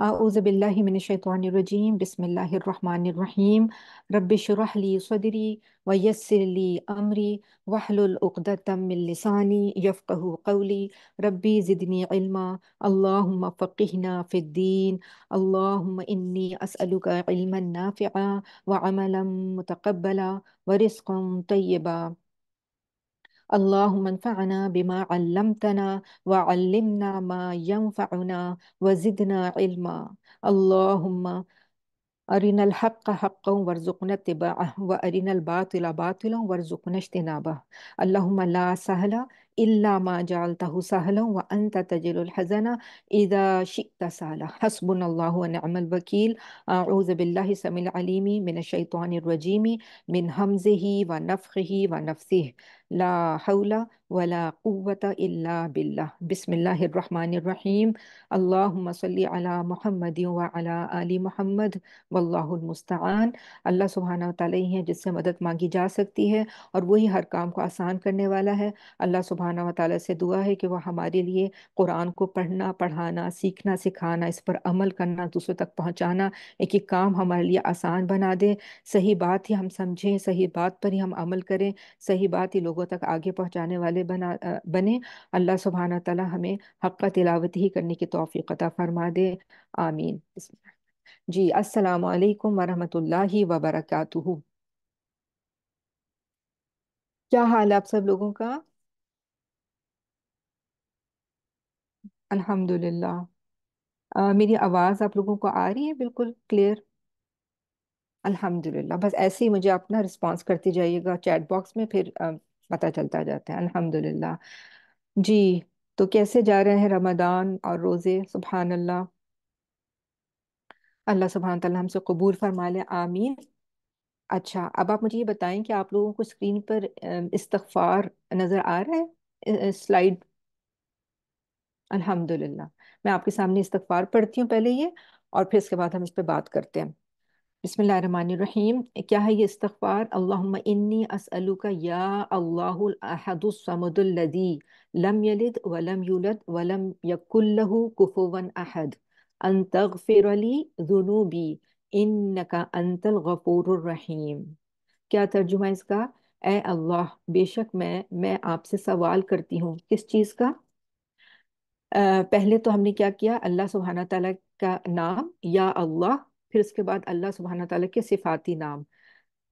أعوذ بالله من الشيطان الرجيم بسم الله الرحمن الرحيم رب اشرح لي صدري ويسر لي أمري واحلل عقدة من لساني يفقه قولي ربي زدني علما اللهم فقهنا في الدين اللهم إني أسألك علما نافعا وعملا متقبلا ورزقا طيبا اللهم انفعنا بما علمتنا وعلمنا ما ينفعنا وزدنا علما اللهم أرنا الحق حقا وارزقنا اتباعه وأرنا الباطل باطلا وارزقنا اجتنابه اللهم لا سهل إلا ما جعلته سهلا وأنت تجل الحزن إذا شئت سهلا حسبنا الله ونعم الوكيل أعوذ بالله السميع العليم من الشيطان الرجيم من همزه ونفخه ونفثه ला हौला वला क़ुवत इल्ला बिल्ला अला महमद व अला अली महमद वल्लामस्तान अल्लाह हैं जिससे मदद मांगी जा सकती है और वही हर काम को आसान करने वाला है अल्लाह सुबहाना तआला से दुआ है कि वह हमारे लिए कुरान को पढ़ना पढ़ाना सीखना सिखाना इस पर अमल करना दूसरों तक पहुँचाना एक एक काम हमारे लिए आसान बना दे सही बात ही हम समझें सही बात पर ही हम अमल करें सही बात ही लोग लोगों तक आगे पहुँचाने वाले बना बने अल्लाह सुबहाना तला हमें हक़ तिलावत ही करने की तोफ़ी अता फरमा दे आमीन जी अस्सलाम वालेकुम वरहमतुल्लाहि वबरकातुहु क्या हाल आप सब लोगों का अल्हम्दुलिल्लाह मेरी आवाज़ आप लोगों को आ रही है बिल्कुल क्लियर अल्हम्दुलिल्लाह बस ऐसे ही मुझे अपना रिस्पांस करते जाइएगा चैट बॉक्स में फिर पता चलता जाता है अल्हम्दुलिल्लाह जी तो कैसे जा रहे हैं रमदान और रोज़े सुबहान अल्लाह अल्लाह सुबहान तआला हमसे कबूल फरमा ले आमीन अच्छा अब आप मुझे ये बताएं कि आप लोगों को स्क्रीन पर अम, इस्तगफार नज़र आ रहा है स्लाइड अल्हम्दुलिल्लाह मैं आपके सामने इस्तगफार पढ़ती हूँ पहले ये और फिर इसके बाद हम इस पर बात करते हैं बिसमीम क्या है ये इस्तफ़ार अल्लाम इन्नी असअलू का या अल्लाहदसमदी लम यलिद वलम यूलद वलम यकुल्लहु कुफुवन अहद अन तगफ़िरली जुनूबी इन का अंतल गफ़ूररहीम क्या तर्जुमा इसका ए अल्लाह बेशक मैं मैं आपसे सवाल करती हूँ किस चीज़ का आ, पहले तो हमने क्या किया अल्लाह सुबहाना तला का नाम या अल्लाह फिर उसके बाद अल्लाह सुबहाना तला के सिफाती नाम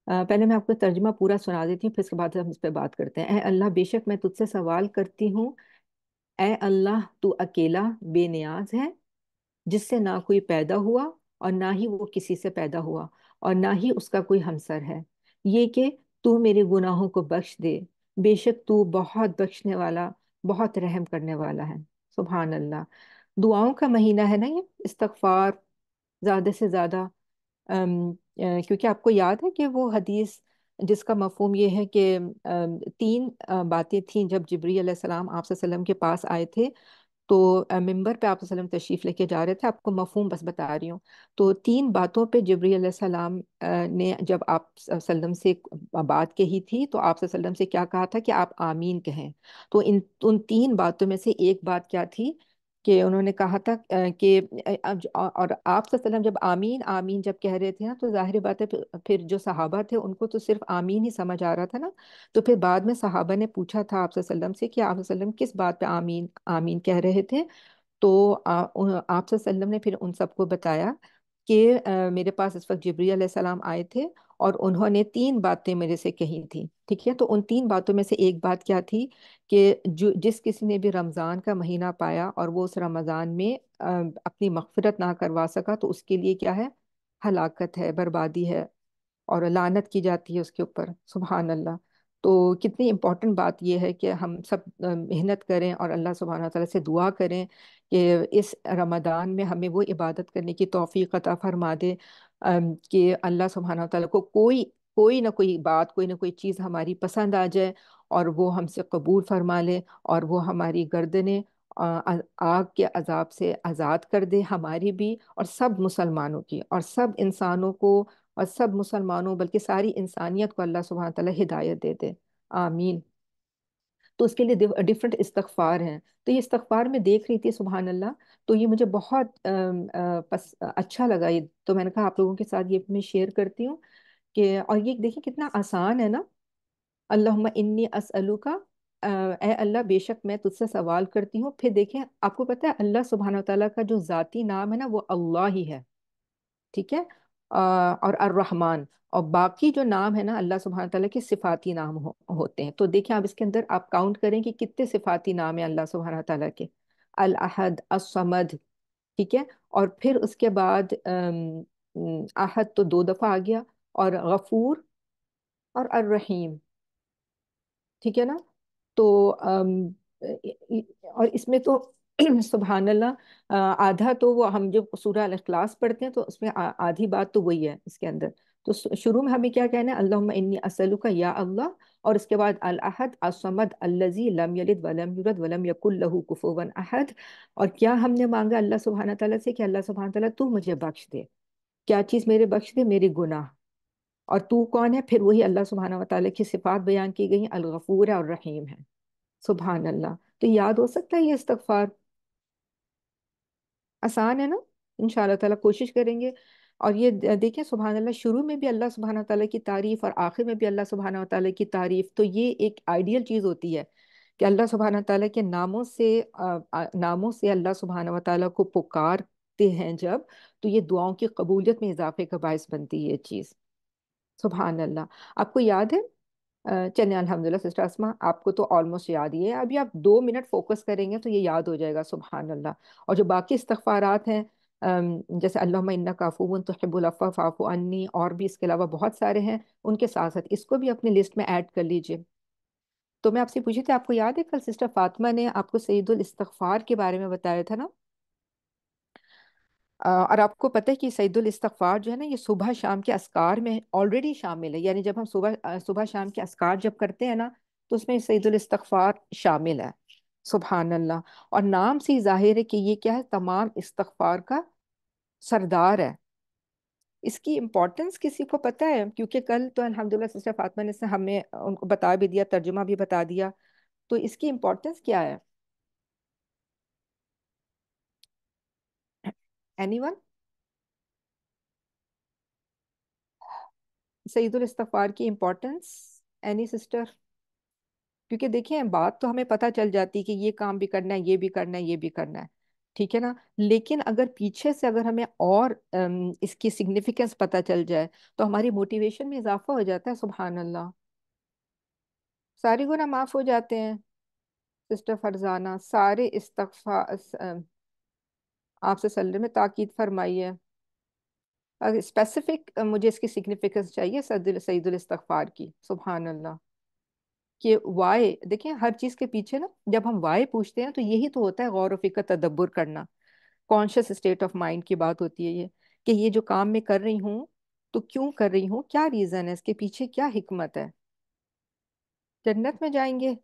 पहले मैं आपको तर्जमा पूरा सुना देती हूँ फिर उसके बाद हम इस पर बात करते हैं ए अल्लाह बेशक मैं तुझसे सवाल करती हूँ ए अल्लाह तू अकेला बेनियाज है जिससे ना कोई पैदा हुआ और ना ही वो किसी से पैदा हुआ और ना ही उसका कोई हमसर है ये कि तू मेरे गुनाहों को बख्श दे बेशक तू बहुत बख्शने वाला बहुत रहम करने वाला है सुबहान अल्लाह दुआओं का महीना है ना ये इस्तफार ज़्यादा से ज़्यादा क्योंकि आपको याद है कि वो हदीस जिसका मफहम ये है कि तीन बातें थीं जब जबरी सलाम आप के पास आए थे तो मेम्बर पे आप तशरीफ़ लेके जा रहे थे आपको मफहम बस बता रही हूँ तो तीन बातों पे जबरी सलाम ने जब आप सल्लम से बात कही थी तो आप सल्लम से क्या कहा था कि आप आमीन कहें तो इन उन तीन बातों में से एक बात क्या थी कि उन्होंने कहा था कि और आप सल्लम जब आमीन आमीन जब कह रहे थे ना तो जाहिर बात है फिर जो सहाबा थे उनको तो सिर्फ आमीन ही समझ आ रहा था ना तो फिर बाद में सहाबा ने पूछा था आप सल्लम से कि आप सल्लम किस बात पे आमीन आमीन कह रहे थे तो आप सल्लम ने फिर उन सबको बताया कि मेरे पास इस वक्त जबरी सलाम आए थे और उन्होंने तीन बातें मेरे से कही थी ठीक है तो उन तीन बातों में से एक बात क्या थी कि जो जिस किसी ने भी रमज़ान का महीना पाया और वो उस रमज़ान में अपनी मफफरत ना करवा सका तो उसके लिए क्या है हलाकत है बर्बादी है और लानत की जाती है उसके ऊपर सुबहानल्ला तो कितनी इम्पॉर्टेंट बात यह है कि हम सब मेहनत करें और अल्लाह सुबहाना तला से दुआ करें कि इस रमदान में हमें वो इबादत करने की तोफ़ी अता फरमा दे कि अल्लाह सुबहाना तला को कोई कोई ना कोई बात कोई ना कोई चीज़ हमारी पसंद आ जाए और वो हमसे कबूल फरमा ले और वो हमारी गर्दने आग के अजाब से आज़ाद कर दे हमारी भी और सब मुसलमानों की और सब इंसानों को और सब मुसलमानों बल्कि सारी इंसानियत को अल्लाह सुबहान तला हिदायत दे दे आमीन तो उसके लिए डिफरेंट इस्तफ़ार हैं तो ये इस्तफ़ार में देख रही थी सुबहान अल्लाह तो ये मुझे बहुत आ, आ, पस, अच्छा लगा ये तो मैंने कहा आप लोगों के साथ ये मैं शेयर करती हूँ कि और ये देखिए कितना आसान है ना अल्लाह इन्नी असलू का ए अल्लाह बेशक मैं तुझसे सवाल करती हूँ फिर देखें आपको पता है अल्लाह सुबहाना तला का जो ज़ाती नाम है ना वो अल्लाह ही है ठीक है और अर्रहमान और बाकी जो नाम है ना अल्लाह सुबहान तला के सिफाती नाम हो, होते हैं तो देखिए आप इसके अंदर आप काउंट करें कि कितने सिफाती नाम है अल्लाह सुबहान तला के अल अहद असमद ठीक है और फिर उसके बाद अहद तो दो दफ़ा आ गया और गफूर और अर्रहीम ठीक है ना तो और इसमें तो सुबहान अल्लाह आधा तो वो हम जब सूरह अल-इखलास पढ़ते हैं तो उसमें आधी बात तो वही है इसके अंदर तो शुरू में हमें क्या कहना है अल्लाह इन्नी असलू का या अल्लाह और उसके बाद अल अहद असमद अल्लजी लम यलिद वलम यूरद वलम यकुल लहू कुफुवन अहद और क्या हमने मांगा अल्लाह सुबहाना तला से कि अल्लाह सुबहान तला तू मुझे बख्श दे क्या चीज़ मेरे बख्श दे मेरे गुनाह और तू कौन है फिर वही अल्लाह सुबहाना वाली की सिफात बयान की गई अलगफूर और रहीम है सुबहान अल्लाह तो याद हो सकता है ये इस्तफ़ार आसान है ना इन ताला कोशिश करेंगे और ये देखें सुबहान अल्लाह शुरू में भी अल्लाह सुबहाना तला की तारीफ और आखिर में भी अल्लाह सुबहाना तला की तारीफ तो ये एक आइडियल चीज़ होती है कि अल्लाह सुबहाना तला के नामों से नामों से अल्लाह सुबहाना तला को पुकारते हैं जब तो ये दुआओं की कबूलियत में इजाफे का बायस बनती है ये चीज़ सुबहान अल्लाह आपको याद है चलिए अल्हम्दुलिल्लाह सिस्टर असमा आपको तो ऑलमोस्ट याद ही है अभी आप दो मिनट फोकस करेंगे तो ये याद हो जाएगा सुबहान अल्लाह और जो बाकी इस्तफारात हैं जैसे अल्लाह इन्ना काफ़ून तोहबुलफ़ा फ़ाफ़ू अन्नी और भी इसके अलावा बहुत सारे हैं उनके साथ साथ इसको भी अपनी लिस्ट में ऐड कर लीजिए तो मैं आपसे पूछी थी आपको याद है कल सिस्टर फातिमा ने आपको सईदुल के बारे में बताया था ना और आपको पता है कि सईदुल इस्तफार जो है ना ये सुबह शाम के असकार में ऑलरेडी शामिल है यानी जब हम सुबह सुबह शाम के असकार जब करते हैं ना तो उसमें सईदुल इस्तफार शामिल है सुबहान अल्लाह और नाम से ही जाहिर है कि ये क्या है तमाम इस्तफार का सरदार है इसकी इम्पोर्टेंस किसी को पता है क्योंकि कल तो अलहमदिल्ला सिस्टर फातमा ने हमें उनको बता भी दिया तर्जुमा भी बता दिया तो इसकी इम्पोर्टेंस क्या है anyone सईदुल इस्तफ़ार की इम्पोर्टेंस एनी सिस्टर क्योंकि देखिए बात तो हमें पता चल जाती है कि ये काम भी करना है ये भी करना है ये भी करना है ठीक है ना लेकिन अगर पीछे से अगर हमें और इसकी सिग्निफिकेंस पता चल जाए तो हमारी मोटिवेशन में इजाफा हो जाता है सुबहान अल्लाह सारे गुना माफ़ हो जाते हैं सिस्टर फरजाना सारे इस्तफा आपसे सल्लल्लाहु में ताक़ीद फरमाई है स्पेसिफिक मुझे इसकी सिग्निफिकेंस चाहिए सईदुलस्तफ़ार की सुबहान अल्लाह कि वाए देखिए हर चीज़ के पीछे ना जब हम वाए पूछते हैं तो यही तो होता है गौर व फिक्र तदब्बर करना कॉन्शियस स्टेट ऑफ माइंड की बात होती है ये कि ये जो काम मैं कर रही हूँ तो क्यों कर रही हूँ क्या रीज़न है इसके पीछे क्या हिकमत है जन्नत में जाएंगे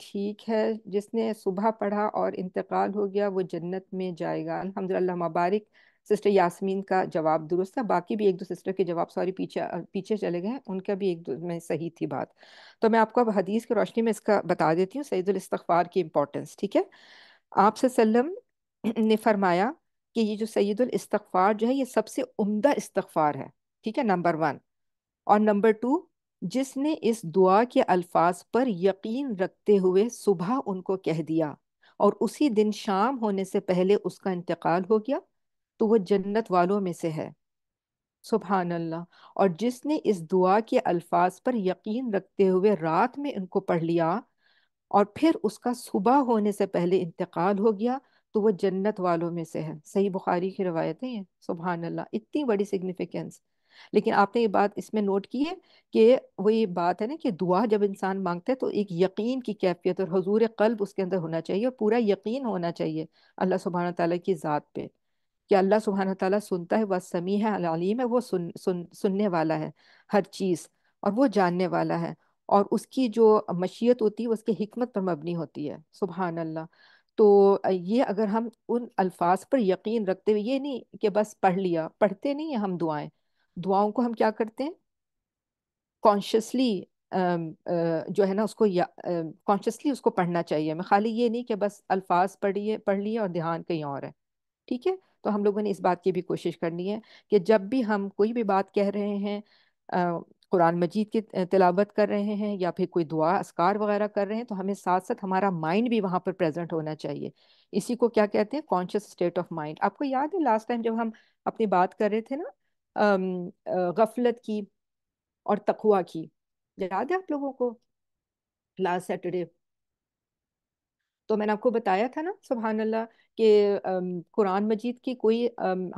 ठीक है जिसने सुबह पढ़ा और इंतकाल हो गया वो जन्नत में जाएगा अल्हम्दुलिल्लाह मुबारक सिस्टर यासमीन का जवाब दुरुस्त था बाकी भी एक दो सिस्टर के जवाब सॉरी पीछे पीछे चले गए उनका भी एक दो में सही थी बात तो मैं आपको अब हदीस की रोशनी में इसका बता देती हूँ सईदुल इस्तगफार की इम्पोर्टेंस ठीक है आप सल्लम ने फरमाया कि ये जो सईदुल इस्तगफार जो है ये सबसे उमदा इस्तगफार है ठीक है नंबर वन और नंबर टू जिसने इस दुआ के अल्फाज पर यकीन रखते हुए सुबह उनको कह दिया और उसी दिन शाम होने से पहले उसका इंतकाल हो गया तो वह जन्नत वालों में से है सुबहान अल्लाह और जिसने इस दुआ के अल्फाज पर यकीन रखते हुए रात में उनको पढ़ लिया और फिर उसका सुबह होने से पहले इंतकाल हो गया तो वह जन्नत वालों में से है सही बुखारी की रवायतें हैं सुबहान अल्लाह इतनी बड़ी सिग्निफिकेंस लेकिन आपने ये बात इसमें नोट की है कि वो ये बात है ना कि दुआ जब इंसान मांगता है तो एक यकीन की कैफियत और हजूर कल्ब उसके अंदर होना चाहिए और पूरा यकीन होना चाहिए अल्लाह सुबहाना तला की ज़ात पे कि अल्लाह सुबहाना तला सुनता है वह समी है अलालीम है वो सुन सुन सुनने वाला है हर चीज़ और वो जानने वाला है और उसकी जो मशीयत होती है उसकी हमत पर मबनी होती है सुबहान अल्लाह तो ये अगर हम उन अल्फाज पर यकीन रखते हुए ये नहीं कि बस पढ़ लिया पढ़ते नहीं हम दुआएं दुआओं को हम क्या करते हैं कॉन्शियसली जो है ना उसको कॉन्शियसली उसको पढ़ना चाहिए हमें खाली ये नहीं कि बस अल्फाज पढ़िए पढ़ लिए और ध्यान कहीं और है ठीक है तो हम लोगों ने इस बात की भी कोशिश करनी है कि जब भी हम कोई भी बात कह रहे हैं कुरान मजीद की तिलावत कर रहे हैं या फिर कोई दुआ असकार वगैरह कर रहे हैं तो हमें साथ साथ हमारा माइंड भी वहाँ पर प्रेजेंट होना चाहिए इसी को क्या कहते हैं कॉन्शियस स्टेट ऑफ माइंड आपको याद है लास्ट टाइम जब हम अपनी बात कर रहे थे ना गफलत की और तकवा की याद है आप लोगों को लास्ट सैटरडे तो मैंने आपको बताया था ना सुबहान अल्लाह के कुरान मजीद की कोई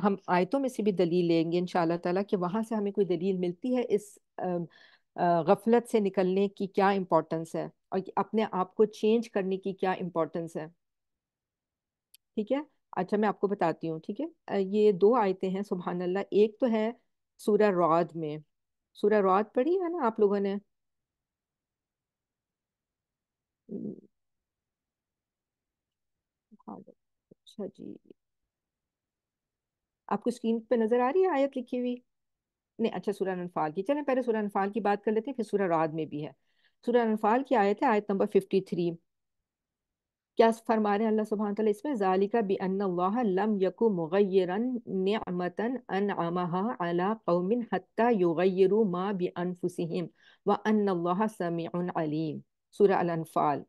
हम आयतों में से भी दलील लेंगे इन ताला कि वहां से हमें कोई दलील मिलती है इस गफलत से निकलने की क्या इम्पोर्टेंस है और अपने आप को चेंज करने की क्या इम्पोर्टेंस है ठीक है अच्छा मैं आपको बताती हूँ ठीक है ये दो आयतें हैं सुबहान अल्लाह एक तो है सूरा रौद में सूरा रौद पढ़ी है ना आप लोगों ने हम्म। हाँ, अच्छा जी आपको स्क्रीन पे नजर आ रही है आयत लिखी हुई नहीं अच्छा सूरा अनफाल की चलें पहले सूरा अनफाल की बात कर लेते हैं फिर सूरा रौद में भी है सूरा अनफाल की आयत है आयत नंबर फिफ्टी थ्री क्या फरमा रहे अल्लाह सुबहान तला इसमें ज़ालिका बी अन्ल्लाह लम यकु मुगैरन निअमतन अनअमहा अला कौमिन हत्ता युगैरु मा बि अनफुसिहिम व अन्नल्लाह समीउन अलीम सूरह अल अनफाल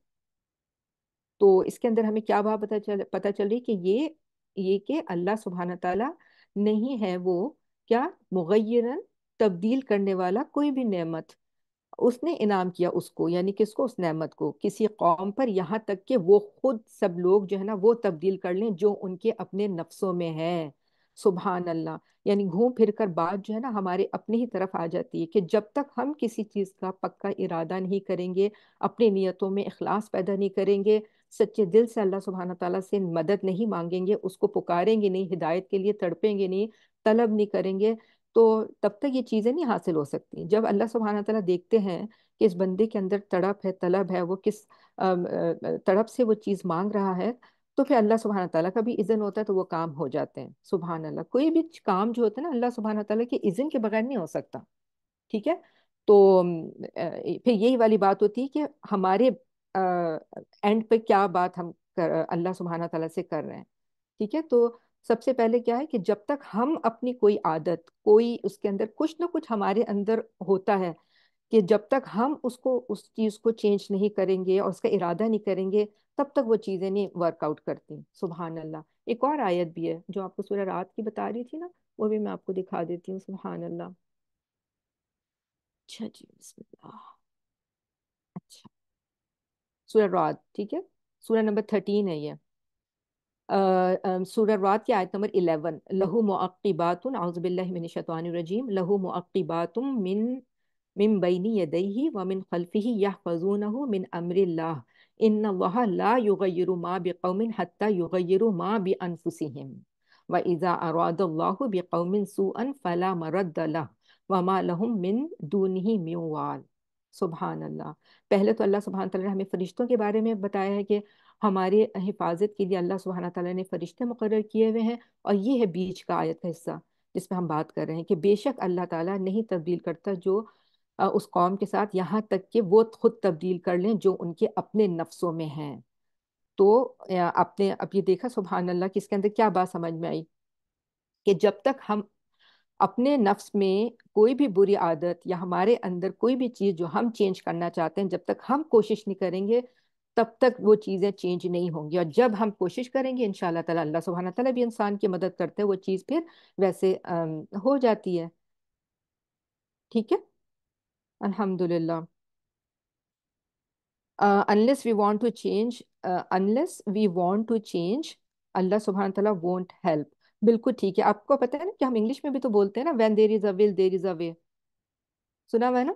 तो इसके अंदर हमें क्या बात पता चल पता चल रही कि ये ये कि अल्लाह सुबहान तला नहीं है वो क्या मुगैरन तब्दील करने वाला कोई भी नेमत उसने इनाम किया उसको यानी किसको उस नेमत को किसी कौम पर यहाँ तक कि वो खुद सब लोग जो है ना वो तब्दील कर लें जो उनके अपने नफ्सों में है सुबहान अल्लाह यानी घूम फिर कर बात जो है ना हमारे अपने ही तरफ आ जाती है कि जब तक हम किसी चीज़ का पक्का इरादा नहीं करेंगे अपनी नीयतों में अखलास पैदा नहीं करेंगे सच्चे दिल से अल्लाह सुबहान तला से मदद नहीं मांगेंगे उसको पुकारेंगे नहीं हिदायत के लिए तड़पेंगे नहीं तलब नहीं करेंगे तो तब तक ये चीज़ें नहीं हासिल हो सकती जब अल्लाह सुबहाना तला देखते हैं कि इस बंदे के अंदर तड़प है तलब है वो किस तड़प से वो चीज़ मांग रहा है तो फिर अल्लाह सुबहाना तला का भी इज़न होता है तो वो काम हो जाते हैं सुबहान अल्लाह कोई भी काम जो होता है ना अल्लाह सुबहाना तला के इज़न के बगैर नहीं हो सकता ठीक है तो फिर यही वाली बात होती है कि हमारे एंड पे क्या बात हम अल्लाह सुबहाना तला से कर रहे हैं ठीक है तो सबसे पहले क्या है कि जब तक हम अपनी कोई आदत कोई उसके अंदर कुछ ना कुछ हमारे अंदर होता है कि जब तक हम उसको उस चीज़ को चेंज नहीं करेंगे और उसका इरादा नहीं करेंगे तब तक वो चीज़ें नहीं वर्कआउट करती सुबह अल्लाह एक और आयत भी है जो आपको सूर्य रात की बता रही थी ना वो भी मैं आपको दिखा देती हूँ सुबह अल्लाह अच्छा जी अच्छा सूर्य रात ठीक है सूर्य नंबर थर्टीन है ये آه، سورة رات کی آیت نمبر 11 لہو معقبات اعوذ باللہ من الشیطان الرجیم لہو معقبات من من بین یدیہ ومن خلفہ یحفظونہ من امر اللہ ان اللہ لا یغیر ما بقوم حتی یغیر ما بانفسہم وَإِذَا أَرَادَ اللَّهُ بِقَوْمٍ سُوءًا فَلَا مَرَدَّ لَهُ وَمَا لَهُم مِّن دُونِهِ مِن وَالٍ سبحان اللہ پہلے تو اللہ سبحانہ تعالی نے ہمیں فرشتوں کے بارے میں بتایا ہے کہ हमारे हिफाजत के लिए अल्लाह सुबहाना तला ने फरिश्ते मुकर किए हुए हैं और ये है बीच का आयत का हिस्सा जिसमें हम बात कर रहे हैं कि बेशक अल्लाह ताला नहीं तब्दील करता जो उस कौम के साथ यहाँ तक कि वो खुद तब्दील कर लें जो उनके अपने नफ्सों में हैं तो आपने अब ये देखा सुबहान अल्लाह कि इसके अंदर क्या बात समझ में आई कि जब तक हम अपने नफ्स में कोई भी बुरी आदत या हमारे अंदर कोई भी चीज़ जो हम चेंज करना चाहते हैं जब तक हम कोशिश नहीं करेंगे तब तक वो चीज़ें चेंज नहीं होंगी और जब हम कोशिश करेंगे इन ताला अल्लाह सुबहाना तला भी इंसान की मदद करते हैं वो चीज़ फिर वैसे आ, हो जाती है ठीक है अल्हम्दुलिल्लाह unless we want to change unless we want to change अल्लाह सुबहान तला वॉन्ट हेल्प बिल्कुल ठीक है आपको पता है ना कि हम इंग्लिश में भी तो बोलते हैं ना when there is a will there is a way सुना हुआ है ना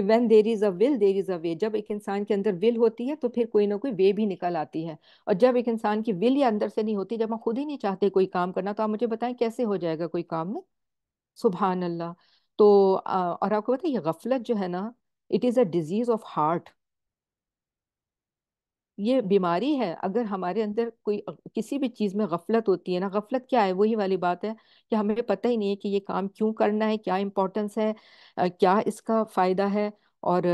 कि when there is a will there is a way जब एक इंसान के अंदर विल होती है तो फिर कोई ना कोई वे भी निकल आती है और जब एक इंसान की विल या अंदर से नहीं होती जब हम खुद ही नहीं चाहते कोई काम करना तो आप मुझे बताएं कैसे हो जाएगा कोई काम में सुबहान अल्लाह तो और आपको पता है ये गफलत जो है ना it is a disease of heart ये बीमारी है अगर हमारे अंदर कोई किसी भी चीज़ में गफलत होती है ना गफलत क्या है वही वाली बात है कि हमें पता ही नहीं है कि ये काम क्यों करना है क्या इम्पोर्टेंस है क्या इसका फ़ायदा है और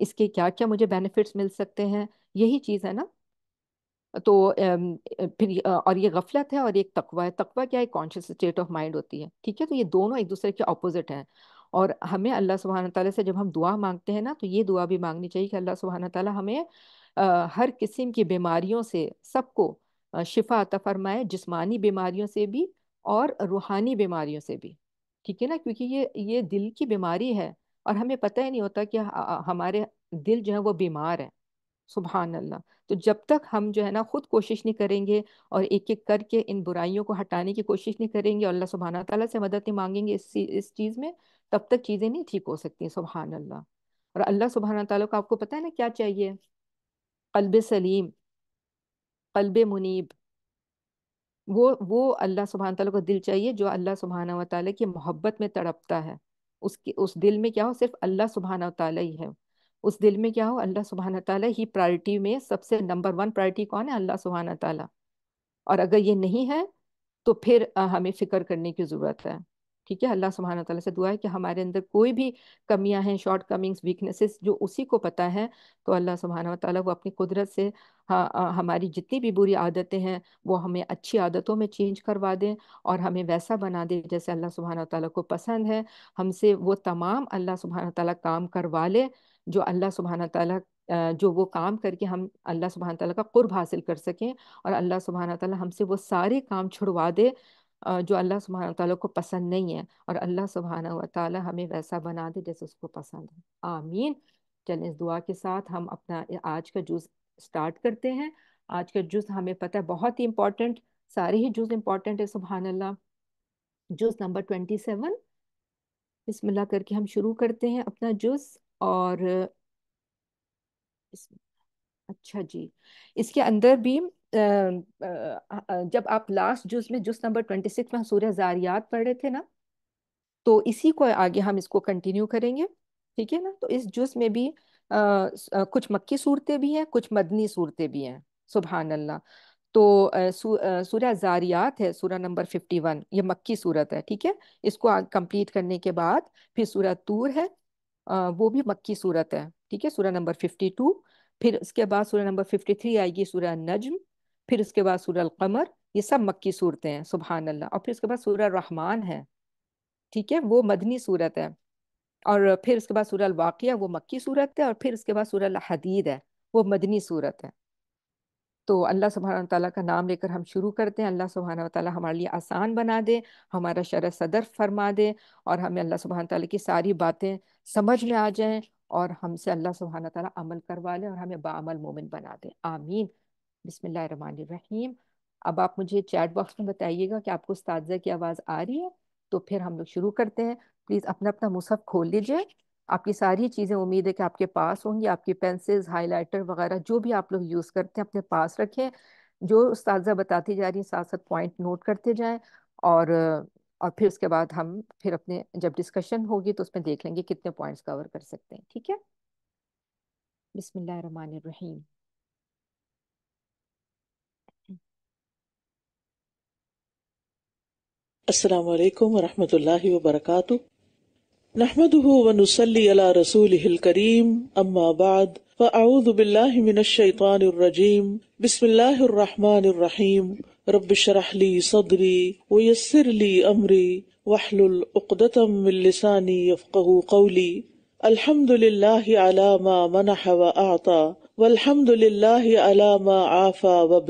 इसके क्या क्या मुझे बेनिफिट्स मिल सकते हैं यही चीज़ है ना तो फिर और ये गफलत है और एक तकवा है तकवा क्या है कॉन्शियस स्टेट ऑफ माइंड होती है ठीक है तो ये दोनों एक दूसरे के अपोजिट हैं और हमें अल्लाह सुबहाना तला से जब हम दुआ मांगते हैं ना तो ये दुआ भी मांगनी चाहिए कि अल्लाह सुबहाना तला हमें हर किस्म की बीमारियों से सबको शिफा अता फरमाए जिसमानी बीमारियों से भी और रूहानी बीमारियों से भी ठीक है ना क्योंकि ये ये दिल की बीमारी है और हमें पता ही नहीं होता कि हमारे दिल जो है वो बीमार है सुबहान अल्लाह तो जब तक हम जो है ना खुद कोशिश नहीं करेंगे और एक एक करके इन बुराइयों को हटाने की कोशिश नहीं करेंगे और अल्लाह सुबहाना तला से मदद नहीं मांगेंगे इस इस चीज़ में तब तक चीज़ें नहीं ठीक हो सकती सुबहान अल्लाह और अल्लाह सुबहाना तला को आपको पता है ना क्या चाहिए कल्ब सलीम कल्ब मुनीब वो वो अल्लाह सुबहान तला को दिल चाहिए जो अल्लाह सुबहाना व की मोहब्बत में तड़पता है उसके उस दिल में क्या हो सिर्फ अल्लाह सुबहाना ताला ही है उस दिल में क्या हो अल्लाह सुबहाना ताला ही प्रायोरिटी में सबसे नंबर वन प्रायोरिटी कौन है अल्लाह सुबहाना तै और अगर ये नहीं है तो फिर हमें फ़िक्र करने की ज़रूरत है ठीक है अल्लाह सुबहाना तला से दुआ है कि हमारे अंदर कोई भी कमियां हैं शॉर्ट कमिंग्स वीकनेसेस जो उसी को पता है तो अल्लाह सुबहाना तला वो अपनी कुदरत से हाँ, हमारी जितनी भी बुरी आदतें हैं वो हमें अच्छी आदतों में चेंज करवा दें और हमें वैसा बना दें जैसे अल्लाह सुबहाना तला को पसंद है हमसे वो तमाम अल्लाह सुबहाना तला काम करवा लें जो अल्लाह सुबहाना तला जो वो काम करके हम अल्लाह सुबहाना तला का कुर्ब हासिल कर सकें और अल्लाह सुबहाना तला हमसे वो सारे काम छुड़वा दे जो अल्लाह सुबहान तला को पसंद नहीं है और अल्लाह सुबहाना तला हमें वैसा बना दे जैसे उसको पसंद है आमीन चलें इस दुआ के साथ हम अपना आज का जूस स्टार्ट करते हैं आज का जूस हमें पता है बहुत ही इम्पोर्टेंट सारे ही जूस इम्पॉर्टेंट है सुबहान अल्लाह जूस नंबर ट्वेंटी सेवन बिस्मिल्लाह करके हम शुरू करते हैं अपना जूस और अच्छा जी इसके अंदर भी जब आप लास्ट जुज में जुज नंबर ट्वेंटी सिक्स में सूर्य जारियात पढ़ रहे थे ना तो इसी को आगे हम इसको कंटिन्यू करेंगे ठीक है ना तो इस जुज में भी आ, आ, कुछ मक्की सूरतें भी हैं कुछ मदनी सूरतें भी हैं सुबहान अल्लाह तो सूर्य जारियात है सूर्य नंबर फिफ्टी वन ये मक्की सूरत है ठीक है इसको कंप्लीट करने के बाद फिर सूर्य तूर है आ, वो भी मक्की सूरत है ठीक है सूर्य नंबर फिफ्टी टू फिर उसके बाद सूर्य नंबर फिफ्टी थ्री आएगी सूर्य नजम फिर उसके बाद सूरल कमर ये सब मक्की सूरतें हैं सुबहान अल्लाह और फिर उसके बाद सूर रहमान है ठीक है वो मदनी सूरत है और फिर उसके बाद सूर वाक़ वो मक्की सूरत है और फिर उसके बाद सूर्य हदीद है वो मदनी सूरत है तो अल्लाह सुबहाना तला का नाम लेकर हम शुरू करते हैं अल्लाह सुबहाना तला हमारे लिए आसान बना दे हमारा शर सदर फरमा दे और हमें अल्लाह सुबहाना तला की सारी बातें समझ में आ जाएँ और हमसे अल्लाह सुबहाना तला अमल करवा लें और हमें बामल मोमिन बना दें आमीन बिसमीम अब आप मुझे चैट बॉक्स में बताइएगा कि आपको उस्तादा की आवाज़ आ रही है तो फिर हम लोग शुरू करते हैं प्लीज़ अपना अपना मुसहफ खोल लीजिए आपकी सारी चीज़ें उम्मीद है कि आपके पास होंगी आपकी पेंसिल्स हाइलाइटर वगैरह जो भी आप लोग यूज़ करते हैं अपने पास रखें जो उस बताती जा रही है साथ साथ पॉइंट नोट करते जाएँ और और फिर उसके बाद हम फिर अपने जब डिस्कशन होगी तो उसमें देख लेंगे कितने पॉइंट्स कवर कर सकते हैं ठीक है बिसमीम अस्सलाम वालेकुम रहमतुल्लाहि व बरकातु नहमदुहु व नुसल्ली अला रसूलिहिल करीम अम्मा बाद फअऊदु बिल्लाहि मिनश शैतानिर रजीम बिस्मिल्लाहिर रहमानिर रहीम रब्बि शरह ली सदरी व यस्सिर ली अमरी वाहलुल उक़दतम मिन लिसानी यफक़हु क़ौली अल्हम्दुलिल्लाहि अला मा मनह व अता वल्हम्दुलिल्लाहि अला मा आफा व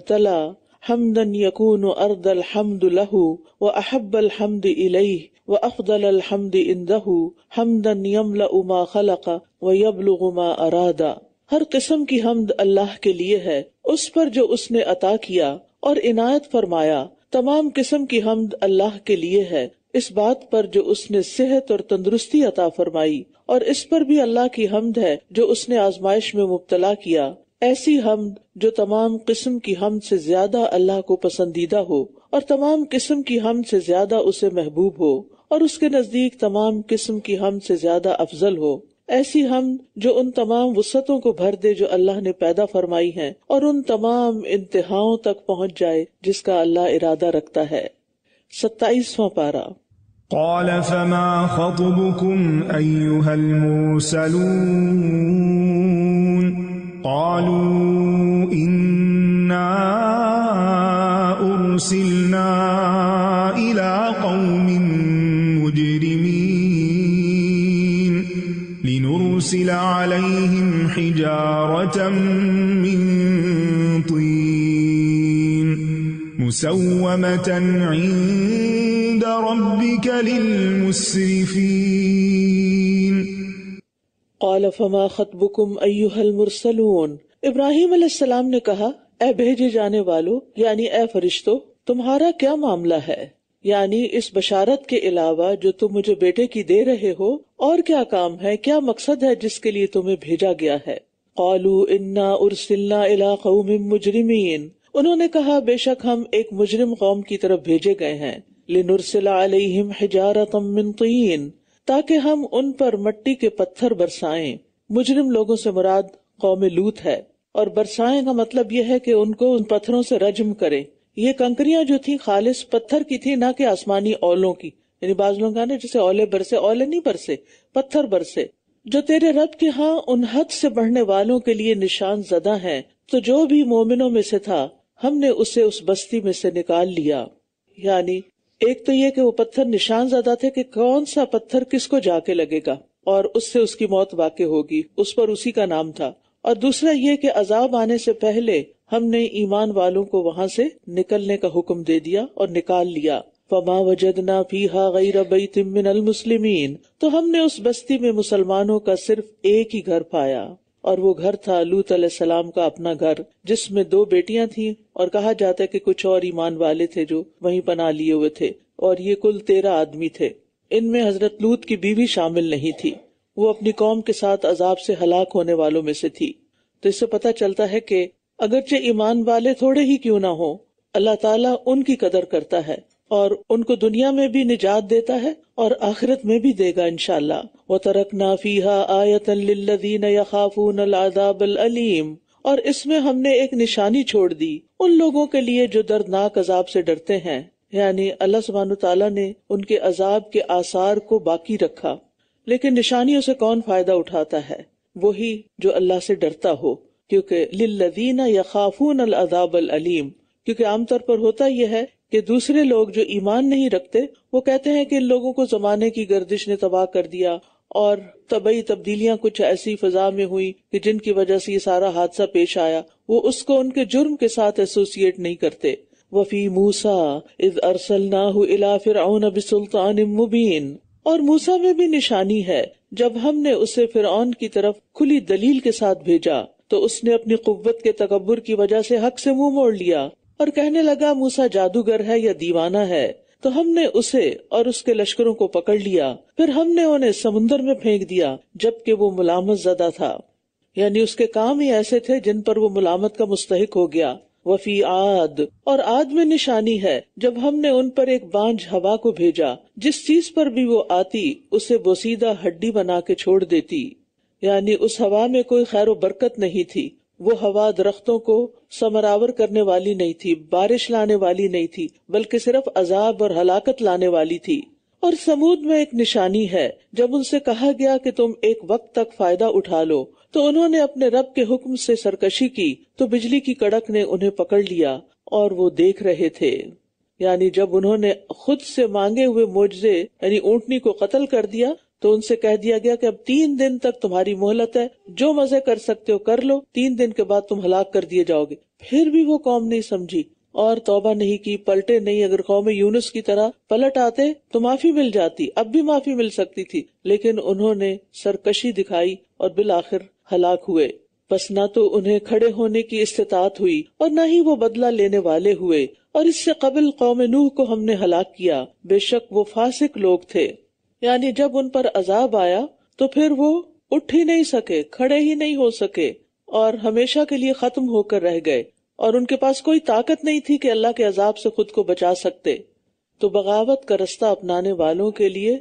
حمدا يكون ارض الحمد له واحب الحمد اليه وافضل الحمد عنده حمدا يملا ما خلق ويبلغ ما اراد हर किस्म की हमद अल्लाह के लिए है उस पर जो उसने अता किया और इनायत फरमाया तमाम किस्म की हमद अल्लाह के लिए है इस बात पर जो उसने सेहत और तंदुरुस्ती अता फरमाई और इस पर भी अल्लाह की हमद है जो उसने आजमाइश में मुबतला किया ऐसी हम जो तमाम किस्म की हम से ज्यादा अल्लाह को पसंदीदा हो और तमाम किस्म की हम से ज्यादा उसे महबूब हो और उसके नजदीक तमाम किस्म की हम से ज्यादा अफजल हो ऐसी हम जो उन तमाम वसतों को भर दे जो अल्लाह ने पैदा फरमाई हैं और उन तमाम इंतहाओं तक पहुंच जाए जिसका अल्लाह इरादा रखता है सत्ताईसवा पारा قال فما خطبكم أيها المرسلون قالوا إنا أرسلنا إلى قوم مجرمين لنرسل عليهم حجارة من طين مسومة عند ربك للمسرفين इब्राहिम ने कहा ए भेजे जाने वालो यानी ए फरिश्तो तुम्हारा क्या मामला है यानी इस बशारत के अलावा जो तुम मुझे बेटे की दे रहे हो और क्या काम है क्या मकसद है जिसके लिए तुम्हे भेजा गया है कौलू इन्ना उर्सिल्ला इला कौम मुजरिमीन उन्होंने कहा बेशक हम एक मुजरिम कौम की तरफ भेजे गए हैं लिनुरसिला अलैहिम हिजारतम मिन तीन ताकि हम उन पर मट्टी के पत्थर बरसाएं मुजरिम लोगों से मुराद कौम लूत है और बरसाएं का मतलब यह है कि उनको उन पत्थरों से रजम करें ये कंकरियां जो थी खालिश पत्थर की थी ना कि आसमानी औलों की यानी बाजलों का ने जैसे ओले बरसे ओले नहीं बरसे पत्थर बरसे जो तेरे रब के हाँ उन हद से बढ़ने वालों के लिए निशान जदा है तो जो भी मोमिनों में से था हमने उसे उस बस्ती में से निकाल लिया यानी एक तो ये कि वो पत्थर निशान ज्यादा थे कि कौन सा पत्थर किसको जाके लगेगा और उससे उसकी मौत वाकई होगी उस पर उसी का नाम था और दूसरा ये कि अजाब आने से पहले हमने ईमान वालों को वहां से निकलने का हुक्म दे दिया और निकाल लिया फमा वजदना फीहा गैर तिमिन मुस्लिमीन तो हमने उस बस्ती में मुसलमानों का सिर्फ एक ही घर पाया और वो घर था लूत सलाम का अपना घर जिसमें दो बेटियां थीं और कहा जाता है कि कुछ और ईमान वाले थे जो वहीं पना लिए हुए थे और ये कुल तेरह आदमी थे इनमें हजरत लूत की बीवी शामिल नहीं थी वो अपनी कौम के साथ अजाब से हलाक होने वालों में से थी तो इससे पता चलता है की अगरचे ईमान वाले थोड़े ही क्यों न हो अल्लाह तला उनकी कदर करता है और उनको दुनिया में भी निजात देता है और आखिरत में भी देगा इनशाला वो तरक नाफीहा आयतन यखाफून अलीम और इसमें हमने एक निशानी छोड़ दी उन लोगों के लिए जो दर्दनाक अजाब से डरते हैं यानी अल्लाह सुबहान तला ने उनके अजाब के आसार को बाकी रखा लेकिन निशानियों से कौन फायदा उठाता है वही जो अल्लाह से डरता हो क्योंकि लिल्लदीना खाफून अल अदाब अलीम क्योंकि आमतौर पर होता यह है कि दूसरे लोग जो ईमान नहीं रखते वो कहते हैं कि इन लोगों को जमाने की गर्दिश ने तबाह कर दिया और तबई तब्दीलियां कुछ ऐसी फजा में हुई कि जिनकी वजह से ये सारा हादसा पेश आया वो उसको उनके जुर्म के साथ एसोसिएट नहीं करते वफी मूसा इज अरसलना फिरौन सुल्तान मुबीन और मूसा में भी निशानी है जब हमने उसे फिरौन की तरफ खुली दलील के साथ भेजा तो उसने अपनी कुत के तकबर की वजह से हक से मुंह मोड़ लिया और कहने लगा मूसा जादूगर है या दीवाना है तो हमने उसे और उसके लश्करों को पकड़ लिया फिर हमने उन्हें समुन्दर में फेंक दिया जबकि वो मुलामत जदा था यानी उसके काम ही ऐसे थे जिन पर वो मुलामत का मुस्तक हो गया वफी आद और आद में निशानी है जब हमने उन पर एक बांझ हवा को भेजा जिस चीज पर भी वो आती उसे बोसीदा हड्डी बना के छोड़ देती यानी उस हवा में कोई खैर बरकत नहीं थी वो हवा दरख्तों को समरावर करने वाली नहीं थी बारिश लाने वाली नहीं थी बल्कि सिर्फ अजाब और हलाकत लाने वाली थी और समूद में एक निशानी है जब उनसे कहा गया कि तुम एक वक्त तक फायदा उठा लो तो उन्होंने अपने रब के हुक्म से सरकशी की तो बिजली की कड़क ने उन्हें पकड़ लिया और वो देख रहे थे यानी जब उन्होंने खुद से मांगे हुए मोजे यानी ऊंटनी को कत्ल कर दिया तो उनसे कह दिया गया कि अब तीन दिन तक तुम्हारी मोहलत है जो मजे कर सकते हो कर लो तीन दिन के बाद तुम हलाक कर दिए जाओगे फिर भी वो कौम नहीं समझी और तौबा नहीं की पलटे नहीं अगर कौम यूनुस की तरह पलट आते तो माफी मिल जाती अब भी माफी मिल सकती थी लेकिन उन्होंने सरकशी दिखाई और बिल आखिर हलाक हुए बस न तो उन्हें खड़े होने की इस्तात हुई और न ही वो बदला लेने वाले हुए और इससे कबल कौम नूह को हमने हलाक किया बेशक वो फासिक लोग थे यानी जब उन पर अजाब आया तो फिर वो उठ ही नहीं सके खड़े ही नहीं हो सके और हमेशा के लिए खत्म होकर रह गए और उनके पास कोई ताकत नहीं थी कि अल्लाह के अजाब से खुद को बचा सकते तो बगावत का रास्ता अपनाने वालों के लिए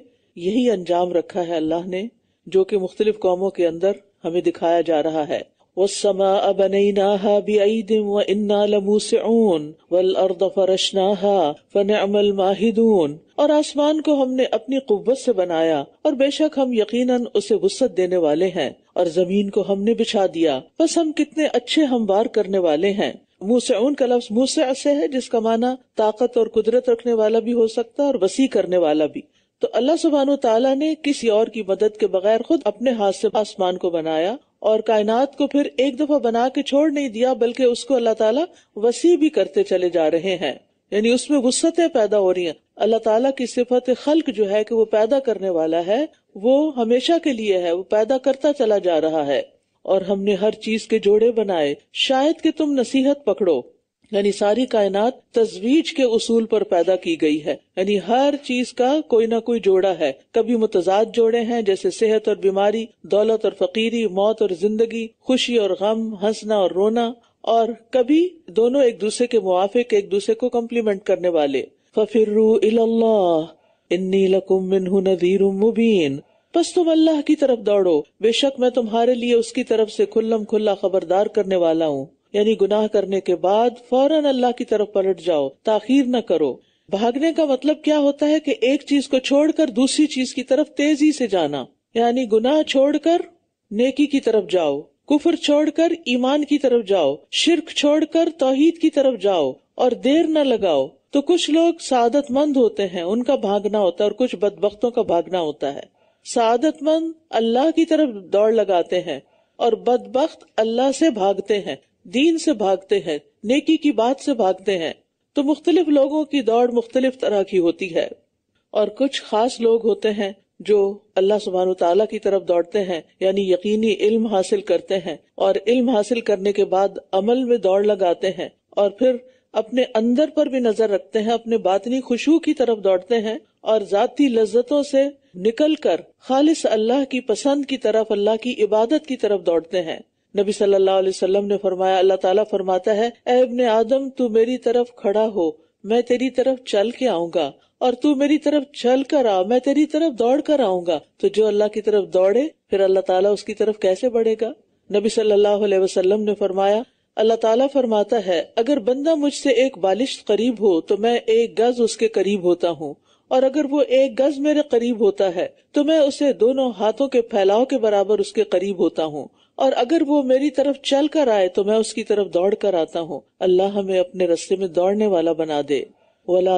यही अंजाम रखा है अल्लाह ने जो कि मुख्तलिफ कौमों के अंदर हमें दिखाया जा रहा है والسماء بنيناها بأيد وإنا لموسعون والأرض فرشناها فنعم الماهدون और आसमान को हमने अपनी कुत से बनाया और बेशक हम यकीनन उसे वसत देने वाले हैं और जमीन को हमने बिछा दिया बस हम कितने अच्छे हमवार करने वाले हैं ऊन का लफ्ज मुँह से ऐसे है जिसका माना ताकत और कुदरत रखने वाला भी हो सकता है और वसी करने वाला भी तो अल्लाह सुबहान तला ने किसी और की मदद के बगैर खुद अपने हाथ से आसमान को बनाया और कायनात को फिर एक दफा बना के छोड़ नहीं दिया बल्कि उसको अल्लाह ताला वसी भी करते चले जा रहे हैं यानी उसमें गुस्सतें पैदा हो रही हैं अल्लाह ताला की सिफत खल्क जो है कि वो पैदा करने वाला है वो हमेशा के लिए है वो पैदा करता चला जा रहा है और हमने हर चीज के जोड़े बनाए शायद की तुम नसीहत पकड़ो यानी सारी कायनात तजवीज के उसूल पर पैदा की गई है यानी हर चीज का कोई ना कोई जोड़ा है कभी मुतजाद जोड़े हैं जैसे सेहत और बीमारी दौलत और फकीरी मौत और जिंदगी खुशी और गम हंसना और रोना और कभी दोनों एक दूसरे के मुआफिक एक दूसरे को कम्प्लीमेंट करने वाले फिरू इल्लाह इन्नी लकुम मिनहु मुबीन बस तुम अल्लाह की तरफ दौड़ो बेशक मैं तुम्हारे लिए उसकी तरफ से खुल्लम खुल्ला खबरदार करने वाला हूँ यानी गुनाह करने के बाद फौरन अल्लाह की तरफ पलट जाओ ताखिर न करो भागने का मतलब क्या होता है कि एक चीज को छोड़कर दूसरी चीज की तरफ तेजी से जाना यानी गुनाह छोड़कर नेकी की तरफ जाओ कुफर छोड़कर ईमान की तरफ जाओ शिरक छोड़कर तोहिद की तरफ जाओ और देर न लगाओ तो कुछ लोग सादतमंद होते हैं उनका भागना होता है और कुछ बदबख्तों का भागना होता है सादतमंद अल्लाह की तरफ दौड़ लगाते हैं और बदबख्त अल्लाह से भागते हैं दीन से भागते हैं नेकी की बात से भागते हैं तो मुख्तलिफ लोगों की दौड़ मुख्तलिफ तरह की होती है और कुछ खास लोग होते हैं जो अल्लाह सुबहान तला की तरफ दौड़ते हैं यानी यकीनी इल्म हासिल करते हैं और इल्म हासिल करने के बाद अमल में दौड़ लगाते हैं और फिर अपने अंदर पर भी नजर रखते हैं अपने बातनी खुशबू की तरफ दौड़ते हैं और जाती लज्जतों से निकल कर खालिश अल्लाह की पसंद की तरफ अल्लाह की इबादत की तरफ दौड़ते हैं नबी सल्लल्लाहु अलैहि वसल्लम ने फरमाया अल्लाह ताला फरमाता है अबन आदम तू मेरी तरफ खड़ा हो मैं तेरी तरफ चल के आऊंगा और तू मेरी तरफ चल कर आ मैं तेरी तरफ दौड़ कर आऊंगा तो जो अल्लाह की तरफ दौड़े फिर अल्लाह ताला उसकी तरफ कैसे बढ़ेगा नबी सल्लल्लाहु अलैहि वसल्लम ने फरमाया अल्लाह ताला फरमाता है अगर बंदा मुझसे एक बालिश करीब हो तो मैं एक गज उसके करीब होता हूँ और अगर वो एक गज मेरे करीब होता है तो मैं उसे दोनों हाथों के फैलाव के बराबर उसके करीब होता हूँ और अगर वो मेरी तरफ चल कर आए तो मैं उसकी तरफ दौड़ कर आता हूँ अल्लाह हमें अपने रस्ते में दौड़ने वाला बना दे वला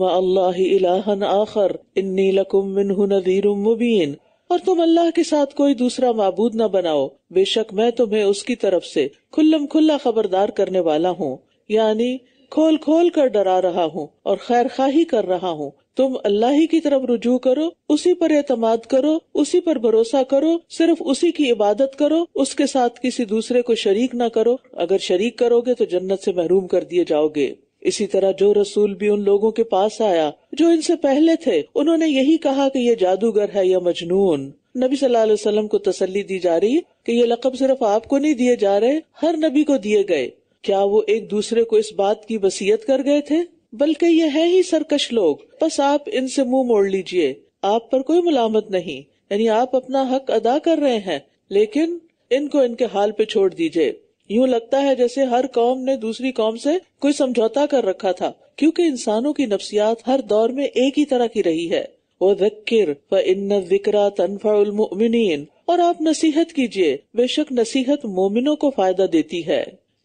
मा अल्लाह इलाहन आखर इन्नी लकुम मिनहु नजीर मुबीन और तुम अल्लाह के साथ कोई दूसरा मबूद न बनाओ बेशक मैं तुम्हें उसकी तरफ से खुल्लम खुल्ला खबरदार करने वाला हूँ यानी खोल खोल कर डरा रहा हूँ और खैर खाही कर रहा हूँ तुम अल्लाह ही की तरफ रुजू करो उसी पर एतमाद करो उसी पर भरोसा करो सिर्फ उसी की इबादत करो उसके साथ किसी दूसरे को शरीक ना करो अगर शरीक करोगे तो जन्नत से महरूम कर दिए जाओगे इसी तरह जो रसूल भी उन लोगों के पास आया जो इनसे पहले थे उन्होंने यही कहा कि ये जादूगर है या मजनून नबी सल्लल्लाहु अलैहि वसल्लम को तसल्ली दी जा रही कि ये लकब सिर्फ आपको नहीं दिए जा रहे हर नबी को दिए गए क्या वो एक दूसरे को इस बात की वसीयत कर गए थे बल्कि ये है ही सरकश लोग बस आप इनसे मुंह मोड़ लीजिए आप पर कोई मलामत नहीं यानी आप अपना हक अदा कर रहे हैं लेकिन इनको इनके हाल पे छोड़ दीजिए यूँ लगता है जैसे हर कौम ने दूसरी कौम से कोई समझौता कर रखा था क्योंकि इंसानों की नफ्सियात हर दौर में एक ही तरह की रही है वो जक्र व इन जिक्रा तनफाउलमिन और आप नसीहत कीजिए बेशक नसीहत मोमिनों को फायदा देती है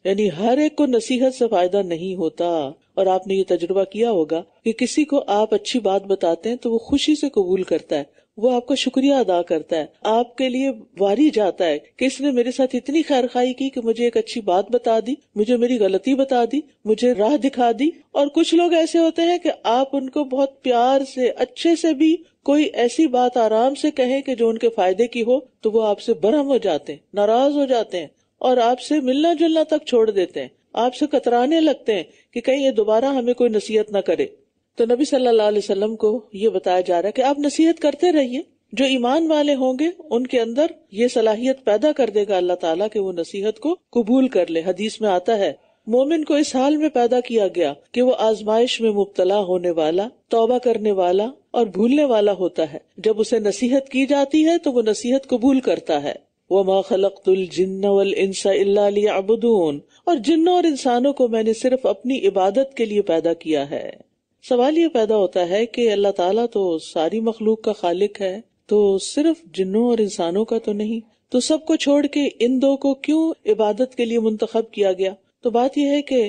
यानी हर एक को नसीहत से फायदा नहीं होता और आपने ये तजुर्बा किया होगा कि किसी को आप अच्छी बात बताते हैं तो वो खुशी से कबूल करता है वो आपका शुक्रिया अदा करता है आपके लिए वारी जाता है कि इसने मेरे साथ इतनी खैर खाई की कि मुझे एक अच्छी बात बता दी मुझे मेरी गलती बता दी मुझे राह दिखा दी और कुछ लोग ऐसे होते हैं कि आप उनको बहुत प्यार से अच्छे से भी कोई ऐसी बात आराम से कहें कि जो उनके फायदे की हो तो वो आपसे बरहम हो जाते हैं नाराज हो जाते हैं और आपसे मिलना जुलना तक छोड़ देते हैं आपसे कतराने लगते हैं कि कहीं ये दोबारा हमें कोई नसीहत ना करे तो नबी सल्लल्लाहु अलैहि वसल्लम को ये बताया जा रहा है कि आप नसीहत करते रहिए जो ईमान वाले होंगे उनके अंदर ये सलाहियत पैदा कर देगा अल्लाह ताला कि वो नसीहत को कबूल कर ले हदीस में आता है मोमिन को इस हाल में पैदा किया गया कि वो आजमाइश में मुबतला होने वाला तौबा करने वाला और भूलने वाला होता है जब उसे नसीहत की जाती है तो वो नसीहत कबूल करता है वमा खलक जिन्न वल इंसा अबुदून और जिन्हों और इंसानों को मैंने सिर्फ अपनी इबादत के लिए पैदा किया है सवाल ये पैदा होता है कि अल्लाह ताला तो सारी मखलूक का खालिक है तो सिर्फ जिन्हों और इंसानों का तो नहीं तो सबको छोड़ के इन दो को क्यूँ इबादत के लिए मुंतखब किया गया तो बात यह है की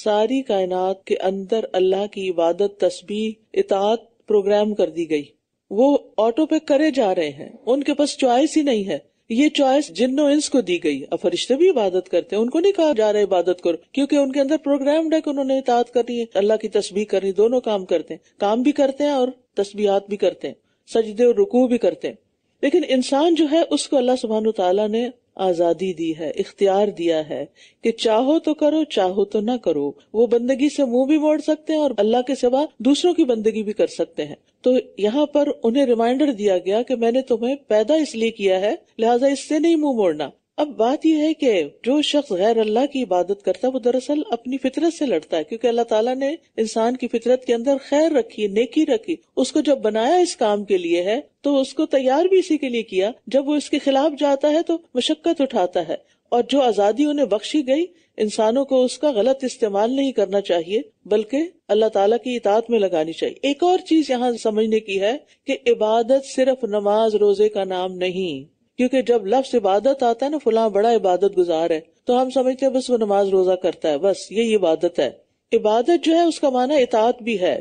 सारी कायनात के अंदर अल्लाह की इबादत तस्बी इतात प्रोग्राम कर दी गई वो ऑटो पे करे जा रहे हैं उनके पास चॉइस ही नहीं है ये चॉइस जिन्नो इंस को दी गई अब फरिश्ते भी इबादत करते हैं उनको नहीं कहा जा रहा इबादत करो क्योंकि उनके अंदर प्रोग्राम है कि उन्होंने इतात करनी है अल्लाह की तस्बीह करनी दोनों काम करते हैं काम भी करते हैं और तस्बीहात भी करते हैं सजदे और रुकू भी करते हैं लेकिन इंसान जो है उसको अल्लाह सुबहान तला ने आजादी दी है इख्तियार दिया है कि चाहो तो करो चाहो तो ना करो वो बंदगी से मुंह भी मोड़ सकते हैं और अल्लाह के सिवा दूसरों की बंदगी भी कर सकते हैं तो यहाँ पर उन्हें रिमाइंडर दिया गया कि मैंने तुम्हें पैदा इसलिए किया है लिहाजा इससे नहीं मुंह मोड़ना अब बात यह है कि जो शख्स गैर अल्लाह की इबादत करता है वो दरअसल अपनी फितरत से लड़ता है क्योंकि अल्लाह ताला ने इंसान की फितरत के अंदर खैर रखी नेकी रखी उसको जब बनाया इस काम के लिए है तो उसको तैयार भी इसी के लिए किया जब वो इसके खिलाफ जाता है तो मशक्कत उठाता है और जो आजादी उन्हें बख्शी गई इंसानों को उसका गलत इस्तेमाल नहीं करना चाहिए बल्कि अल्लाह ताला की इतात में लगानी चाहिए एक और चीज यहाँ समझने की है कि इबादत सिर्फ नमाज रोजे का नाम नहीं क्योंकि जब लफ्ज इबादत आता है ना फुला बड़ा इबादत गुजार है तो हम समझते हैं बस वो नमाज रोजा करता है बस ये इबादत है इबादत जो है उसका माना इतात भी है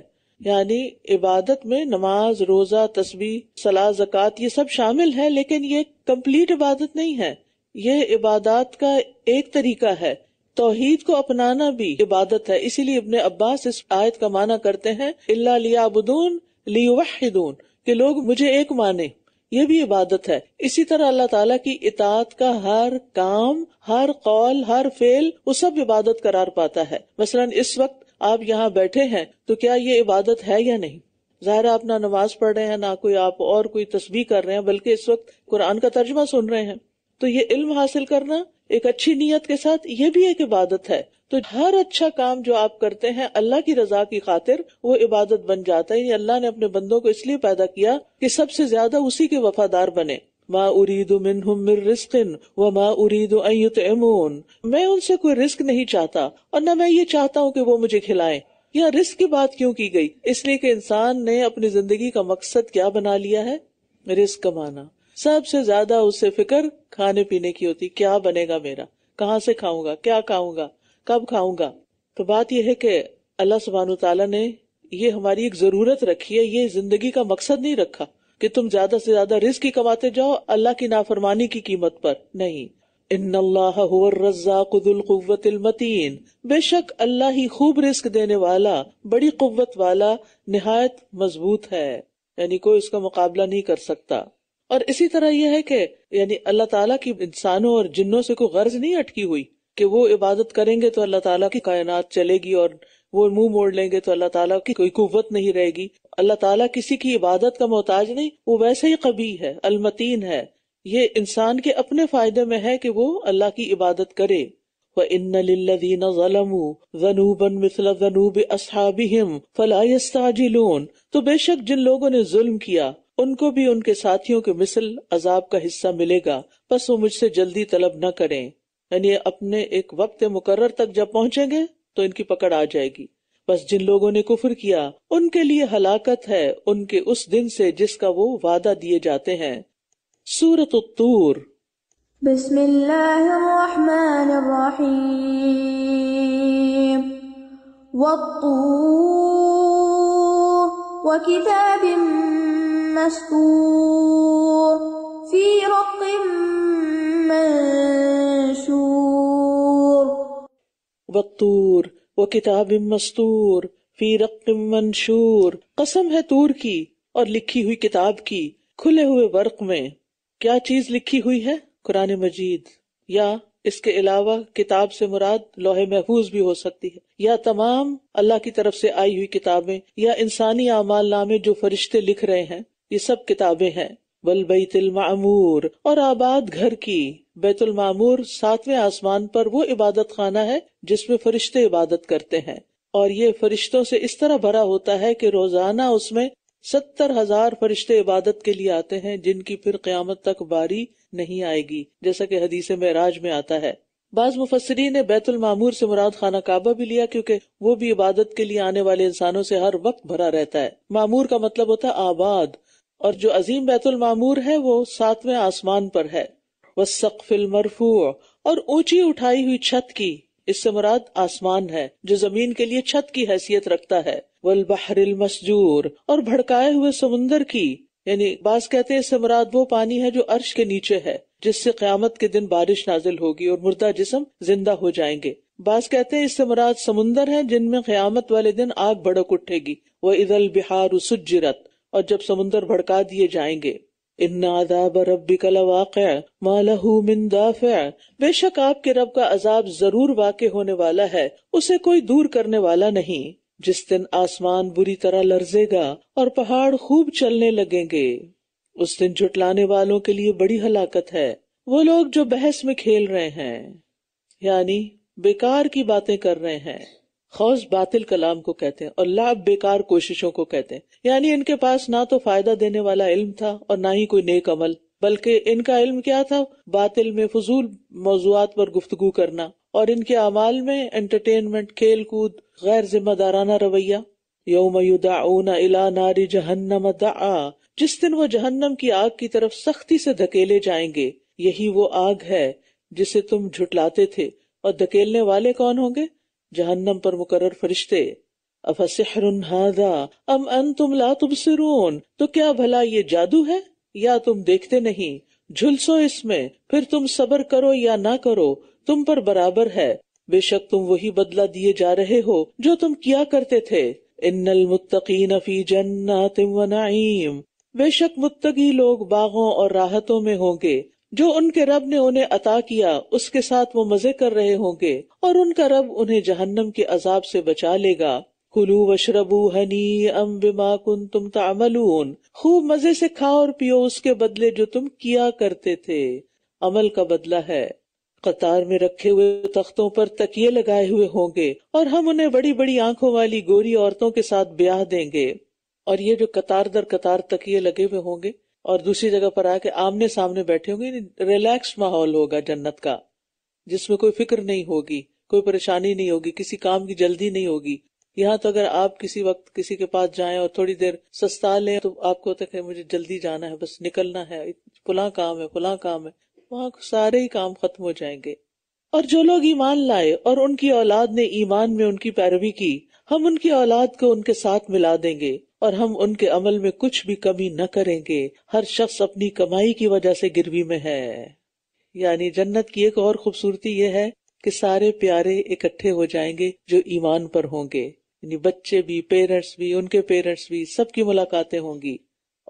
यानी इबादत में नमाज रोजा तस्वीर सलाह जक़ात ये सब शामिल है लेकिन ये कम्प्लीट इबादत नहीं है ये इबादत का एक तरीका है तोहहीद को अपनाना भी इबादत है इसीलिए अपने अब्बास इस आयत का माना करते हैं इल्ला लियाबुदून लियुवाहिदून के लोग मुझे एक माने यह भी इबादत है इसी तरह अल्लाह ताला की इतात का हर काम हर कौल हर फेल वो सब इबादत करार पाता है मसलन इस वक्त आप यहाँ बैठे हैं तो क्या ये इबादत है या नहीं ज़ाहिर आप ना नमाज पढ़ रहे हैं ना कोई आप और कोई तस्बीह कर रहे हैं बल्कि इस वक्त कुरान का तर्जमा सुन रहे हैं तो ये इल्म हासिल करना एक अच्छी नीयत के साथ ये भी एक इबादत है तो हर अच्छा काम जो आप करते हैं अल्लाह की रजा की खातिर वो इबादत बन जाता है अल्लाह ने अपने बंदों को इसलिए पैदा किया कि सबसे ज्यादा उसी के वफादार बने माँ उरीद मिन मिर रिस्किन व माँ उरीद अमून मैं उनसे कोई रिस्क नहीं चाहता और न मैं ये चाहता हूँ कि वो मुझे खिलाएं यहाँ रिस्क की बात क्यों की गई इसलिए कि इंसान ने अपनी जिंदगी का मकसद क्या बना लिया है रिस्क कमाना सबसे ज्यादा उससे फिक्र खाने पीने की होती क्या बनेगा मेरा कहाँ से खाऊंगा क्या खाऊंगा कब खाऊंगा तो बात यह है कि अल्लाह सुबहान तला ने ये हमारी एक जरूरत रखी है ये जिंदगी का मकसद नहीं रखा कि तुम ज्यादा से ज्यादा रिस्क ही कमाते जाओ अल्लाह की नाफरमानी की कीमत पर नहीं इन्ल्लाहमतीन बेशक अल्लाह ही खूब रिस्क देने वाला बड़ी कुत वाला नहायत मजबूत है यानी कोई उसका मुकाबला नहीं कर सकता और इसी तरह यह है कि यानी अल्लाह ताला की इंसानों और जिन्नों से कोई गर्ज नहीं अटकी हुई कि वो इबादत करेंगे तो अल्लाह ताला की कायनात चलेगी और वो मुंह मोड़ लेंगे तो अल्लाह ताला की कोई कुत नहीं रहेगी अल्लाह ताला किसी की इबादत का मोहताज नहीं वो वैसे ही कबी है अलमतीन है ये इंसान के अपने फायदे में है कि वो अल्लाह की इबादत करे व इन जनूबन मिसल जनूब असहाबिम फलाजिलोन तो बेशक जिन लोगों ने जुल्म किया उनको भी उनके साथियों के मिसल अजाब का हिस्सा मिलेगा बस वो मुझसे जल्दी तलब न करें यानी अपने एक वक्त मुकर्र तक जब पहुंचेंगे तो इनकी पकड़ आ जाएगी बस जिन लोगों ने कुफर किया उनके लिए हलाकत है उनके उस दिन से जिसका वो वादा दिए जाते हैं सूरत बिस्मिल्लाहिर्रहमानिर्रहीम बत्तूर व किताब मस्तूर फी मंशूर कसम है तूर की और लिखी हुई किताब की खुले हुए वर्क में क्या चीज लिखी हुई है कुरान मजीद या इसके अलावा किताब से मुराद लोहे महफूज भी हो सकती है या तमाम अल्लाह की तरफ से आई हुई किताबे या इंसानी अमाल नामे जो फरिश्ते लिख रहे हैं ये सब किताबे हैं बल बैतुल मामूर और आबाद घर की बैतुल मामूर सातवें आसमान पर वो इबादत खाना है जिसमें फरिश्ते इबादत करते हैं और ये फरिश्तों से इस तरह भरा होता है कि रोजाना उसमें सत्तर हजार फरिश्ते इबादत के लिए आते हैं जिनकी फिर क्यामत तक बारी नहीं आएगी जैसा की हदीस महराज में आता है बाज मुफसरी ने बैतुल मामूर से मुराद खाना काबा भी लिया क्योंकि वो भी इबादत के लिए आने वाले इंसानों से हर वक्त भरा रहता है मामूर का मतलब होता है आबाद और जो अजीम बैतुल मामूर है वो सातवें आसमान पर है वक्फिल मरफू और ऊंची उठाई हुई छत की इससे मुराद आसमान है जो जमीन के लिए छत की हैसियत रखता है वल बहरिल मसजूर और भड़काए हुए समुन्दर की यानी बास कहते हैं इससे मुराद वो पानी है जो अर्श के नीचे है जिससे क्यामत के दिन बारिश नाजिल होगी और मुर्दा जिसम जिंदा हो जाएंगे बास कहते हैं इससे मुराद समुन्दर है जिनमें क्यामत वाले दिन आग भड़क उठेगी वह इधल बिहार सुजरत और जब समुन्दर भड़का दिए जाएंगे इन आदाब बेशक आपके रब का अजाब जरूर वाक़ होने वाला है उसे कोई दूर करने वाला नहीं जिस दिन आसमान बुरी तरह लर्जेगा और पहाड़ खूब चलने लगेंगे उस दिन जुटलाने वालों के लिए बड़ी हलाकत है वो लोग जो बहस में खेल रहे हैं यानी बेकार की बातें कर रहे हैं खौस बातिल कलाम को कहते हैं और लाभ बेकार कोशिशों को कहते हैं यानी इनके पास ना तो फायदा देने वाला इल्म था और ना ही कोई नेक अमल बल्कि इनका इल्म क्या था बातिल में फजूल मौजूद पर गुफ्तगु करना और इनके अमाल में एंटरटेनमेंट खेल कूद गैर जिम्मेदाराना रवैया यौम युदाऊना इला नारी जहन्नम दआ जिस दिन वो जहन्नम की आग की तरफ सख्ती से धकेले जाएंगे यही वो आग है जिसे तुम झुटलाते थे और धकेलने वाले कौन होंगे जहन्नम पर मुकर्र फरिश्ते अफसहरुन्हादा अम अन तुम ला तुबसिरून तो क्या भला ये जादू है या तुम देखते नहीं झुलसो इसमें फिर तुम सबर करो या ना करो तुम पर बराबर है बेशक तुम वही बदला दिए जा रहे हो जो तुम किया करते थे इन्नल मुत्तकीन फी जन्नातिम व नईम बेशक मुत्तकी लोग बागों और राहतों में होंगे जो उनके रब ने उन्हें अता किया उसके साथ वो मजे कर रहे होंगे और उनका रब उन्हें जहन्नम के अजाब से बचा लेगा कुलू वशरबू हनी अम बिमा कुन तुम तमलून खूब मजे से खाओ और पियो उसके बदले जो तुम किया करते थे अमल का बदला है कतार में रखे हुए तख्तों पर तकिए लगाए हुए होंगे और हम उन्हें बड़ी बड़ी आंखों वाली गोरी औरतों के साथ ब्याह देंगे और ये जो कतार दर कतार तकिए लगे हुए होंगे और दूसरी जगह पर आके आमने सामने बैठे होंगे रिलैक्स माहौल होगा जन्नत का जिसमें कोई फिक्र नहीं होगी कोई परेशानी नहीं होगी किसी काम की जल्दी नहीं होगी यहाँ तो अगर आप किसी वक्त किसी के पास जाएं और थोड़ी देर सस्ता लें तो आपको होता है मुझे जल्दी जाना है बस निकलना है फुला काम है फुला काम है वहां सारे ही काम खत्म हो जाएंगे और जो लोग ईमान लाए और उनकी औलाद ने ईमान में उनकी पैरवी की हम उनकी औलाद को उनके साथ मिला देंगे और हम उनके अमल में कुछ भी कमी न करेंगे हर शख्स अपनी कमाई की वजह से गिरवी में है यानी जन्नत की एक और खूबसूरती यह है कि सारे प्यारे इकट्ठे हो जाएंगे जो ईमान पर होंगे यानी बच्चे भी पेरेंट्स भी उनके पेरेंट्स भी सबकी मुलाकातें होंगी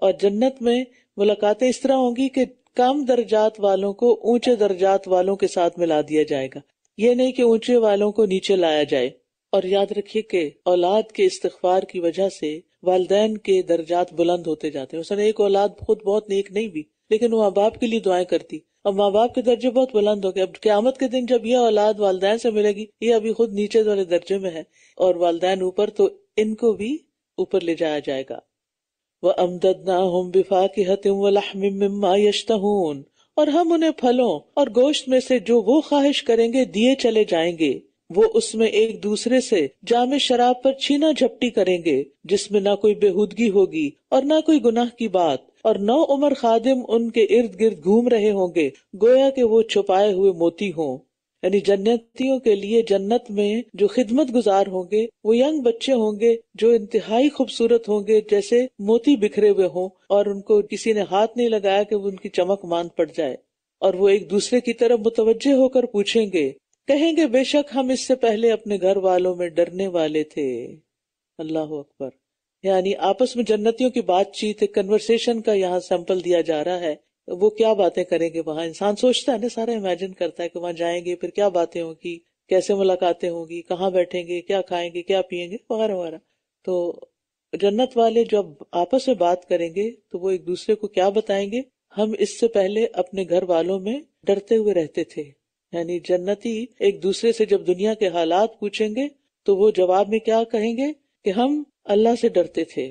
और जन्नत में मुलाकातें इस तरह होंगी कि कम दर्जात वालों को ऊंचे दर्जात वालों के साथ मिला दिया जाएगा ये नहीं कि ऊंचे वालों को नीचे लाया जाए और याद रखिए कि औलाद के इस्तार की वजह से वालदेन के दर्जात बुलंद होते जाते हैं उसने एक औलाद खुद बहुत नेक नहीं भी लेकिन वो माँ बाप के लिए दुआएं करती अब माँ बाप के दर्जे बहुत बुलंद हो गए अब क्यामत के दिन जब यह औलाद वालदेन से मिलेगी ये अभी खुद नीचे वाले दर्जे में है और वालदेन ऊपर तो इनको भी ऊपर ले जाया जाएगा वह अमदद ना हम बिफा की हतिमा और हम उन्हें फलों और गोश्त में से जो वो ख्वाहिश करेंगे दिए चले जाएंगे वो उसमें एक दूसरे से जाम शराब पर छीना झपटी करेंगे जिसमें ना कोई बेहूदगी होगी और ना कोई गुनाह की बात और नौ उम्र खादिम उनके इर्द गिर्द घूम रहे होंगे गोया के वो छुपाए हुए मोती हों यानी जन्नतियों के लिए जन्नत में जो खिदमत गुजार होंगे वो यंग बच्चे होंगे जो इंतहाई खूबसूरत होंगे जैसे मोती बिखरे हुए हों और उनको किसी ने हाथ नहीं लगाया कि उनकी चमक मान पड़ जाए और वो एक दूसरे की तरफ मुतवजे होकर पूछेंगे कहेंगे बेशक हम इससे पहले अपने घर वालों में डरने वाले थे अल्लाह अकबर यानी आपस में जन्नतियों की बातचीत कन्वर्सेशन का यहाँ सैंपल दिया जा रहा है वो क्या बातें करेंगे वहां इंसान सोचता है ना सारा इमेजिन करता है कि वहां जाएंगे फिर क्या बातें होंगी कैसे मुलाकातें होंगी कहाँ बैठेंगे क्या खाएंगे क्या पियेंगे वगैरह वगैरह तो जन्नत वाले जब आपस में बात करेंगे तो वो एक दूसरे को क्या बताएंगे हम इससे पहले अपने घर वालों में डरते हुए रहते थे यानी जन्नती एक दूसरे से जब दुनिया के हालात पूछेंगे तो वो जवाब में क्या कहेंगे कि हम अल्लाह से डरते थे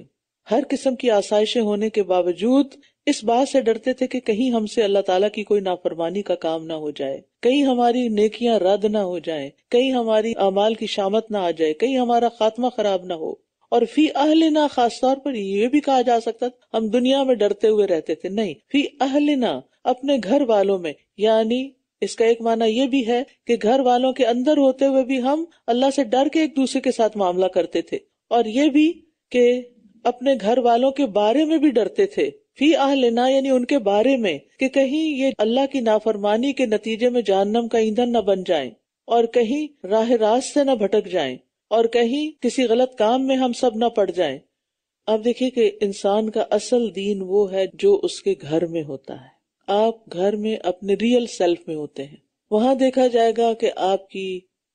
हर किस्म की आसाइशें होने के बावजूद इस बात से डरते थे कि कहीं हमसे अल्लाह ताला की कोई नाफरमानी का काम ना हो जाए कहीं हमारी नेकियां रद्द ना हो जाए कहीं हमारी अमाल की शामत ना आ जाए कहीं हमारा खात्मा खराब ना हो और फी अहलिना तौर पर ये भी कहा जा सकता हम दुनिया में डरते हुए रहते थे नहीं फी अहलिना अपने घर वालों में यानी इसका एक माना यह भी है कि घर वालों के अंदर होते हुए भी हम अल्लाह से डर के एक दूसरे के साथ मामला करते थे और ये भी कि अपने घर वालों के बारे में भी डरते थे फी आह लेना यानी उनके बारे में कि कहीं ये अल्लाह की नाफरमानी के नतीजे में जानम का ईंधन न बन जाए और कहीं राह रास्त से न भटक जाए और कहीं किसी गलत काम में हम सब न पड़ जाए अब देखिए कि इंसान का असल दीन वो है जो उसके घर में होता है आप घर में अपने रियल सेल्फ में होते हैं वहां देखा जाएगा कि आपकी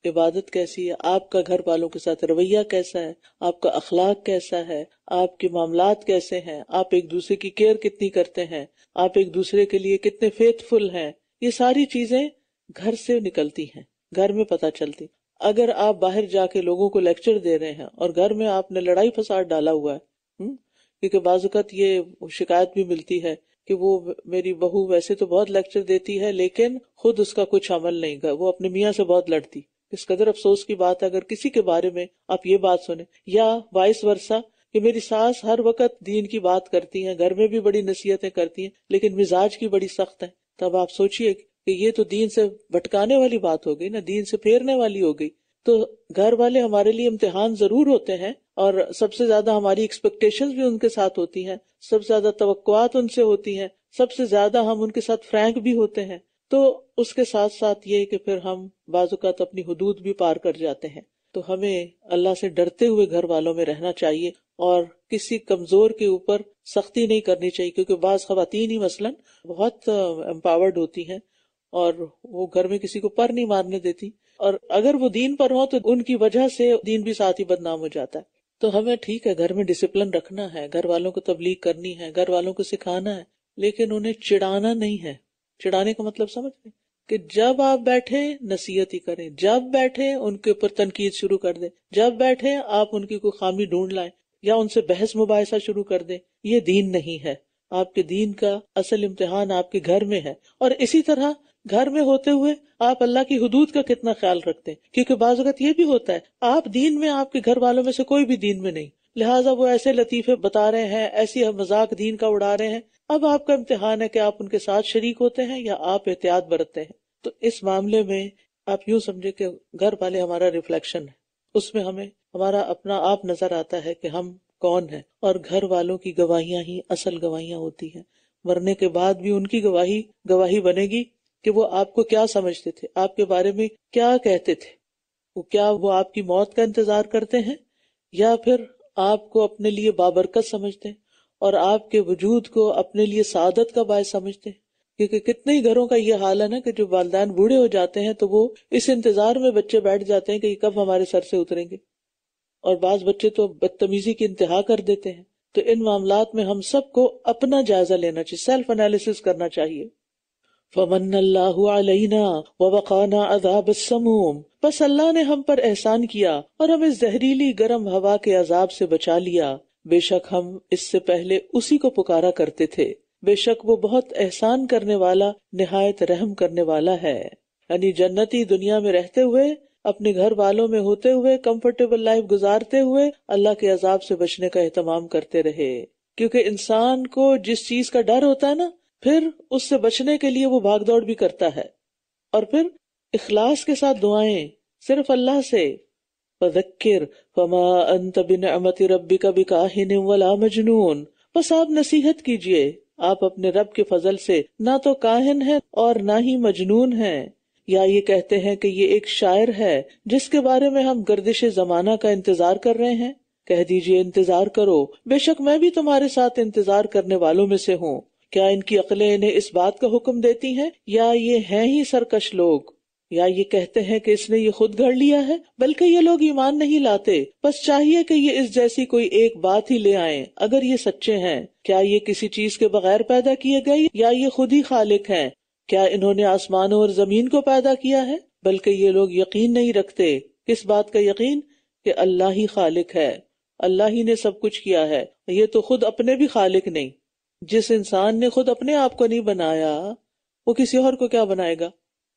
इबादत कैसी है आपका घर वालों के साथ रवैया कैसा है आपका अखलाक कैसा है आपके मामला कैसे हैं आप एक दूसरे की केयर कितनी करते हैं आप एक दूसरे के लिए कितने फेथफुल हैं ये सारी चीजें घर से निकलती हैं घर में पता चलती अगर आप बाहर जाके लोगों को लेक्चर दे रहे हैं और घर में आपने लड़ाई फसाद डाला हुआ है हम्म, क्योंकि बाजुकत ये शिकायत भी मिलती है कि वो मेरी बहू वैसे तो बहुत लेक्चर देती है लेकिन खुद उसका कुछ अमल नहीं कर वो अपने मियाँ से बहुत लड़ती इस कदर अफसोस की बात है अगर किसी के बारे में आप ये बात सुने या वाइस वर्षा कि मेरी सास हर वक्त दीन की बात करती हैं घर में भी बड़ी नसीहतें करती हैं लेकिन मिजाज की बड़ी सख्त है तब आप सोचिए कि ये तो दीन से भटकाने वाली बात हो गई ना दीन से फेरने वाली हो गई तो घर वाले हमारे लिए इम्तिहान जरूर होते हैं और सबसे ज्यादा हमारी एक्सपेक्टेशन भी उनके साथ होती हैं सबसे ज्यादा तो उनसे होती हैं सबसे ज्यादा हम उनके साथ फ्रैंक भी होते हैं तो उसके साथ साथ ये कि फिर हम बाजुकात अपनी हदूद भी पार कर जाते हैं तो हमें अल्लाह से डरते हुए घर वालों में रहना चाहिए और किसी कमजोर के ऊपर सख्ती नहीं करनी चाहिए क्योंकि बाज खातन ही मसलन बहुत एम्पावर्ड होती हैं और वो घर में किसी को पर नहीं मारने देती और अगर वो दीन पर हो तो उनकी वजह से दीन भी साथ ही बदनाम हो जाता है तो हमें ठीक है घर में डिसिप्लिन रखना है घर वालों को तबलीग करनी है घर वालों को सिखाना है लेकिन उन्हें चिड़ाना नहीं है चिड़ाने का मतलब समझ रहे कि जब आप बैठे नसीहत ही करें जब बैठे उनके ऊपर तनकीद शुरू कर दें जब बैठे आप उनकी कोई खामी ढूंढ लाएं या उनसे बहस मुबासा शुरू कर दें ये दीन नहीं है आपके दीन का असल इम्तिहान आपके घर में है और इसी तरह घर में होते हुए आप अल्लाह की हदूद का कितना ख्याल रखते हैं क्योंकि बाजत ये भी होता है आप दीन में आपके घर वालों में से कोई भी दीन में नहीं लिहाजा वो ऐसे लतीफे बता रहे हैं ऐसी मजाक दीन का उड़ा रहे हैं अब आपका इम्तिहान है कि आप उनके साथ शरीक होते हैं या आप एहतियात बरतते हैं तो इस मामले में आप यूँ समझे कि घर वाले हमारा रिफ्लेक्शन है उसमें हमें हमारा अपना आप नजर आता है कि हम कौन है और घर वालों की गवाहियां ही असल गवाहियां होती हैं मरने के बाद भी उनकी गवाही गवाही बनेगी कि वो आपको क्या समझते थे आपके बारे में क्या कहते थे वो क्या वो आपकी मौत का इंतजार करते हैं या फिर आपको अपने लिए बाबरकत समझते हैं और आपके वजूद को अपने लिए सादत का बायस समझते हैं क्योंकि कितने ही घरों का ये हाल है ना कि जो वालदान बूढ़े हो जाते हैं तो वो इस इंतजार में बच्चे बैठ जाते हैं कि कब हमारे सर से उतरेंगे और बाज बच्चे तो बदतमीजी की इंतहा कर देते हैं तो इन मामला में हम सबको अपना जायजा लेना चाहिए सेल्फ एनालिसिस करना चाहिए बस अल्लाह ने हम पर एहसान किया और हमें जहरीली गर्म हवा के अजाब से बचा लिया बेशक हम इससे पहले उसी को पुकारा करते थे बेशक वो बहुत एहसान करने वाला निहायत रहम करने वाला है यानी जन्नती दुनिया में रहते हुए अपने घर वालों में होते हुए कम्फर्टेबल लाइफ गुजारते हुए अल्लाह के अजाब से बचने का एहतमाम करते रहे क्योंकि इंसान को जिस चीज का डर होता है ना फिर उससे बचने के लिए वो भागदौड़ भी करता है और फिर इखलास के साथ दुआएं सिर्फ अल्लाह से फजक्र फमा अंत बिन अमति रबी का बिकाहिन वला मजनून बस आप नसीहत कीजिए आप अपने रब के फजल से ना तो काहिन है और ना ही मजनून है या ये कहते हैं कि ये एक शायर है जिसके बारे में हम गर्दिश जमाना का इंतजार कर रहे हैं कह दीजिए इंतजार करो बेशक मैं भी तुम्हारे साथ इंतजार करने वालों में से हूँ क्या इनकी अकलें इन्हें इस बात का हुक्म देती हैं या ये हैं ही सरकश लोग या ये कहते हैं कि इसने ये खुद गढ़ लिया है बल्कि ये लोग ईमान नहीं लाते बस चाहिए कि ये इस जैसी कोई एक बात ही ले आए अगर ये सच्चे हैं क्या ये किसी चीज के बगैर पैदा किए गए या ये खुद ही खालिक हैं क्या इन्होंने आसमानों और जमीन को पैदा किया है बल्कि ये लोग यकीन नहीं रखते किस बात का यकीन कि अल्लाह ही खालिक है अल्लाह ही ने सब कुछ किया है ये तो खुद अपने भी खालिक नहीं जिस इंसान ने खुद अपने आप को नहीं बनाया वो किसी और को क्या बनाएगा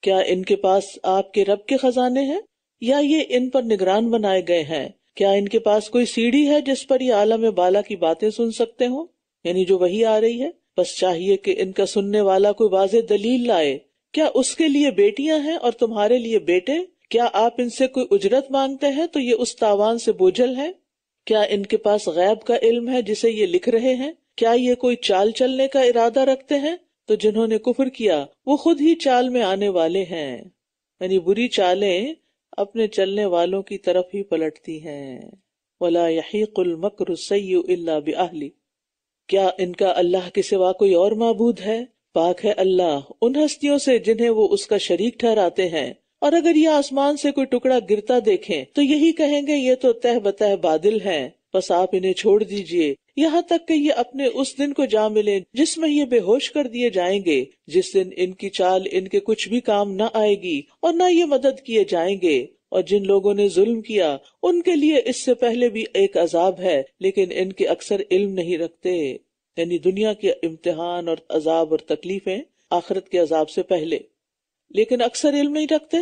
क्या इनके पास आपके रब के खजाने हैं या ये इन पर निगरान बनाए गए हैं क्या इनके पास कोई सीढ़ी है जिस पर ये आलम बाला की बातें सुन सकते हो यानी जो वही आ रही है बस चाहिए कि इनका सुनने वाला कोई वाज दलील लाए क्या उसके लिए बेटियां हैं और तुम्हारे लिए बेटे क्या आप इनसे कोई उजरत मांगते हैं तो ये उस तावान से बोझल है क्या इनके पास गैब का इल्म है जिसे ये लिख रहे हैं क्या ये कोई चाल चलने का इरादा रखते हैं तो जिन्होंने कुफर किया वो खुद ही चाल में आने वाले हैं यानी बुरी चालें अपने चलने वालों की तरफ ही पलटती हैं वला यहीकुल मकर इल्ला बिअहली क्या इनका अल्लाह के सिवा कोई और मबूद है पाक है अल्लाह उन हस्तियों से जिन्हें वो उसका शरीक ठहराते हैं और अगर ये आसमान से कोई टुकड़ा गिरता देखें तो यही कहेंगे ये तो तह बतह बादल हैं बस आप इन्हें छोड़ दीजिए यहाँ तक कि ये अपने उस दिन को जा मिले जिसमें ये बेहोश कर दिए जाएंगे जिस दिन इनकी चाल इनके कुछ भी काम न आएगी और न ये मदद किए जाएंगे और जिन लोगों ने जुल्म किया उनके लिए इससे पहले भी एक अजाब है लेकिन इनके अक्सर इल्म नहीं रखते यानी दुनिया के इम्तिहान और अजाब और तकलीफें आखरत के अजाब से पहले लेकिन अक्सर इल्म नहीं रखते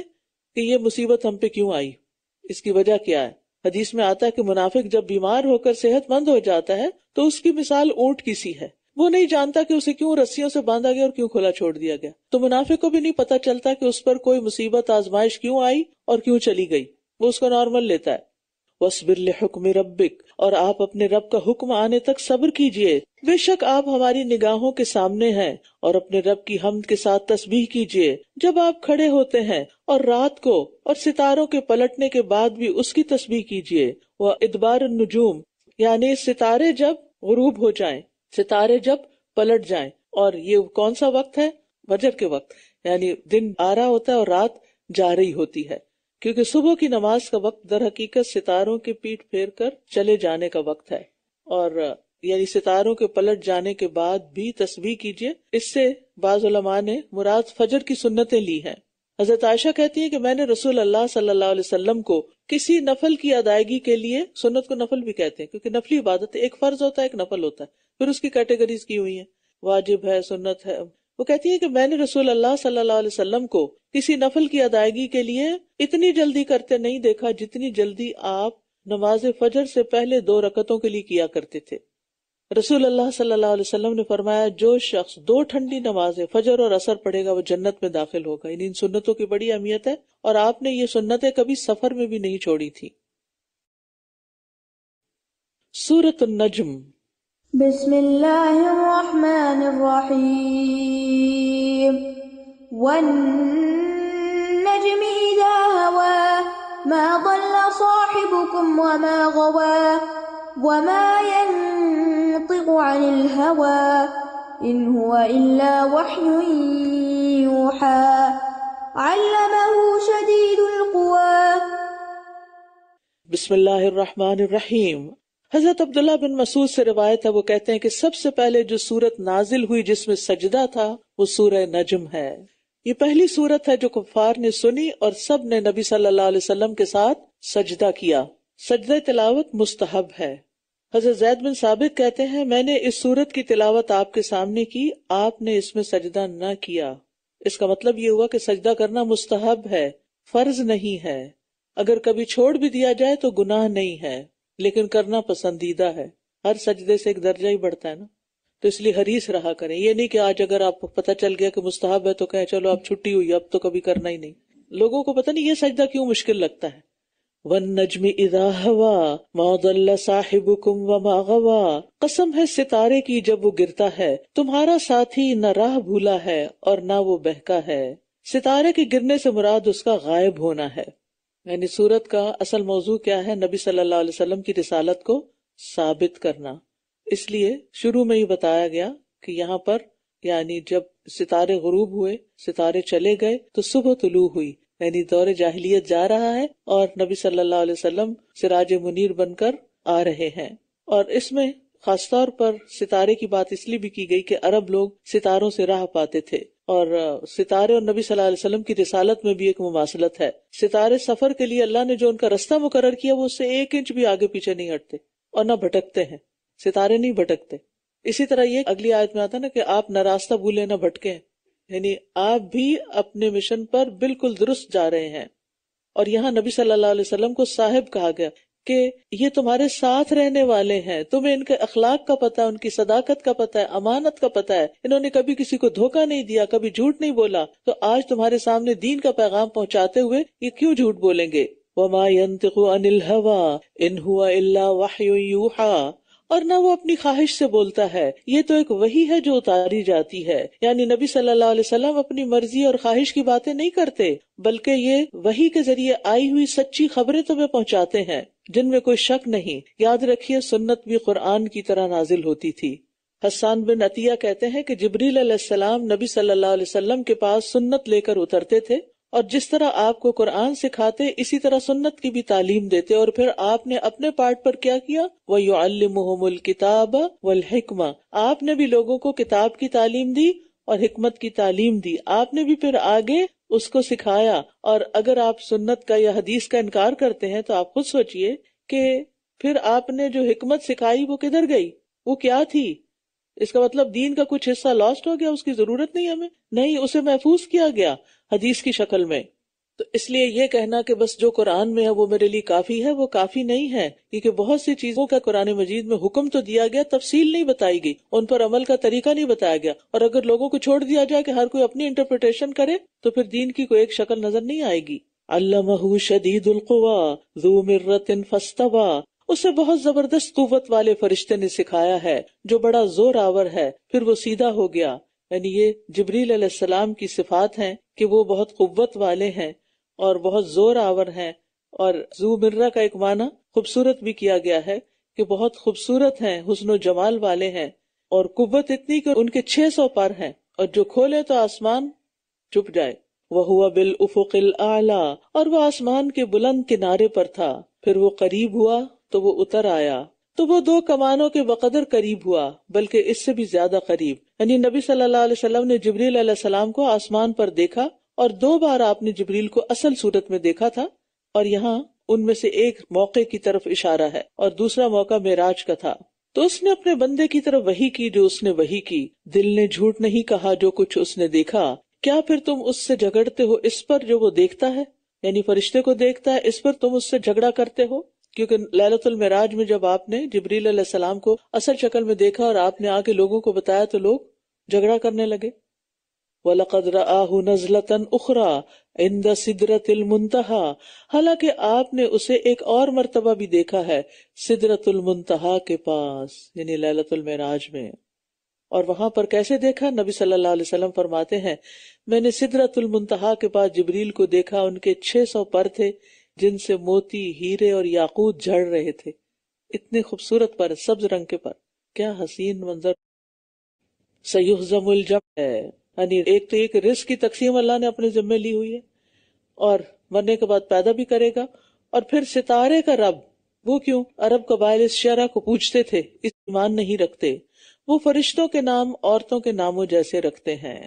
कि ये मुसीबत हम पे क्यों आई इसकी वजह क्या है हदीस में आता है कि मुनाफिक जब बीमार होकर सेहतमंद हो जाता है तो उसकी मिसाल ऊंट की सी है वो नहीं जानता कि उसे क्यों रस्सियों से बांधा गया और क्यों खुला छोड़ दिया गया तो मुनाफे को भी नहीं पता चलता कि उस पर कोई मुसीबत आजमाइश क्यों आई और क्यों चली गई वो उसको नॉर्मल लेता है वसबिर हुक्म रबिक और आप अपने रब का हुक्म आने तक सब्र कीजिए बेशक आप हमारी निगाहों के सामने हैं और अपने रब की हमद के साथ तस्बीह कीजिए जब आप खड़े होते हैं और रात को और सितारों के पलटने के बाद भी उसकी तस्बीह कीजिए वह इतबार नजूम यानी सितारे जब गरूब हो जाए सितारे जब पलट जाए और ये कौन सा वक्त है वजर के वक्त यानी दिन आ रहा होता है और रात जा रही होती है क्योंकि सुबह की नमाज का वक्त दर हकीकत सितारों की पीठ फेर कर चले जाने का वक्त है और यानी सितारों के पलट जाने के बाद भी तस्वीर कीजिए इससे बाजुलमा ने मुराद फजर की सुन्नतें ली हैं हजरत आयशा कहती है कि मैंने रसूल अल्लाह सल्लल्लाहु अलैहि वसल्लम को किसी नफल की अदायगी के लिए सुन्नत को नफल भी कहते हैं क्योंकि नफली इबादत एक फर्ज होता है एक नफल होता है फिर उसकी कैटेगरीज की हुई है वाजिब है सुन्नत है वो कहती है कि मैंने रसूल अल्लाह सल्लाम को किसी नफल की अदायगी के लिए इतनी जल्दी करते नहीं देखा जितनी जल्दी आप नमाज फजर से पहले दो रकतों के लिए किया करते थे रसूल अल्लाह सल्लल्लाहु अलैहि वसल्लम ने फरमाया जो शख्स दो ठंडी नमाज फजर और असर पड़ेगा वो जन्नत में दाखिल होगा इन इन सुन्नतों की बड़ी अहमियत है और आपने ये सुन्नतें कभी सफर में भी नहीं छोड़ी थी सूरत नजम बिस्मिल्लाहिर्रहमानिर्रहीम والنجم إذا هوى ما ضل صاحبكم وما غوى وما ينطق عن الهوى إن هو إلا وحي يوحى علمه شديد القوى بسم الله الرحمن الرحيم حضرت عبداللہ بن مسعود سے روایت ہے وہ کہتے ہیں کہ سب سے پہلے جو سورت نازل ہوئی جس میں سجدہ تھا وہ سورہ نجم ہے ये पहली सूरत है जो कुफार ने सुनी और सब ने नबी सल्लल्लाहु अलैहि वसल्लम के साथ सजदा किया सजदा तिलावत मुस्तहब है हजरत जैद बिन साबित कहते हैं मैंने इस सूरत की तिलावत आपके सामने की आपने इसमें सजदा न किया इसका मतलब ये हुआ कि सजदा करना मुस्तहब है फर्ज नहीं है अगर कभी छोड़ भी दिया जाए तो गुनाह नहीं है लेकिन करना पसंदीदा है हर सजदे से एक दर्जा ही बढ़ता है ना तो इसलिए हरीस रहा करें ये नहीं कि आज अगर आपको पता चल गया कि मुस्ताहब है तो कहें चलो आप छुट्टी हुई अब तो कभी करना ही नहीं लोगों को पता नहीं ये सजदा क्यों मुश्किल लगता है वन नजमी इदा साहिब कुम व मागवा कसम है सितारे की जब वो गिरता है तुम्हारा साथी न राह भूला है और न वो बहका है सितारे के गिरने से मुराद उसका गायब होना है यानी सूरत का असल मौजू क्या है नबी सल्लल्लाहु अलैहि वसल्लम की रिसालत को साबित करना इसलिए शुरू में ही बताया गया कि यहाँ पर यानी जब सितारे गरूब हुए सितारे चले गए तो सुबह तुलू हुई यानी दौरे जाहिलियत जा रहा है और नबी सल्लल्लाहु अलैहि वसल्लम सिराज मुनीर बनकर आ रहे हैं और इसमें खासतौर पर सितारे की बात इसलिए भी की गई कि अरब लोग सितारों से राह पाते थे और सितारे और नबी सल्लल्लाहु अलैहि वसल्लम की रिसालत में भी एक मुमासलत है सितारे सफर के लिए अल्लाह ने जो उनका रास्ता मुकर किया वो उससे एक इंच भी आगे पीछे नहीं हटते और न भटकते हैं सितारे नहीं भटकते इसी तरह ये अगली आयत में आता ना कि आप ना रास्ता भूले ना भटके यानी आप भी अपने मिशन पर बिल्कुल दुरुस्त जा रहे हैं और यहाँ नबी सल्लल्लाहु अलैहि वसल्लम को साहिब कहा गया कि ये तुम्हारे साथ रहने वाले हैं तुम्हें इनके अखलाक का पता है उनकी सदाकत का पता है अमानत का पता है इन्होंने कभी किसी को धोखा नहीं दिया कभी झूठ नहीं बोला तो आज तुम्हारे सामने दीन का पैगाम पहुँचाते हुए ये क्यूँ झूठ बोलेंगे वमा यंतु अनिल हवा इन हुआ इल्ला वाह और ना वो अपनी ख्वाहिश से बोलता है ये तो एक वही है जो उतारी जाती है यानी नबी सल्लल्लाहु अलैहि वसल्लम अपनी मर्जी और ख्वाहिश की बातें नहीं करते बल्कि ये वही के जरिए आई हुई सच्ची खबरें तुम्हें पहुंचाते हैं जिनमें कोई शक नहीं याद रखिए सुन्नत भी कुरान की तरह नाजिल होती थी हसान बिन अतिया कहते हैं कि जबरील नबी सल्लल्लाहु अलैहि वसल्लम के पास सुन्नत लेकर उतरते थे और जिस तरह आपको कुरान सिखाते इसी तरह सुन्नत की भी तालीम देते और फिर आपने अपने पार्ट पर क्या किया वह युमल किताब वल हिकमा आपने भी लोगों को किताब की तालीम दी और हिकमत की तालीम दी आपने भी फिर आगे उसको सिखाया और अगर आप सुन्नत का या हदीस का इनकार करते हैं तो आप खुद सोचिए कि फिर आपने जो हिकमत सिखाई वो किधर गई वो क्या थी इसका मतलब दीन का कुछ हिस्सा लॉस्ट हो गया उसकी जरूरत नहीं हमें नहीं उसे महफूज किया गया हदीस की शक्ल में तो इसलिए यह कहना कि बस जो कुरान में है वो मेरे लिए काफी है वो काफी नहीं है क्योंकि बहुत सी चीजों का कुरान मजीद में हुक्म तो दिया गया तफसील नहीं बताई गई उन पर अमल का तरीका नहीं बताया गया और अगर लोगों को छोड़ दिया जाए कि हर कोई अपनी इंटरप्रिटेशन करे तो फिर दीन की कोई एक शक्ल नजर नहीं आएगी अल्लाह शदीदुल्वा जू मिर्रतिन फस्तवा उसे बहुत जबरदस्त कुवत वाले फरिश्ते ने सिखाया है जो बड़ा जोर आवर है फिर वो सीधा हो गया यानी ये जबरील सलाम की सिफात है कि वो बहुत कुवत वाले हैं और बहुत जोर आवर है और जू मिर्रा का एक माना खूबसूरत भी किया गया है कि बहुत खूबसूरत है हुसन जमाल वाले हैं और कुवत इतनी कि उनके छह सौ पर है और जो खोले तो आसमान चुप जाए वह हुआ बिल उफुकिल आला और वह आसमान के बुलंद किनारे पर था फिर वो करीब हुआ तो वो उतर आया तो वो दो कमानों के बकदर करीब हुआ बल्कि इससे भी ज्यादा करीब यानी नबी सल्लल्लाहु अलैहि वसल्लम ने जबरील सलाम को आसमान पर देखा और दो बार आपने जबरील को असल सूरत में देखा था और यहाँ उनमें से एक मौके की तरफ इशारा है और दूसरा मौका मेराज का था तो उसने अपने बंदे की तरफ वही की जो उसने वही की दिल ने झूठ नहीं कहा जो कुछ उसने देखा क्या फिर तुम उससे झगड़ते हो इस पर जो वो देखता है यानी फरिश्ते को देखता है इस पर तुम उससे झगड़ा करते हो क्योंकि ललतुल मराज में जब आपने जबरील सलाम को असल शक्ल में देखा और आपने आके लोगों को बताया तो लोग झगड़ा करने लगे नजलतन उखरा इंद सिदरतुल मुंतहा हालांकि आपने उसे एक और मरतबा भी देखा है सिदरतुल मुंतहा के पास यानी ललतुल मराज में और वहां पर कैसे देखा नबी सल्लल्लाहु अलैहि वसल्लम फरमाते हैं मैंने सिदरतुल मुंतहा के पास जबरील को देखा उनके छह सौ पर थे जिनसे मोती हीरे और याकूत झड़ रहे थे इतने खूबसूरत पर सब्ज रंग के पर क्या हसीन मंजर सयुजमुल जब है यानी एक तो एक रिस्क की तकसीम अल्लाह ने अपने जिम्मे ली हुई है और मरने के बाद पैदा भी करेगा और फिर सितारे का रब वो क्यों अरब कबाइल इस शरा को पूछते थे इस ईमान नहीं रखते वो फरिश्तों के नाम औरतों के नामों जैसे रखते हैं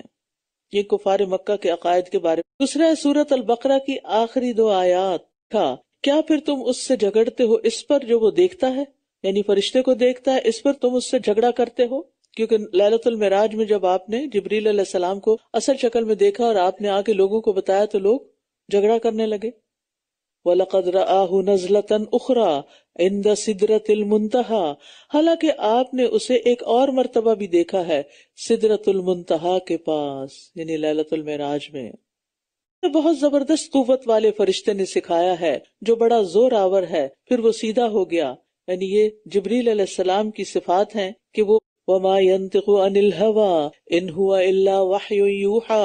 ये कुफार मक्का के अकायद के बारे में दूसरा सूरत अल बकरा की आखिरी दो आयात कहा क्या फिर तुम उससे झगड़ते हो इस पर जो वो देखता है यानी फरिश्ते को देखता है इस पर तुम उससे झगड़ा करते हो क्योंकि ललतुल मराज में जब आपने जबरील सलाम को असल शक्ल में देखा और आपने आके लोगों को बताया तो लोग झगड़ा करने लगे नजलतन उखरा इंद सिदरतिल मुंतहा हालांकि आपने उसे एक और मरतबा भी देखा है सिदरतुल मुंतहा के पास यानी ललतुल मराज में बहुत जबरदस्त कुवत वाले फरिश्ते ने सिखाया है जो बड़ा जोर आवर है फिर वो सीधा हो गया यानी ये जबरील सलाम की सिफात है कि वो वमा अनिल हवा इन हुआ इल्ला वाहयूहा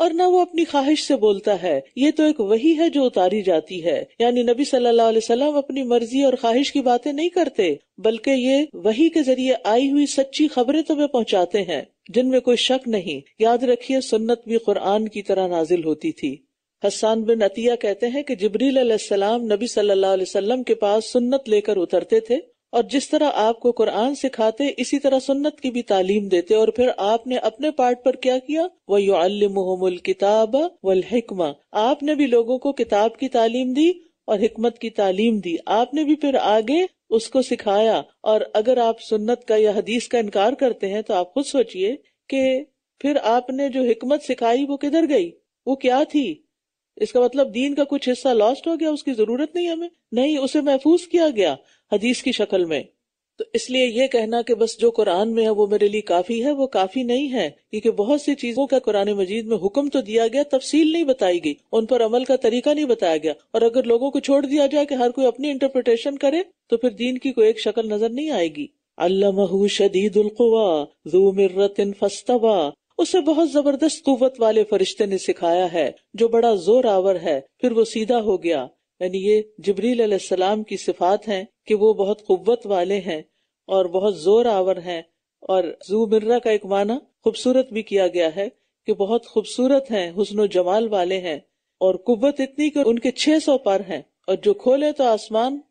और न वो अपनी ख्वाहिश से बोलता है ये तो एक वही है जो उतारी जाती है यानी नबी सल्लल्लाहु अलैहि वसल्लम अपनी मर्जी और ख्वाहिश की बातें नहीं करते बल्कि ये वही के जरिए आई हुई सच्ची खबरें तुम्हें तो पहुँचाते हैं जिनमें कोई शक नहीं याद रखिए सुन्नत भी कुरान की तरह नाजिल होती थी हसान बिन अतिया कहते हैं कि जबरील नबी सल्लल्लाहु अलैहि वसल्लम के पास सुन्नत लेकर उतरते थे और जिस तरह आपको कुरान सिखाते इसी तरह सुन्नत की भी तालीम देते और फिर आपने अपने पार्ट पर क्या किया वह युमल किताब वल हिकमा आपने भी लोगों को किताब की तालीम दी और हिकमत की तालीम दी आपने भी फिर आगे उसको सिखाया और अगर आप सुन्नत का या हदीस का इनकार करते हैं तो आप खुद सोचिए कि फिर आपने जो हिकमत सिखाई वो किधर गई वो क्या थी इसका मतलब दीन का कुछ हिस्सा लॉस्ट हो गया उसकी जरूरत नहीं हमें नहीं उसे महफूज किया गया हदीस की शक्ल में तो इसलिए ये कहना कि बस जो कुरान में है वो मेरे लिए काफी है वो काफी नहीं है क्योंकि बहुत सी चीजों का कुरान मजीद में हुक्म तो दिया गया तफसील नहीं बताई गई उन पर अमल का तरीका नहीं बताया गया और अगर लोगों को छोड़ दिया जाए कि हर कोई अपनी इंटरप्रिटेशन करे तो फिर दीन की कोई एक शक्ल नजर नहीं आएगी अल्लाह शदीदुल्कुवातिन फस्तवा उसे बहुत जबरदस्त कुत वाले फरिश्ते ने सिखाया है जो बड़ा जोर आवर है फिर वो सीधा हो गया यानी ये जबरील सलाम की सिफात हैं कि वो बहुत कुत वाले हैं और बहुत जोर आवर हैं और जू मिर्रा का एक माना खूबसूरत भी किया गया है कि बहुत खूबसूरत हैं हुसन जमाल वाले हैं और कुत इतनी कि उनके छह सौ पर हैं और जो खोले तो आसमान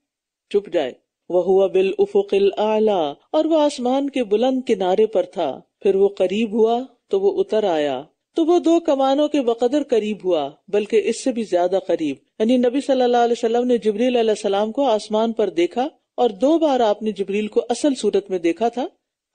चुप जाए वह हुआ बिल उफुकिल आला और वह आसमान के बुलंद किनारे पर था फिर वो करीब हुआ तो वो उतर आया तो वो दो कमानों के बकदर करीब हुआ बल्कि इससे भी ज्यादा करीब यानी नबी सल्लल्लाहु अलैहि वसल्लम ने जबरील सलाम को आसमान पर देखा और दो बार आपने जबरील को असल सूरत में देखा था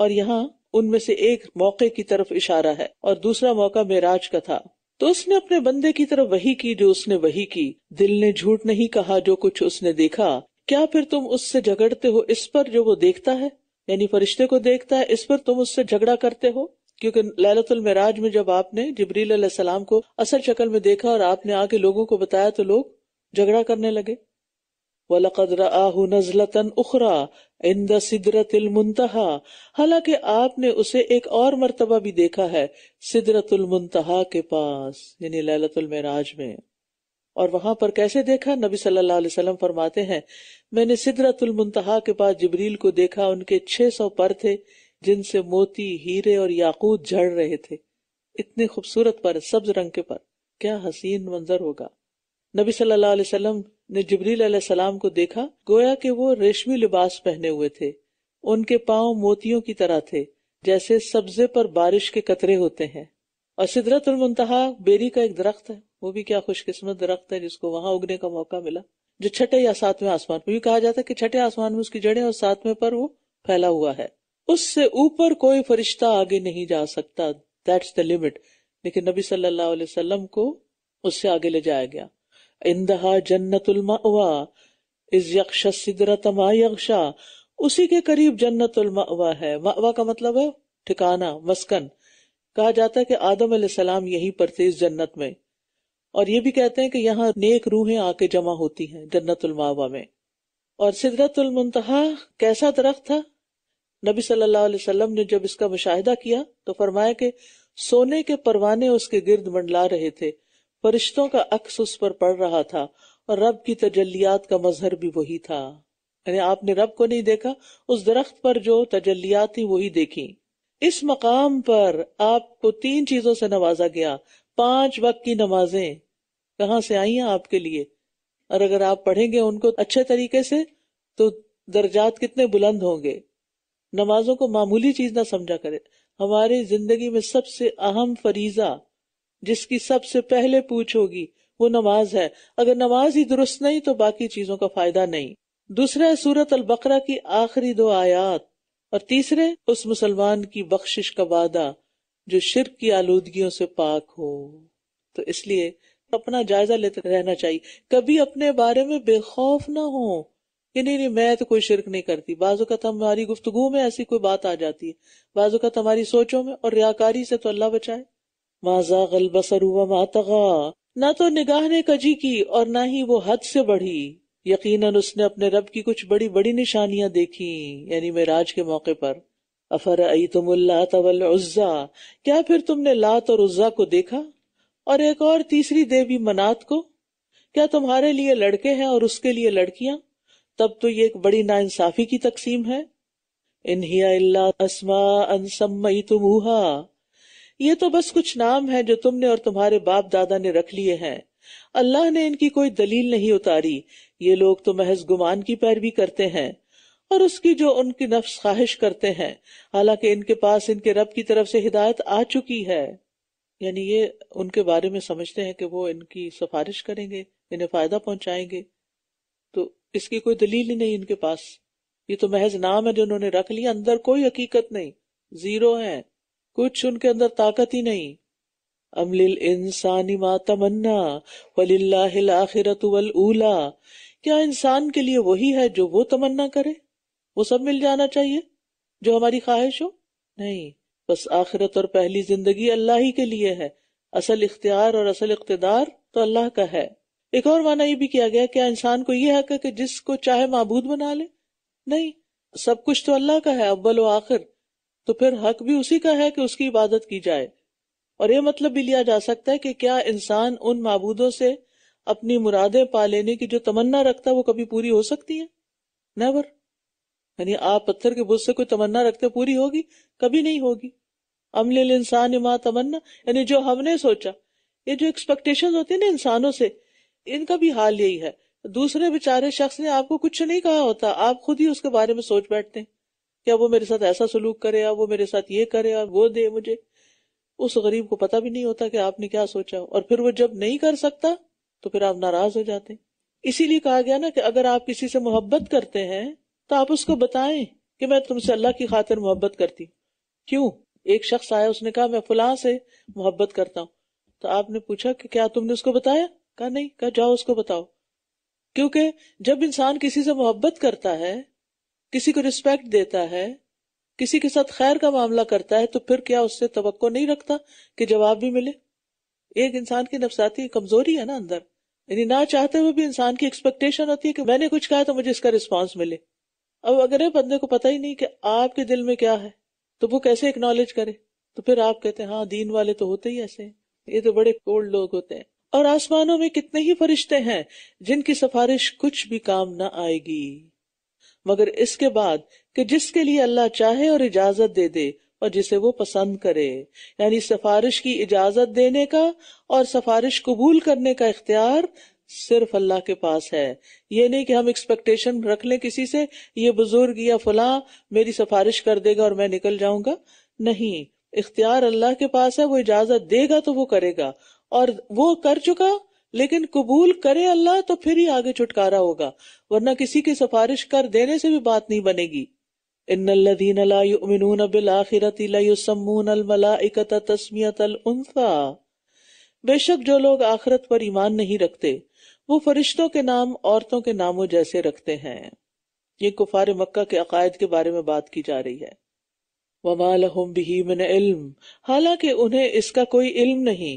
और यहाँ उनमें से एक मौके की तरफ इशारा है और दूसरा मौका मेराज का था तो उसने अपने बंदे की तरफ वही की जो उसने वही की दिल ने झूठ नहीं कहा जो कुछ उसने देखा क्या फिर तुम उससे झगड़ते हो इस पर जो वो देखता है यानी फरिश्ते को देखता है इस पर तुम उससे झगड़ा करते हो क्योंकि ललतुल मराज में जब आपने जबरील सलाम को असल शक्ल में देखा और आपने आके लोगों को बताया तो लोग झगड़ा करने लगे नजलतन उखरा इंद सिदरतुल मुंतहा हालांकि आपने उसे एक और मरतबा भी देखा है सिदरतुल मुंतहा के पास यानी ललतुल मराज में और वहां पर कैसे देखा नबी सल्लल्लाहु अलैहि वसल्लम फरमाते हैं मैंने सिदरतुल मुंतहा के पास जबरील को देखा उनके छह सौ पर थे जिनसे मोती हीरे और याकूत झड़ रहे थे इतने खूबसूरत पर सब्ज रंग के पर क्या हसीन मंजर होगा नबी सल्लल्लाहु अलैहि वसल्लम ने जबरील सलाम को देखा गोया कि वो रेशमी लिबास पहने हुए थे उनके पाओ मोतियों की तरह थे जैसे सब्जे पर बारिश के कतरे होते हैं और सिदरत मुंतहा बेरी का एक दरख्त है वो भी क्या खुशकिस्मत दरख्त है जिसको वहां उगने का मौका मिला जो छठे या सातवें आसमान पर भी कहा जाता है कि छठे आसमान में उसकी जड़ें और सातवें पर वो फैला हुआ है उससे ऊपर कोई फरिश्ता आगे नहीं जा सकता दैट्स द लिमिट लेकिन नबी सल्लल्लाहु अलैहि वसल्लम को उससे आगे ले जाया गया इंदहा जन्नतुल मावा इज यक्षा सिदरतमा यक्षा उसी के करीब जन्नतुल मावा है मावा का मतलब है ठिकाना मस्कन कहा जाता है कि आदम सलाम यहीं पर थे इस जन्नत में और ये भी कहते हैं कि यहाँ नेक रूहें आके जमा होती हैं जन्नतुल मावा में और सिदरतुल मुंतहा कैसा दरख्त था नबी सल्लल्लाहु अलैहि वसल्लम ने जब इसका मुशाहिदा किया तो फरमाया कि सोने के परवाने उसके गिर्द मंडला रहे थे फरिश्तों का अक्स उस पर पड़ रहा था और रब की तजलियात का मजहर भी वही था यानी आपने रब को नहीं देखा उस दरख्त पर जो तजलियात थी वही देखी इस मकाम पर आपको तीन चीजों से नवाजा गया पांच वक्त की नमाजें कहा से आई हैं आपके लिए और अगर आप पढ़ेंगे उनको अच्छे तरीके से तो दर्जात कितने बुलंद होंगे नमाजों को मामूली चीज ना समझा करे हमारी जिंदगी में सबसे अहम फरीजा जिसकी सबसे पहले पूछ होगी वो नमाज है अगर नमाज ही दुरुस्त नहीं तो बाकी चीजों का फायदा नहीं दूसरा है सूरत अल बकरा की आखिरी दो आयात और तीसरे उस मुसलमान की बख्शिश का वादा जो शिर की आलूदगियों से पाक हो तो इसलिए अपना जायजा लेते रहना चाहिए कभी अपने बारे में बेखौफ ना हो कि नहीं नहीं मैं तो कोई शिरक नहीं करती बाजुकत हमारी गुफ्तगु में ऐसी कोई बात आ जाती है बाजुकत हमारी सोचों में और रियाकारी से तो अल्लाह बचाए माजा गलबसर हुआ मातगा ना तो निगाह ने कजी की और ना ही वो हद से बढ़ी यकीनन उसने अपने रब की कुछ बड़ी बड़ी निशानियां देखी यानी मेराज के मौके पर अफर आई तुमल्ला तवल उज्जा क्या फिर तुमने लात और उज्जा को देखा और एक और तीसरी देवी मनात को क्या तुम्हारे लिए लड़के हैं और उसके लिए लड़कियां तब तो ये एक बड़ी नाइंसाफी की तकसीम है इन्हिया असमा अनसमई तुमूहा ये तो बस कुछ नाम है जो तुमने और तुम्हारे बाप दादा ने रख लिए हैं अल्लाह ने इनकी कोई दलील नहीं उतारी ये लोग तो महज गुमान की पैरवी करते हैं और उसकी जो उनकी नफ्स ख्वाहिश करते हैं हालांकि इनके पास इनके रब की तरफ से हिदायत आ चुकी है यानी ये उनके बारे में समझते हैं कि वो इनकी सिफारिश करेंगे इन्हें फायदा पहुंचाएंगे इसकी कोई दलील ही नहीं इनके पास ये तो महज नाम है जो उन्होंने रख लिया अंदर कोई हकीकत नहीं जीरो है कुछ उनके अंदर ताकत ही नहीं अमलिल इंसानी मातमन्ना वलिल्लाहिल आखिरत वल ऊला क्या इंसान के लिए वही है जो वो तमन्ना करे वो सब मिल जाना चाहिए जो हमारी ख्वाहिश हो नहीं बस आखिरत और पहली जिंदगी अल्लाह ही के लिए है असल इख्तियार और असल इकतदार तो अल्लाह का है एक और माना यह भी किया गया क्या इंसान को यह हक है कि जिसको चाहे मबूद बना ले नहीं सब कुछ तो अल्लाह का है अव्वल व आखिर तो फिर हक भी उसी का है कि उसकी इबादत की जाए और यह मतलब भी लिया जा सकता है कि क्या इंसान उन मबूदों से अपनी मुरादें पा लेने की जो तमन्ना रखता है वो कभी पूरी हो सकती है नेवर यानी आप पत्थर के बुझ से कोई तमन्ना रखते पूरी होगी कभी नहीं होगी अमले इंसान माँ तमन्ना यानी जो हमने सोचा ये जो एक्सपेक्टेशन होती है ना इंसानों से इनका भी हाल यही है दूसरे बेचारे शख्स ने आपको कुछ नहीं कहा होता आप खुद ही उसके बारे में सोच बैठते हैं क्या वो मेरे साथ ऐसा सलूक करे या वो मेरे साथ ये करे या वो दे मुझे उस गरीब को पता भी नहीं होता कि आपने क्या सोचा और फिर वो जब नहीं कर सकता तो फिर आप नाराज हो जाते इसीलिए कहा गया ना कि अगर आप किसी से मोहब्बत करते हैं तो आप उसको बताएं कि मैं तुमसे अल्लाह की खातिर मोहब्बत करती क्यों एक शख्स आया उसने कहा मैं फुला से मोहब्बत करता हूँ तो आपने पूछा कि क्या तुमने उसको बताया कहा नहीं कहा जाओ उसको बताओ क्योंकि जब इंसान किसी से मोहब्बत करता है किसी को रिस्पेक्ट देता है किसी के साथ खैर का मामला करता है तो फिर क्या उससे तो नहीं रखता कि जवाब भी मिले एक इंसान की नफसाती कमजोरी है ना अंदर यानी ना चाहते हुए भी इंसान की एक्सपेक्टेशन होती है कि मैंने कुछ कहा तो मुझे इसका रिस्पॉन्स मिले अब अगर बंदे को पता ही नहीं कि आपके दिल में क्या है तो वो कैसे एक्नॉलेज करे तो फिर आप कहते हैं हाँ दीन वाले तो होते ही ऐसे ये तो बड़े कोल्ड लोग होते हैं और आसमानों में कितने ही फरिश्ते हैं जिनकी सिफारिश कुछ भी काम न आएगी मगर इसके बाद कि जिसके लिए अल्लाह चाहे और इजाजत दे दे और जिसे वो पसंद करे यानी सिफारिश की इजाजत देने का और सिफारिश कबूल करने का इख्तियार सिर्फ अल्लाह के पास है ये नहीं कि हम एक्सपेक्टेशन रख ले किसी से ये बुजुर्ग या फला मेरी सिफारिश कर देगा और मैं निकल जाऊंगा नहीं इख्तियार अल्लाह के पास है वो इजाजत देगा तो वो करेगा और वो कर चुका लेकिन कबूल करे अल्लाह तो फिर ही आगे छुटकारा होगा वरना किसी की सिफारिश कर देने से भी बात नहीं बनेगी बेशक जो लोग आखिरत पर ईमान नहीं रखते वो फरिश्तों के नाम औरतों के नामों जैसे रखते हैं ये कुफार मक्का के अकायद के बारे में बात की जा रही है वमा लहुम बिही मिन इल्म हालांकि उन्हें इसका कोई इल्म नहीं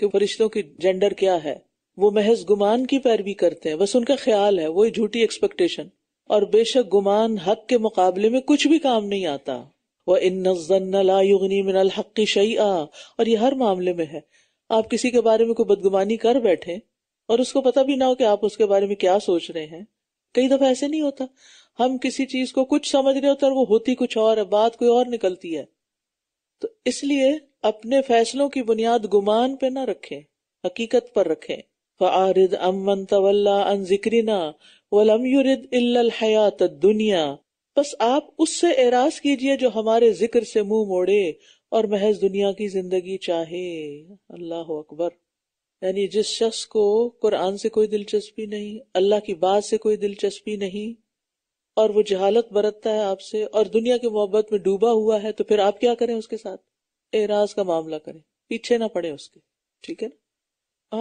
कि फरिश्तों की जेंडर क्या है वो महज गुमान की पैरवी करते हैं बस उनका ख्याल है वो झूठी एक्सपेक्टेशन और बेशक गुमान हक के मुकाबले में कुछ भी काम नहीं आता वह इन्नी मिनल की शई आ और ये हर मामले में है आप किसी के बारे में कोई बदगुमानी कर बैठे और उसको पता भी ना हो कि आप उसके बारे में क्या सोच रहे हैं कई दफा ऐसे नहीं होता हम किसी चीज को कुछ समझ रहे होते और वो होती कुछ और है बात कोई और निकलती है तो इसलिए अपने फैसलों की बुनियाद गुमान पे ना रखें हकीकत पर रखें फ़ारिद अमन तवल्ला अन जिक्रिना वलम युरिद हयात दुनिया बस आप उससे एराज कीजिए जो हमारे जिक्र से मुंह मोड़े और महज दुनिया की जिंदगी चाहे अल्लाह अकबर यानी जिस शख्स को कुरान से कोई दिलचस्पी नहीं अल्लाह की बात से कोई दिलचस्पी नहीं और वो जहालत बरतता है आपसे और दुनिया की मोहब्बत में डूबा हुआ है तो फिर आप क्या करें उसके साथ एराज का मामला करें पीछे ना पड़े उसके ठीक है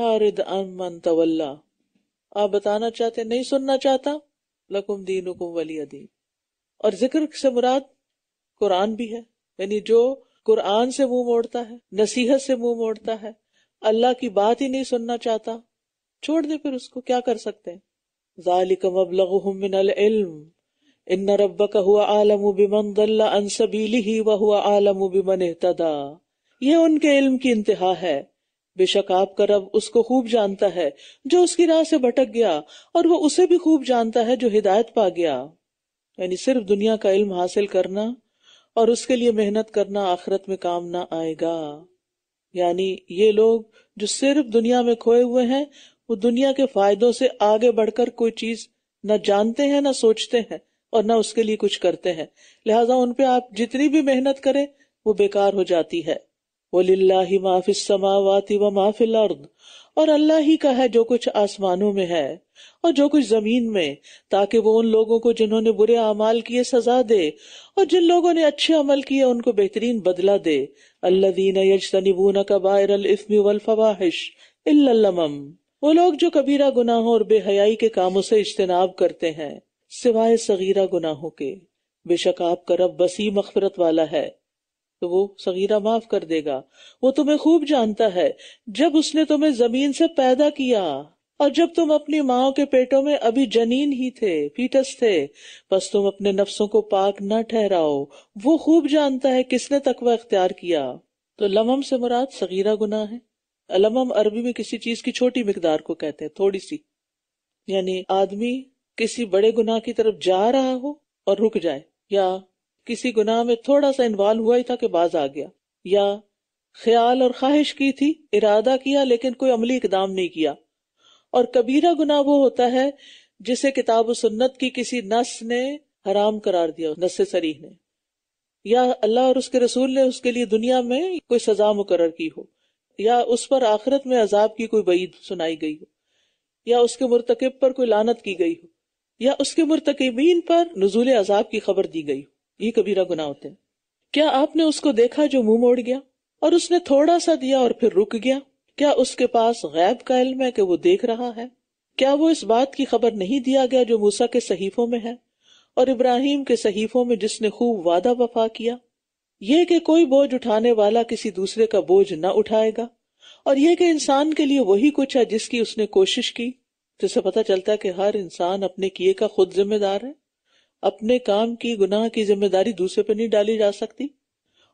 आरिद अमन तवल्ला आप बताना चाहते नहीं सुनना चाहता लकुम दीन हुकुम वली अदीन और जिक्र से मुराद कुरान भी है यानी जो कुरान से मुंह मोड़ता है नसीहत से मुंह मोड़ता है अल्लाह की बात ही नहीं सुनना चाहता छोड़ दे फिर उसको क्या कर सकते हैं जालिक मबलग मिनल इल्म इन रब्ब का हुआ आलम बिमन दल्ला अनसबीली ही वह हुआ आलम बिमन तदा यह उनके इल्म की इंतहा है बेशक आपका रब उसको खूब जानता है जो उसकी राह से भटक गया और वो उसे भी खूब जानता है जो हिदायत पा गया यानी सिर्फ दुनिया का इल्म हासिल करना और उसके लिए मेहनत करना आखरत में काम ना आएगा यानी ये लोग जो सिर्फ दुनिया में खोए हुए हैं वो दुनिया के फायदों से आगे बढ़कर कोई चीज न जानते हैं ना सोचते हैं और न उसके लिए कुछ करते हैं लिहाजा उन पे आप जितनी भी मेहनत करें वो बेकार हो जाती है वो लाही माफिस समावाती व माफिल अर्द और अल्लाह ही का है जो कुछ आसमानों में है और जो कुछ जमीन में ताकि वो उन लोगों को जिन्होंने बुरे अमाल किए सजा दे और जिन लोगों ने अच्छे अमल किए उनको बेहतरीन बदला दे अल्लाह दीन यजतनीबून कबायर वलफवाहिश इम वो लोग जो कबीरा गुनाहों और बेहयाई के कामों से इज्तनाब करते हैं सिवाय सगीरा गुनाहों के बेशक आपका रब वसी मखफरत वाला है तो वो सगीरा माफ कर देगा वो तुम्हें खूब जानता है जब उसने तुम्हें जमीन से पैदा किया और जब तुम अपनी माओ के पेटों में अभी जनीन ही थे फीटस थे बस तुम अपने नफ्सों को पाक न ठहराओ वो खूब जानता है किसने तकवा अख्तियार किया तो लमम से मुराद सगीरा गुना है लमम अरबी में किसी चीज की छोटी मकदार को कहते हैं थोड़ी सी यानी आदमी किसी बड़े गुनाह की तरफ जा रहा हो और रुक जाए या किसी गुनाह में थोड़ा सा इन्वॉल्व हुआ ही था कि बाज आ गया या ख्याल और ख्वाहिश की थी इरादा किया लेकिन कोई अमली इकदाम नहीं किया और कबीरा गुनाह वो होता है जिसे किताब सुन्नत की किसी नस ने हराम करार दिया नस सरी ने या अल्लाह और उसके रसूल ने उसके लिए दुनिया में कोई सजा मुकर की हो या उस पर आखिरत में अजाब की कोई बईद सुनाई गई हो या उसके मुरतकब पर कोई लानत की गई हो या उसके मुरतकबीन पर नजूल अजाब की खबर दी गई ये कबीरा गुना होते हैं क्या आपने उसको देखा जो मुंह मोड़ गया और उसने थोड़ा सा दिया और फिर रुक गया क्या उसके पास गैब का इल्म है कि वो देख रहा है क्या वो इस बात की खबर नहीं दिया गया जो मूसा के सहीफों में है और इब्राहिम के सहीफों में जिसने खूब वादा वफा किया यह कि कोई बोझ उठाने वाला किसी दूसरे का बोझ न उठाएगा और यह कि इंसान के लिए वही कुछ है जिसकी उसने कोशिश की जिससे तो पता चलता है कि हर इंसान अपने किए का खुद जिम्मेदार है अपने काम की गुनाह की जिम्मेदारी दूसरे पर नहीं डाली जा सकती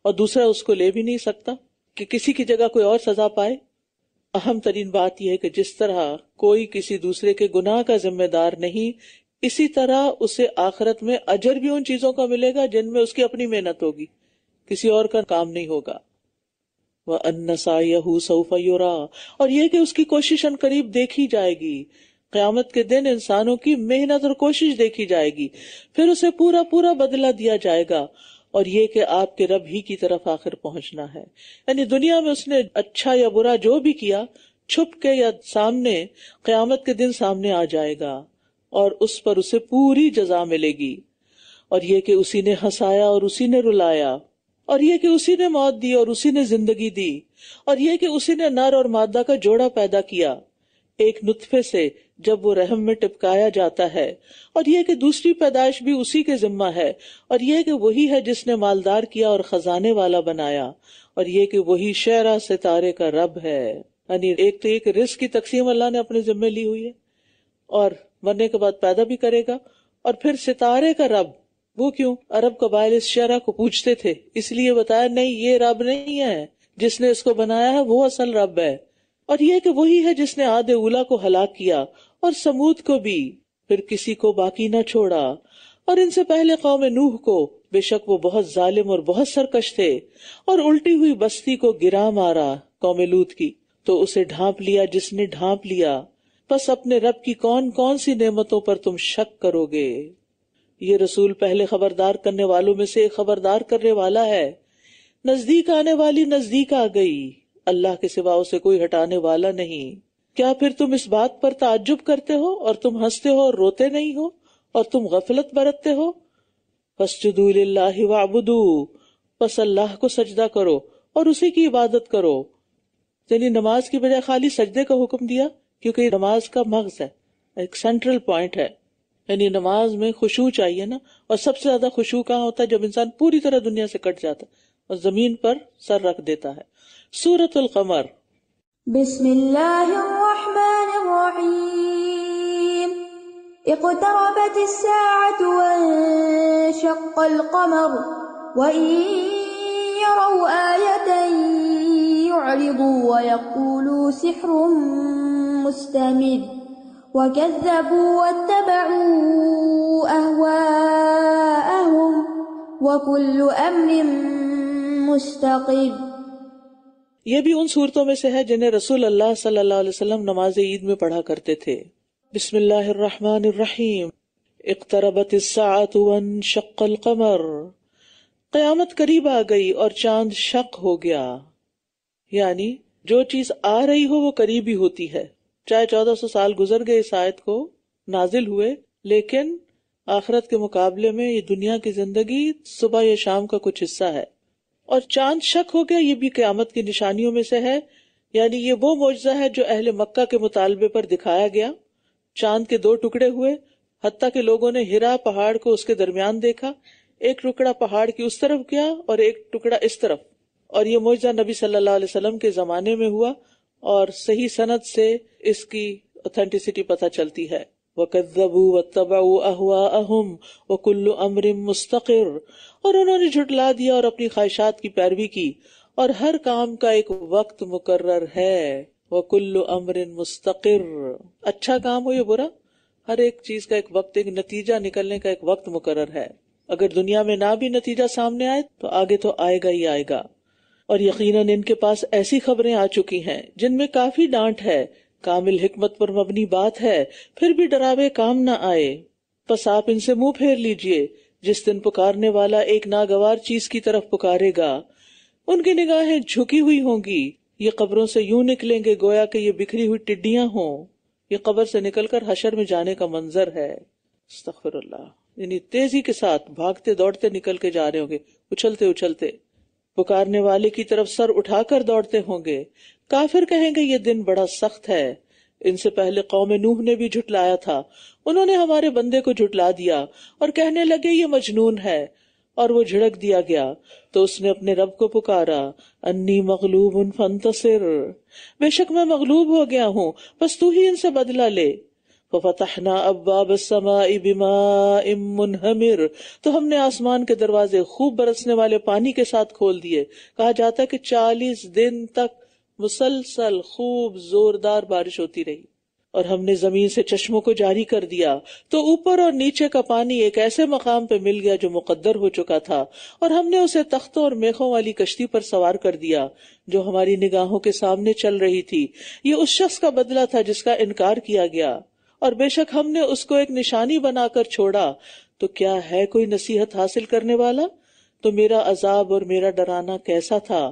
और दूसरा उसको ले भी नहीं सकता कि किसी की जगह कोई और सजा पाए अहम तरीन बात यह है कि जिस तरह कोई किसी दूसरे के गुनाह का जिम्मेदार नहीं इसी तरह उसे आखिरत में अजर भी उन चीजों का मिलेगा जिनमें उसकी अपनी मेहनत होगी किसी और का काम नहीं होगा वह अन्नसायहू सऊफयोरा और यह कि उसकी कोशिश अन करीब देखी जाएगी क्यामत के दिन इंसानों की मेहनत और कोशिश देखी जाएगी फिर उसे पूरा पूरा बदला दिया जाएगा और ये कि आपके रब ही की तरफ आखिर पहुंचना है यानी दुनिया में उसने अच्छा या बुरा जो भी किया छुप के या सामने क़यामत के दिन सामने आ जाएगा और उस पर उसे पूरी जजा मिलेगी और ये कि उसी ने हंसाया और उसी ने रुलाया और ये कि उसी ने मौत दी और उसी ने जिंदगी दी और ये कि उसी ने नर और मादा का जोड़ा पैदा किया एक नुतफे से जब वो रहम में टिपकाया जाता है और यह कि दूसरी पैदाइश भी उसी के जिम्मा है और यह कि वही है जिसने मालदार किया और खजाने वाला बनाया और यह कि वही शहरा सितारे का रब है यानी एक तो एक रिस्क की तकसीम अल्लाह ने अपने जिम्मे ली हुई है और मरने के बाद पैदा भी करेगा और फिर सितारे का रब वो क्यों अरब कबाइल इस शेरा को पूछते थे इसलिए बताया नहीं ये रब नहीं है जिसने इसको बनाया है वो असल रब है और यह कि वही है जिसने आदे उला को हलाक किया और समूद को भी फिर किसी को बाकी न छोड़ा और इनसे पहले कौम नूह को बेशक वो बहुत जालिम और बहुत सरकश थे और उल्टी हुई बस्ती को गिरा मारा कौम लूत की तो उसे ढांप लिया जिसने ढांप लिया बस अपने रब की कौन कौन सी नेमतों पर तुम शक करोगे ये रसूल पहले खबरदार करने वालों में से एक खबरदार करने वाला है नजदीक आने वाली नजदीक आ गई अल्लाह के सिवा उसे कोई हटाने वाला नहीं क्या फिर तुम इस बात पर ताजुब करते हो और तुम हंसते हो और रोते नहीं हो और तुम गफलत बरतते हो वबुदू बस अल्लाह को सजदा करो और उसी की इबादत करो यानी नमाज की बजाय खाली सजदे का हुक्म दिया क्योंकि नमाज का मगज है एक सेंट्रल पॉइंट है यानी नमाज में खुशू चाहिए ना और सबसे ज्यादा खुशू कहाँ होता है जब इंसान पूरी तरह दुनिया से कट जाता है और जमीन पर सर रख देता है سورة القمر بسم الله الرحمن الرحيم اقتربت الساعة وانشق القمر وإن يروا آية يعرضوا ويقولوا سحر مستمد وكذبوا واتبعوا أهواءهم وكل أمر مستقر ये भी उन सूरतों में से है जिन्हें रसूल अल्लाह सल्लल्लाहु अलैहि वसल्लम नमाज ईद में पढ़ा करते थे बिस्मिल्लाहिर्रहमानिर्रहीम इकतरबत शक्ल कमर कयामत करीब आ गई और चांद शक हो गया यानी जो चीज आ रही हो वो करीब ही होती है चाहे चौदह सौ साल गुजर गए इस आयत को नाजिल हुए लेकिन आखरत के मुकाबले में ये दुनिया की जिंदगी सुबह या शाम का कुछ हिस्सा है और चांद शक हो गया ये भी क्यामत की निशानियों में से है यानी ये वो मुआजा है जो अहल मक्का के मुतालबे पर दिखाया गया चांद के दो टुकड़े हुए हती के लोगों ने हिरा पहाड़ को उसके दरमियान देखा एक टुकड़ा पहाड़ की उस तरफ गया और एक टुकड़ा इस तरफ और ये मुआजा नबी सल्लल्लाहु अलैहि वसल्लम के जमाने में हुआ और सही सनद से इसकी ऑथेंटिसिटी पता चलती है वकदबू व तबाउ अहुआ अहम व कुल्लु अमर मुस्तकर और उन्होंने झुटला दिया और अपनी ख्वाहिशात की पैरवी की और हर काम का एक वक्त मुकर्र है वह कुल्लु अमर मुस्तकर अच्छा काम हो या बुरा हर एक चीज का एक वक्त एक नतीजा निकलने का एक वक्त मुकर्र है अगर दुनिया में ना भी नतीजा सामने आए तो आगे तो आएगा ही आएगा और यकीनन इनके पास ऐसी खबरें आ चुकी हैं जिनमें काफी डांट है कामिल हिकमत पर मबनी बात है फिर भी डरावे काम न आए बस आप इनसे मुंह फेर लीजिए जिस दिन पुकारने वाला एक नागवार चीज की तरफ पुकारेगा उनकी निगाहें झुकी हुई होंगी ये कब्रों से यूं निकलेंगे गोया के ये बिखरी हुई टिड्डियां हों ये कब्र से निकलकर हशर में जाने का मंजर है यानी तेजी के साथ भागते दौड़ते निकल के जा रहे होंगे उछलते उछलते पुकारने वाले की तरफ सर उठाकर दौड़ते होंगे काफिर कहेंगे ये दिन बड़ा सख्त है इनसे पहले कौम नूह ने भी झुटलाया था उन्होंने हमारे बंदे को झुटला दिया और कहने लगे ये मजनून है और वो झिड़क दिया गया तो उसने अपने रब को पुकारा अन्नी मगलूब उन फंतसिर बेशक मैं मगलूब हो गया हूँ बस तू ही इनसे बदला ले फतहना अब्बाब हमिर तो हमने आसमान के दरवाजे खूब बरसने वाले पानी के साथ खोल दिए कहा जाता है कि चालीस दिन तक मुसलसल खूब जोरदार बारिश होती रही और हमने जमीन से चश्मों को जारी कर दिया तो ऊपर और नीचे का पानी एक ऐसे मकाम पे मिल गया जो मुकद्दर हो चुका था और हमने उसे तख्तों और मेखों वाली कश्ती पर सवार कर दिया जो हमारी निगाहों के सामने चल रही थी ये उस शख्स का बदला था जिसका इनकार किया गया और बेशक हमने उसको एक निशानी बनाकर छोड़ा तो क्या है कोई नसीहत हासिल करने वाला तो मेरा अजाब और मेरा डराना कैसा था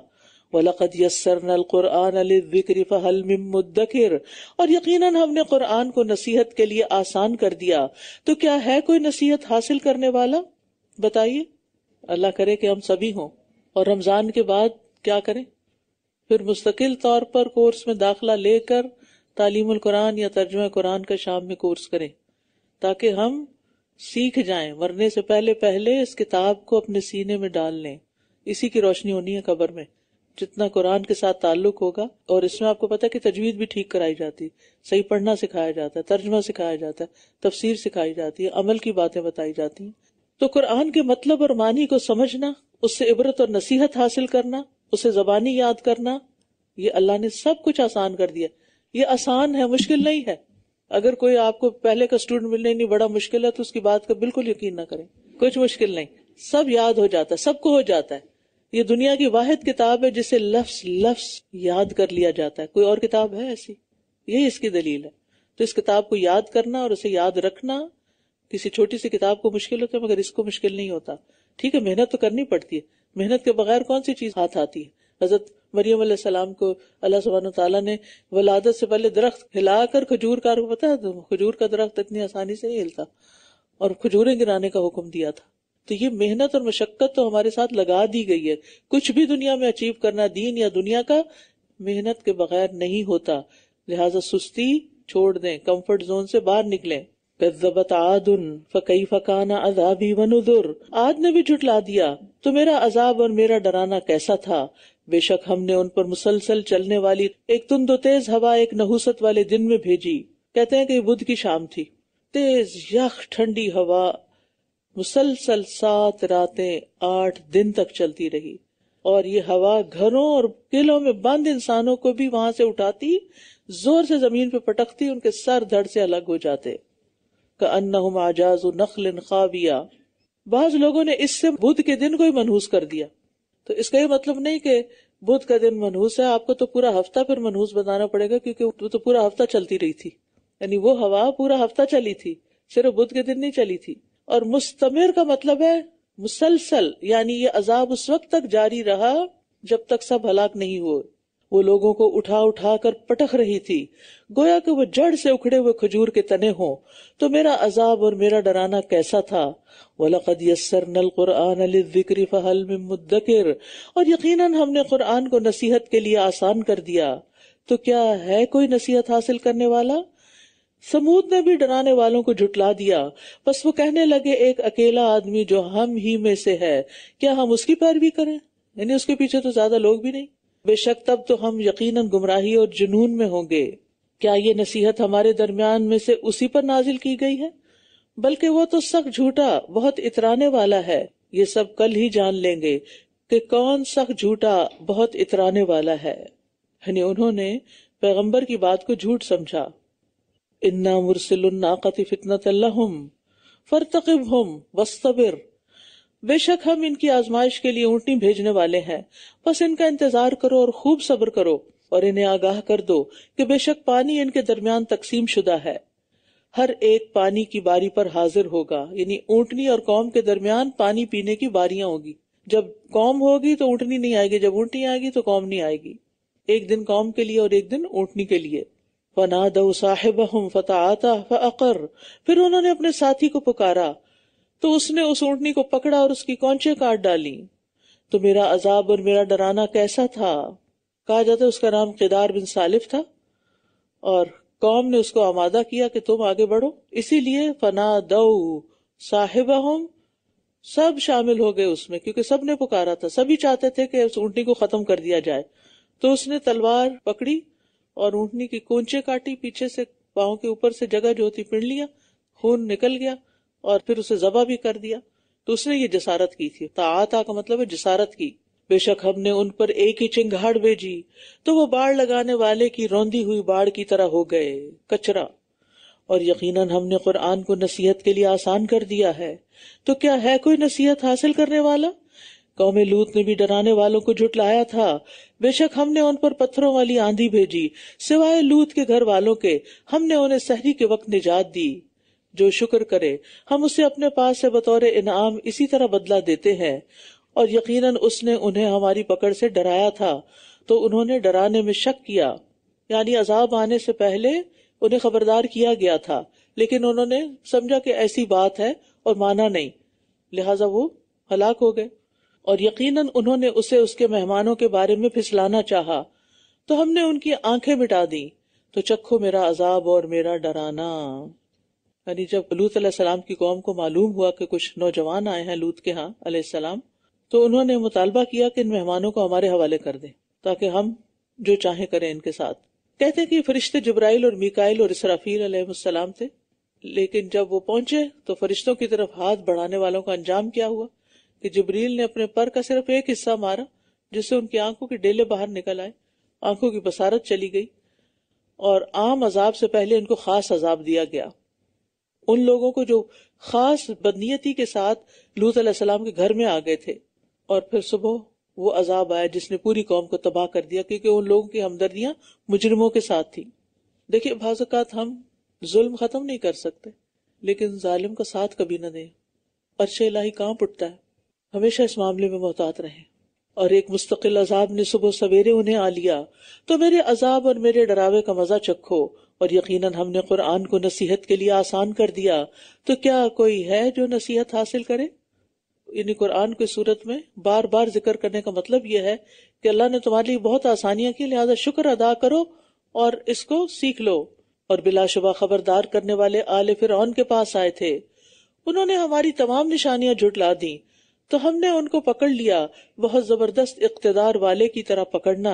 वलक़द यसरनकुरान ज़िक्र फ़हल मुद्दकिर और यकीनन हमने कुरान को नसीहत के लिए आसान कर दिया तो क्या है कोई नसीहत हासिल करने वाला बताइए अल्लाह करे कि हम सभी हों और रमज़ान के बाद क्या करें फिर मुस्तकिल तौर पर कोर्स में दाखिला लेकर तालीम कुरान या तर्जुमा कुरान का शाम में कोर्स करें ताकि हम सीख जाए मरने से पहले पहले इस किताब को अपने सीने में डाल लें इसी की रोशनी होनी है कबर में जितना कुरान के साथ ताल्लुक होगा और इसमें आपको पता है कि तजवीज़ भी ठीक कराई जाती है सही पढ़ना सिखाया जाता है तर्जमा सिखाया जाता है तफसीर सिखाई जाती है अमल की बातें बताई जाती हैं तो कुरान के मतलब और मानी को समझना उससे इबरत और नसीहत हासिल करना उसे जबानी याद करना ये अल्लाह ने सब कुछ आसान कर दिया ये आसान है मुश्किल नहीं है अगर कोई आपको पहले का स्टूडेंट मिलने नहीं बड़ा मुश्किल है तो उसकी बात का बिल्कुल यकीन ना करें कुछ मुश्किल नहीं सब याद हो जाता है सबको हो जाता है ये दुनिया की वाहिद किताब है जिसे लफ्स लफ्स याद कर लिया जाता है कोई और किताब है ऐसी यही इसकी दलील है तो इस किताब को याद करना और उसे याद रखना किसी छोटी सी किताब को मुश्किल होता है मगर इसको मुश्किल नहीं होता ठीक है मेहनत तो करनी पड़ती है मेहनत के बगैर कौन सी चीज हाथ आती है हजरत मरियम सलाम को अल्लाह सुबहान तला ने वलादत से पहले दरख्त हिलाकर खजूर का पता है खजूर का दरख्त इतनी आसानी से नहीं हिलता और खजूरें गिराने का हुक्म दिया था तो ये मेहनत और मशक्क़त तो हमारे साथ लगा दी गई है कुछ भी दुनिया में अचीव करना दीन या दुनिया का मेहनत के बगैर नहीं होता लिहाजा सुस्ती छोड़ दें कंफर्ट जोन से बाहर निकले कजबत आदन फ़कई फ़काना अजाबी वनुदुर आद ने भी जुटला दिया तो मेरा अजाब और मेरा डराना कैसा था बेशक हमने उन पर मुसलसल चलने वाली एक तुम दो तेज हवा एक नहुसत वाले दिन में भेजी कहते हैं कि बुध की शाम थी तेज यख ठंडी हवा मुसलसल सात रातें आठ दिन तक चलती रही और ये हवा घरों और किलों में बंद इंसानों को भी वहां से उठाती जोर से जमीन पर पटकती उनके सर धड़ से अलग हो जाते नखल खाविया बाज लोगों ने इससे बुध के दिन को ही मनहूस कर दिया तो इसका ये मतलब नहीं कि बुध का दिन मनहूस है आपको तो पूरा हफ्ता फिर मनहूस बनाना पड़ेगा क्योंकि वो तो पूरा हफ्ता चलती रही थी यानी वो हवा पूरा हफ्ता चली थी सिर्फ बुध के दिन नहीं चली थी और मुस्तमिर का मतलब है मुसलसल यानी ये अजाब उस वक्त तक जारी रहा जब तक सब हलाक नहीं हुए वो लोगों को उठा उठा कर पटक रही थी गोया कि वो जड़ से उखड़े हुए खजूर के तने हो तो मेरा अजाब और मेरा डराना कैसा था वलकद यस्सर नल कुरआन जिक्री फहल में मुद्दकिर और यकीनन हमने कुरान को नसीहत के लिए आसान कर दिया तो क्या है कोई नसीहत हासिल करने वाला समूद ने भी डराने वालों को जुटला दिया बस वो कहने लगे एक अकेला आदमी जो हम ही में से है क्या हम उसकी पैरवी करें यानी उसके पीछे तो ज्यादा लोग भी नहीं बेशक तब तो हम यकीनन गुमराही और जुनून में होंगे क्या ये नसीहत हमारे दरमियान में से उसी पर नाजिल की गई है बल्कि वो तो सख्त झूठा बहुत इतराने वाला है ये सब कल ही जान लेंगे कि कौन सख्त झूठा बहुत इतराने वाला है यानी उन्होंने पैगंबर की बात को झूठ समझा इन्ना मुरसिलनाकति फितनत लहुम वस्तबिर बेशक हम इनकी आजमाइश के लिए ऊँटनी भेजने वाले हैं बस इनका इंतजार करो और खूब सब्र करो और इन्हें आगाह कर दो कि बेशक पानी इनके दरमियान तकसीम शुदा है हर एक पानी की बारी पर हाजिर होगा यानी ऊंटनी और कौम के दरमियान पानी पीने की बारियां होगी जब कौम होगी तो ऊंटनी नहीं आएगी जब ऊँटनी आएगी तो कौम नहीं आएगी एक दिन कौम के लिए और एक दिन ऊँटनी के लिए दो साहेब हम फताता फकर फिर उन्होंने अपने साथी को पुकारा तो उसने उस ऊँटनी को पकड़ा और उसकी कौंचे काट डाली तो मेरा अजाब और मेरा डराना कैसा था कहा जाता उसका नाम केदार बिन सालिफ था और कौम ने उसको आमादा किया कि तुम आगे बढ़ो इसीलिए फना दऊ साहेब हम सब शामिल हो गए उसमें क्योंकि सब ने पुकारा था सभी चाहते थे कि उस ऊंटनी को खत्म कर दिया जाए तो उसने तलवार पकड़ी और ऊँटनी की कोंचे काटी पीछे से पाओ के ऊपर से जगह जो थी पिंड लिया खून निकल गया और फिर उसे जबा भी कर दिया तो उसने ये जसारत की थी आता का मतलब है जसारत की बेशक हमने उन पर एक ही चिंगाड़ भेजी तो वो बाढ़ लगाने वाले की रौंदी हुई बाढ़ की तरह हो गए कचरा और यकीनन हमने कुरान को नसीहत के लिए आसान कर दिया है तो क्या है कोई नसीहत हासिल करने वाला कौम लूत ने भी डराने वालों को जुटलाया था बेशक हमने उन पर पत्थरों वाली आंधी भेजी सिवाय लूत के घर वालों के हमने उन्हें सहरी के वक्त निजात दी जो शुक्र करे हम उसे अपने पास से बतौर इनाम इसी तरह बदला देते हैं और यकीनन उसने उन्हें हमारी पकड़ से डराया था तो उन्होंने डराने में शक किया यानी अजाब आने से पहले उन्हें खबरदार किया गया था लेकिन उन्होंने समझा कि ऐसी बात है और माना नहीं लिहाजा वो हलाक हो गए और यकीनन उन्होंने उसे उसके मेहमानों के बारे में फिसलाना चाहा तो हमने उनकी आंखें मिटा दी तो चखो मेरा अजाब और मेरा डराना यानी जब लूत सलाम की कौम को मालूम हुआ कि कुछ नौजवान आए हैं लूत के यहाँ सलाम तो उन्होंने मुतालबा किया कि इन मेहमानों को हमारे हवाले कर दें ताकि हम जो चाहे करें इनके साथ कहते हैं कि फरिश्ते जब्राइल और मिकाइल और इसराफील सलाम थे लेकिन जब वो पहुंचे तो फरिश्तों की तरफ हाथ बढ़ाने वालों का अंजाम क्या हुआ कि जबरील ने अपने पर का सिर्फ एक हिस्सा मारा जिससे उनकी आंखों के डेले बाहर निकल आए आंखों की बसारत चली गई और आम अजाब से पहले इनको खास अजाब दिया गया उन लोगों को जो खास बदनीयती के साथ लूत सलाम के घर में आ गए थे और फिर सुबह वो अजाब आया जिसने पूरी कौम को तबाह कर दिया क्योंकि उन लोगों की हमदर्दियां मुजरिमों के साथ थी देखिए भाजकात हम जुल्म खत्म नहीं कर सकते लेकिन जालिम का साथ कभी ना दें अरशे लाही कांप उठता है हमेशा इस मामले में मोहतात रहे और एक मुस्तकिल अजाब ने सुबह सवेरे उन्हें आ लिया तो मेरे अजाब और मेरे डरावे का मजा चखो और यकीनन हमने कुरान को नसीहत के लिए आसान कर दिया तो क्या कोई है जो नसीहत हासिल करे यानी कुरान की सूरत में बार बार जिक्र करने का मतलब यह है कि अल्लाह ने तुम्हारे लिए बहुत आसानियां की लिहाजा शुक्र अदा करो और इसको सीख लो और बिलाशुबा खबरदार करने वाले आले फिर के पास आए थे उन्होंने हमारी तमाम निशानियां जुटला दी तो हमने उनको पकड़ लिया बहुत जबरदस्त इकतेदार वाले की तरह पकड़ना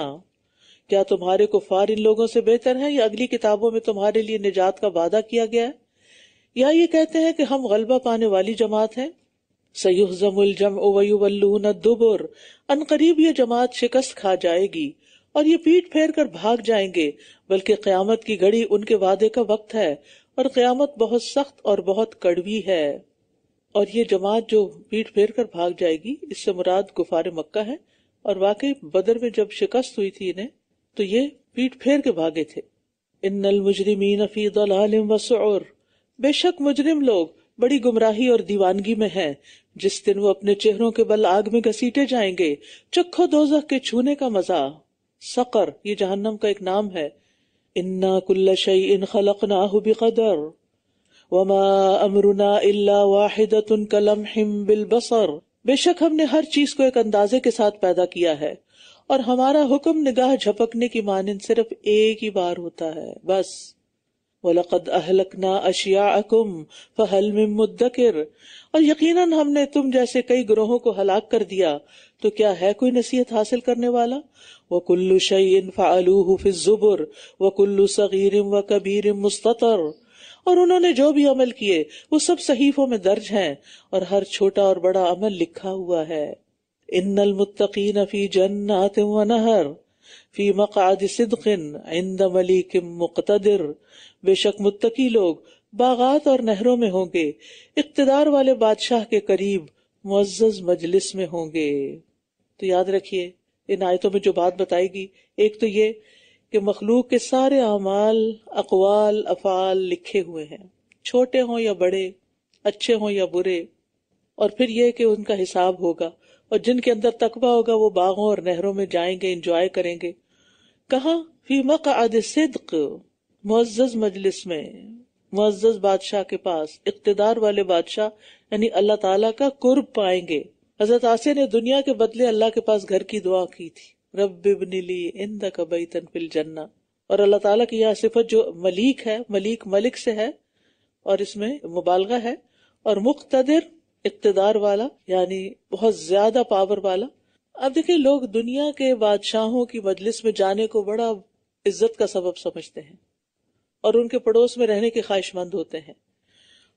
क्या तुम्हारे कुफार इन लोगों से बेहतर है या अगली किताबों में तुम्हारे लिए निजात का वादा किया गया है या ये कहते हैं कि हम गलबा पाने वाली जमात है सयुहजमुलजम अन करीब ये जमात शिकस्त खा जाएगी और ये पीठ फेर कर भाग जाएंगे बल्कि क्यामत की घड़ी उनके वादे का वक्त है और क्यामत बहुत सख्त और बहुत कड़वी है और ये जमात जो पीठ फेर कर भाग जाएगी इससे मुराद गुफार मक्का है और वाकई बदर में जब शिकस्त हुई थी इन्हें तो ये पीठ फेर के भागे थे इन मुजरिमीन अफी बेशक मुजरिम लोग बड़ी गुमराही और दीवानगी में हैं जिस दिन वो अपने चेहरों के बल आग में घसीटे जाएंगे चखो दो के छूने का मजा सकर ये जहन्नम का एक नाम है इन्ना कुल्ला शई इन खलक ना बेकदर वमा अमरुना इल्ला कलम हिम बिल बसर बेशक हमने हर चीज को एक अंदाजे के साथ पैदा किया है और हमारा हुक्म निगाह झपकने की मानन सिर्फ एक ही बार होता है बस वलकद अहलकना अशिया अकुम फहल में मुद्दकिर और यकीनन हमने तुम जैसे कई ग्रोहों को हलाक कर दिया तो क्या है कोई नसीहत हासिल करने वाला व कुल्लु शईन फ़ालूह फिजुबर व कुल्लु सगीरम व कबीरम मुस्तर और उन्होंने जो भी अमल किए वो सब सहीफों में दर्ज हैं और हर छोटा और बड़ा अमल लिखा हुआ है इन्नल मुत्तकीन फी जन्नात व नहर फी मकाद सिदकिन इंद मलिकिम मुकतदिर बेशक मुत्तकी लोग बागात और नहरों में होंगे इकतदार वाले बादशाह के करीब मुआज मजलिस में होंगे तो याद रखिये इन आयतों में जो बात बताएगी एक तो ये कि मखलूक के सारे अमाल अकवाल अफ़ाल लिखे हुए हैं छोटे हों या बड़े अच्छे हों या बुरे और फिर यह कि उनका हिसाब होगा और जिनके अंदर तकबा होगा वो बागों और नहरों में जाएंगे इंजॉय करेंगे कहा फी मकआद सिद्क मजलिस में मुज्ज बादशाह के पास इकतदार वाले बादशाह यानी अल्लाह तला का कुर्ब पाएंगे हजरत आसिया ने दुनिया के बदले अल्लाह के पास घर की दुआ की थी फिल जन्ना और अल्लाह ताला की यह सिफत जो मलिक है मलिक मलिक से है और इसमें मुबालगा है और मुख्तर इकतदार वाला यानी बहुत ज्यादा पावर वाला अब देखिए लोग दुनिया के बादशाहों की मजलिस में जाने को बड़ा इज्जत का सबब समझते हैं और उनके पड़ोस में रहने के ख्वाहिशमंद होते हैं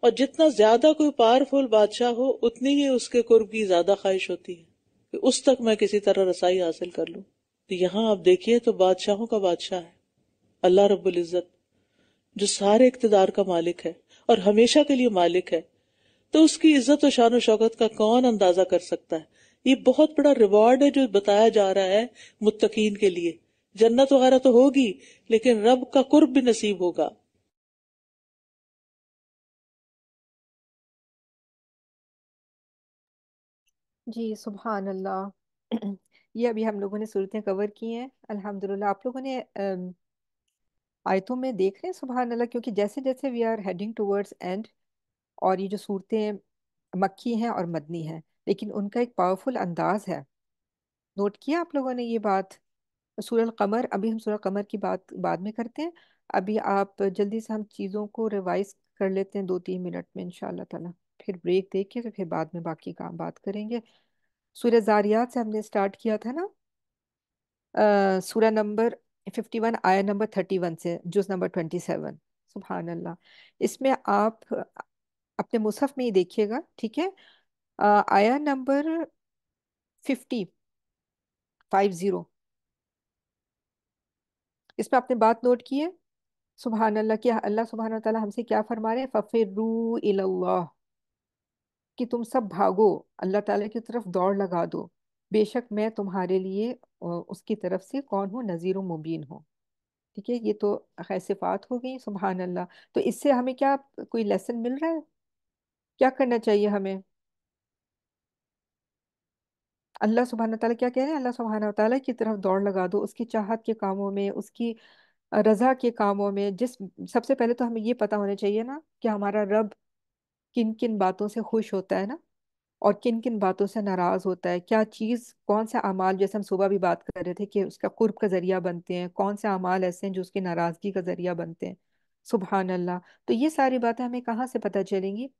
और जितना ज्यादा कोई पावरफुल बादशाह हो उतनी ही उसके कुर्ब की ज्यादा ख्वाहिश होती है कि उस तक मैं किसी तरह रसाई हासिल कर लूं तो यहां आप देखिए तो बादशाहों का बादशाह है अल्लाह रब्बुल इज़्ज़त जो सारे इकतदार का मालिक है और हमेशा के लिए मालिक है तो उसकी इज्जत और शान शौकत का कौन अंदाजा कर सकता है ये बहुत बड़ा रिवॉर्ड है जो बताया जा रहा है मुत्तकीन के लिए जन्नत वगैरह तो होगी लेकिन रब का कुर्ब भी नसीब होगा जी सुभान अल्लाह ये अभी हम लोगों ने सूरतें कवर की हैं अल्हम्दुलिल्लाह आप लोगों ने आयतों में देख रहे हैं सुभान अल्लाह क्योंकि जैसे जैसे we are heading towards end और ये जो सूरतें मक्की हैं और मदनी हैं लेकिन उनका एक पावरफुल अंदाज है नोट किया आप लोगों ने ये बात सूरह कमर अभी हम सूरह कमर की बात बाद में करते हैं अभी आप जल्दी से हम चीज़ों को रिवाइज कर लेते हैं दो तीन मिनट में इनशाला ताला फिर ब्रेक देके तो फिर बाद में बाकी काम बात करेंगे सूर्य जारियात से हमने स्टार्ट किया था ना सूर्य नंबर फिफ्टी वन आया नंबर थर्टी वन से जुज नंबर ट्वेंटी सेवन सुबहान अल्लाह इसमें आप अपने मुसहफ में ही देखिएगा ठीक है आया नंबर फिफ्टी फाइव ज़ीरो इसमें आपने बात नोट की है सुबहान अल्लाह कि अल्लाह सुबहान तला हमसे क्या फरमा रहे हैं फ़फ़िर रू कि तुम सब भागो अल्लाह ताला की तरफ दौड़ लगा दो बेशक मैं तुम्हारे लिए उसकी तरफ से कौन हूँ नज़ीर मुबीन हूँ ठीक है ये तो खैसिफात हो गई सुबहान अल्लाह तो इससे हमें क्या कोई लेसन मिल रहा है क्या करना चाहिए हमें अल्लाह सुबहाना तला क्या कह रहे हैं अल्लाह सुबहाना तला की तरफ दौड़ लगा दो उसकी चाहत के कामों में उसकी रज़ा के कामों में जिस सबसे पहले तो हमें ये पता होना चाहिए ना कि हमारा रब किन किन बातों से खुश होता है ना और किन किन बातों से नाराज़ होता है क्या चीज़ कौन से अमाल जैसे हम सुबह भी बात कर रहे थे कि उसका कुर्ब का ज़रिया बनते हैं कौन से अमाल ऐसे हैं जो उसकी नाराज़गी का ज़रिया बनते हैं सुबहान अल्लाह तो ये सारी बातें हमें कहाँ से पता चलेंगी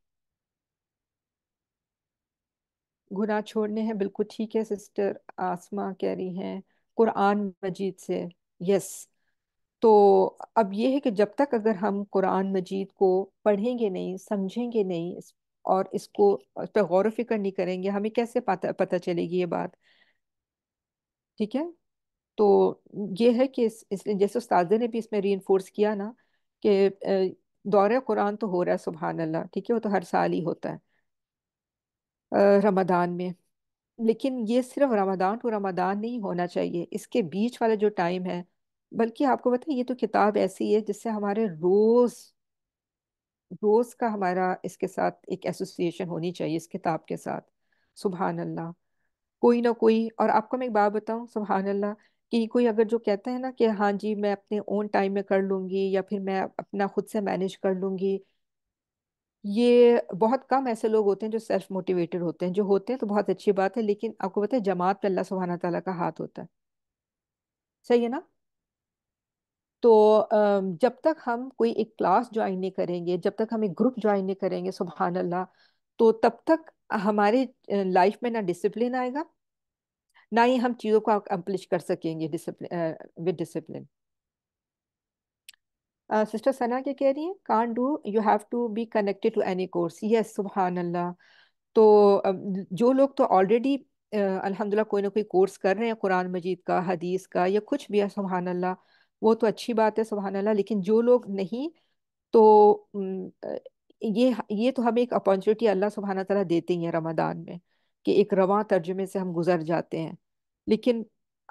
गुनाह छोड़ने हैं बिल्कुल ठीक है सिस्टर आसमा कह रही हैं कुरान मजीद से यस तो अब ये है कि जब तक अगर हम कुरान मजीद को पढ़ेंगे नहीं समझेंगे नहीं और इसको इस पर गौर फिक्र नहीं करेंगे हमें कैसे पता पता चलेगी ये बात ठीक है तो ये है कि इस, इस जैसे उस्ताद ने भी इसमें री किया ना कि दौरे कुरान तो हो रहा है सुबहान अल्लाह ठीक है वो तो हर साल ही होता है रमदान में लेकिन ये सिर्फ रमदान टू रमदान नहीं होना चाहिए इसके बीच वाला जो टाइम है बल्कि आपको पता है ये तो किताब ऐसी है जिससे हमारे रोज रोज का हमारा इसके साथ एक एसोसिएशन होनी चाहिए इस किताब के साथ सुबहान अल्लाह कोई ना कोई और आपको मैं एक बात बताऊं सुबहान अल्लाह कि कोई अगर जो कहता है ना कि हाँ जी मैं अपने ओन टाइम में कर लूंगी या फिर मैं अपना खुद से मैनेज कर लूँगी ये बहुत कम ऐसे लोग होते हैं जो सेल्फ मोटिवेटेड होते हैं जो होते हैं तो बहुत अच्छी बात है लेकिन आपको पता है जमात पे अल्लाह सुबहाना तला का हाथ होता है सही है ना तो जब तक हम कोई एक क्लास ज्वाइन नहीं करेंगे जब तक हम एक ग्रुप ज्वाइन नहीं करेंगे सुबहान अल्लाह तो तब तक हमारे लाइफ में ना डिसिप्लिन आएगा ना ही हम चीज़ों को अकम्पलिश कर सकेंगे विद डिसिप्लिन सिस्टर सना क्या कह रही है can do you have to be connected to any course yes सुबहान अल्लाह तो जो लोग तो ऑलरेडी अल्हम्दुलिल्लाह कोई ना कोई कोर्स कर रहे हैं कुरान मजीद का हदीस का या कुछ भी है सुबहान अल्लाह वो तो अच्छी बात है सुबहान अल्लाह लेकिन जो लोग नहीं तो ये ये तो हमें एक अपॉर्चुनिटी अल्लाह सुबहाना तआला देते ही हैं रमदान में कि एक रवा तर्जुमे से हम गुजर जाते हैं लेकिन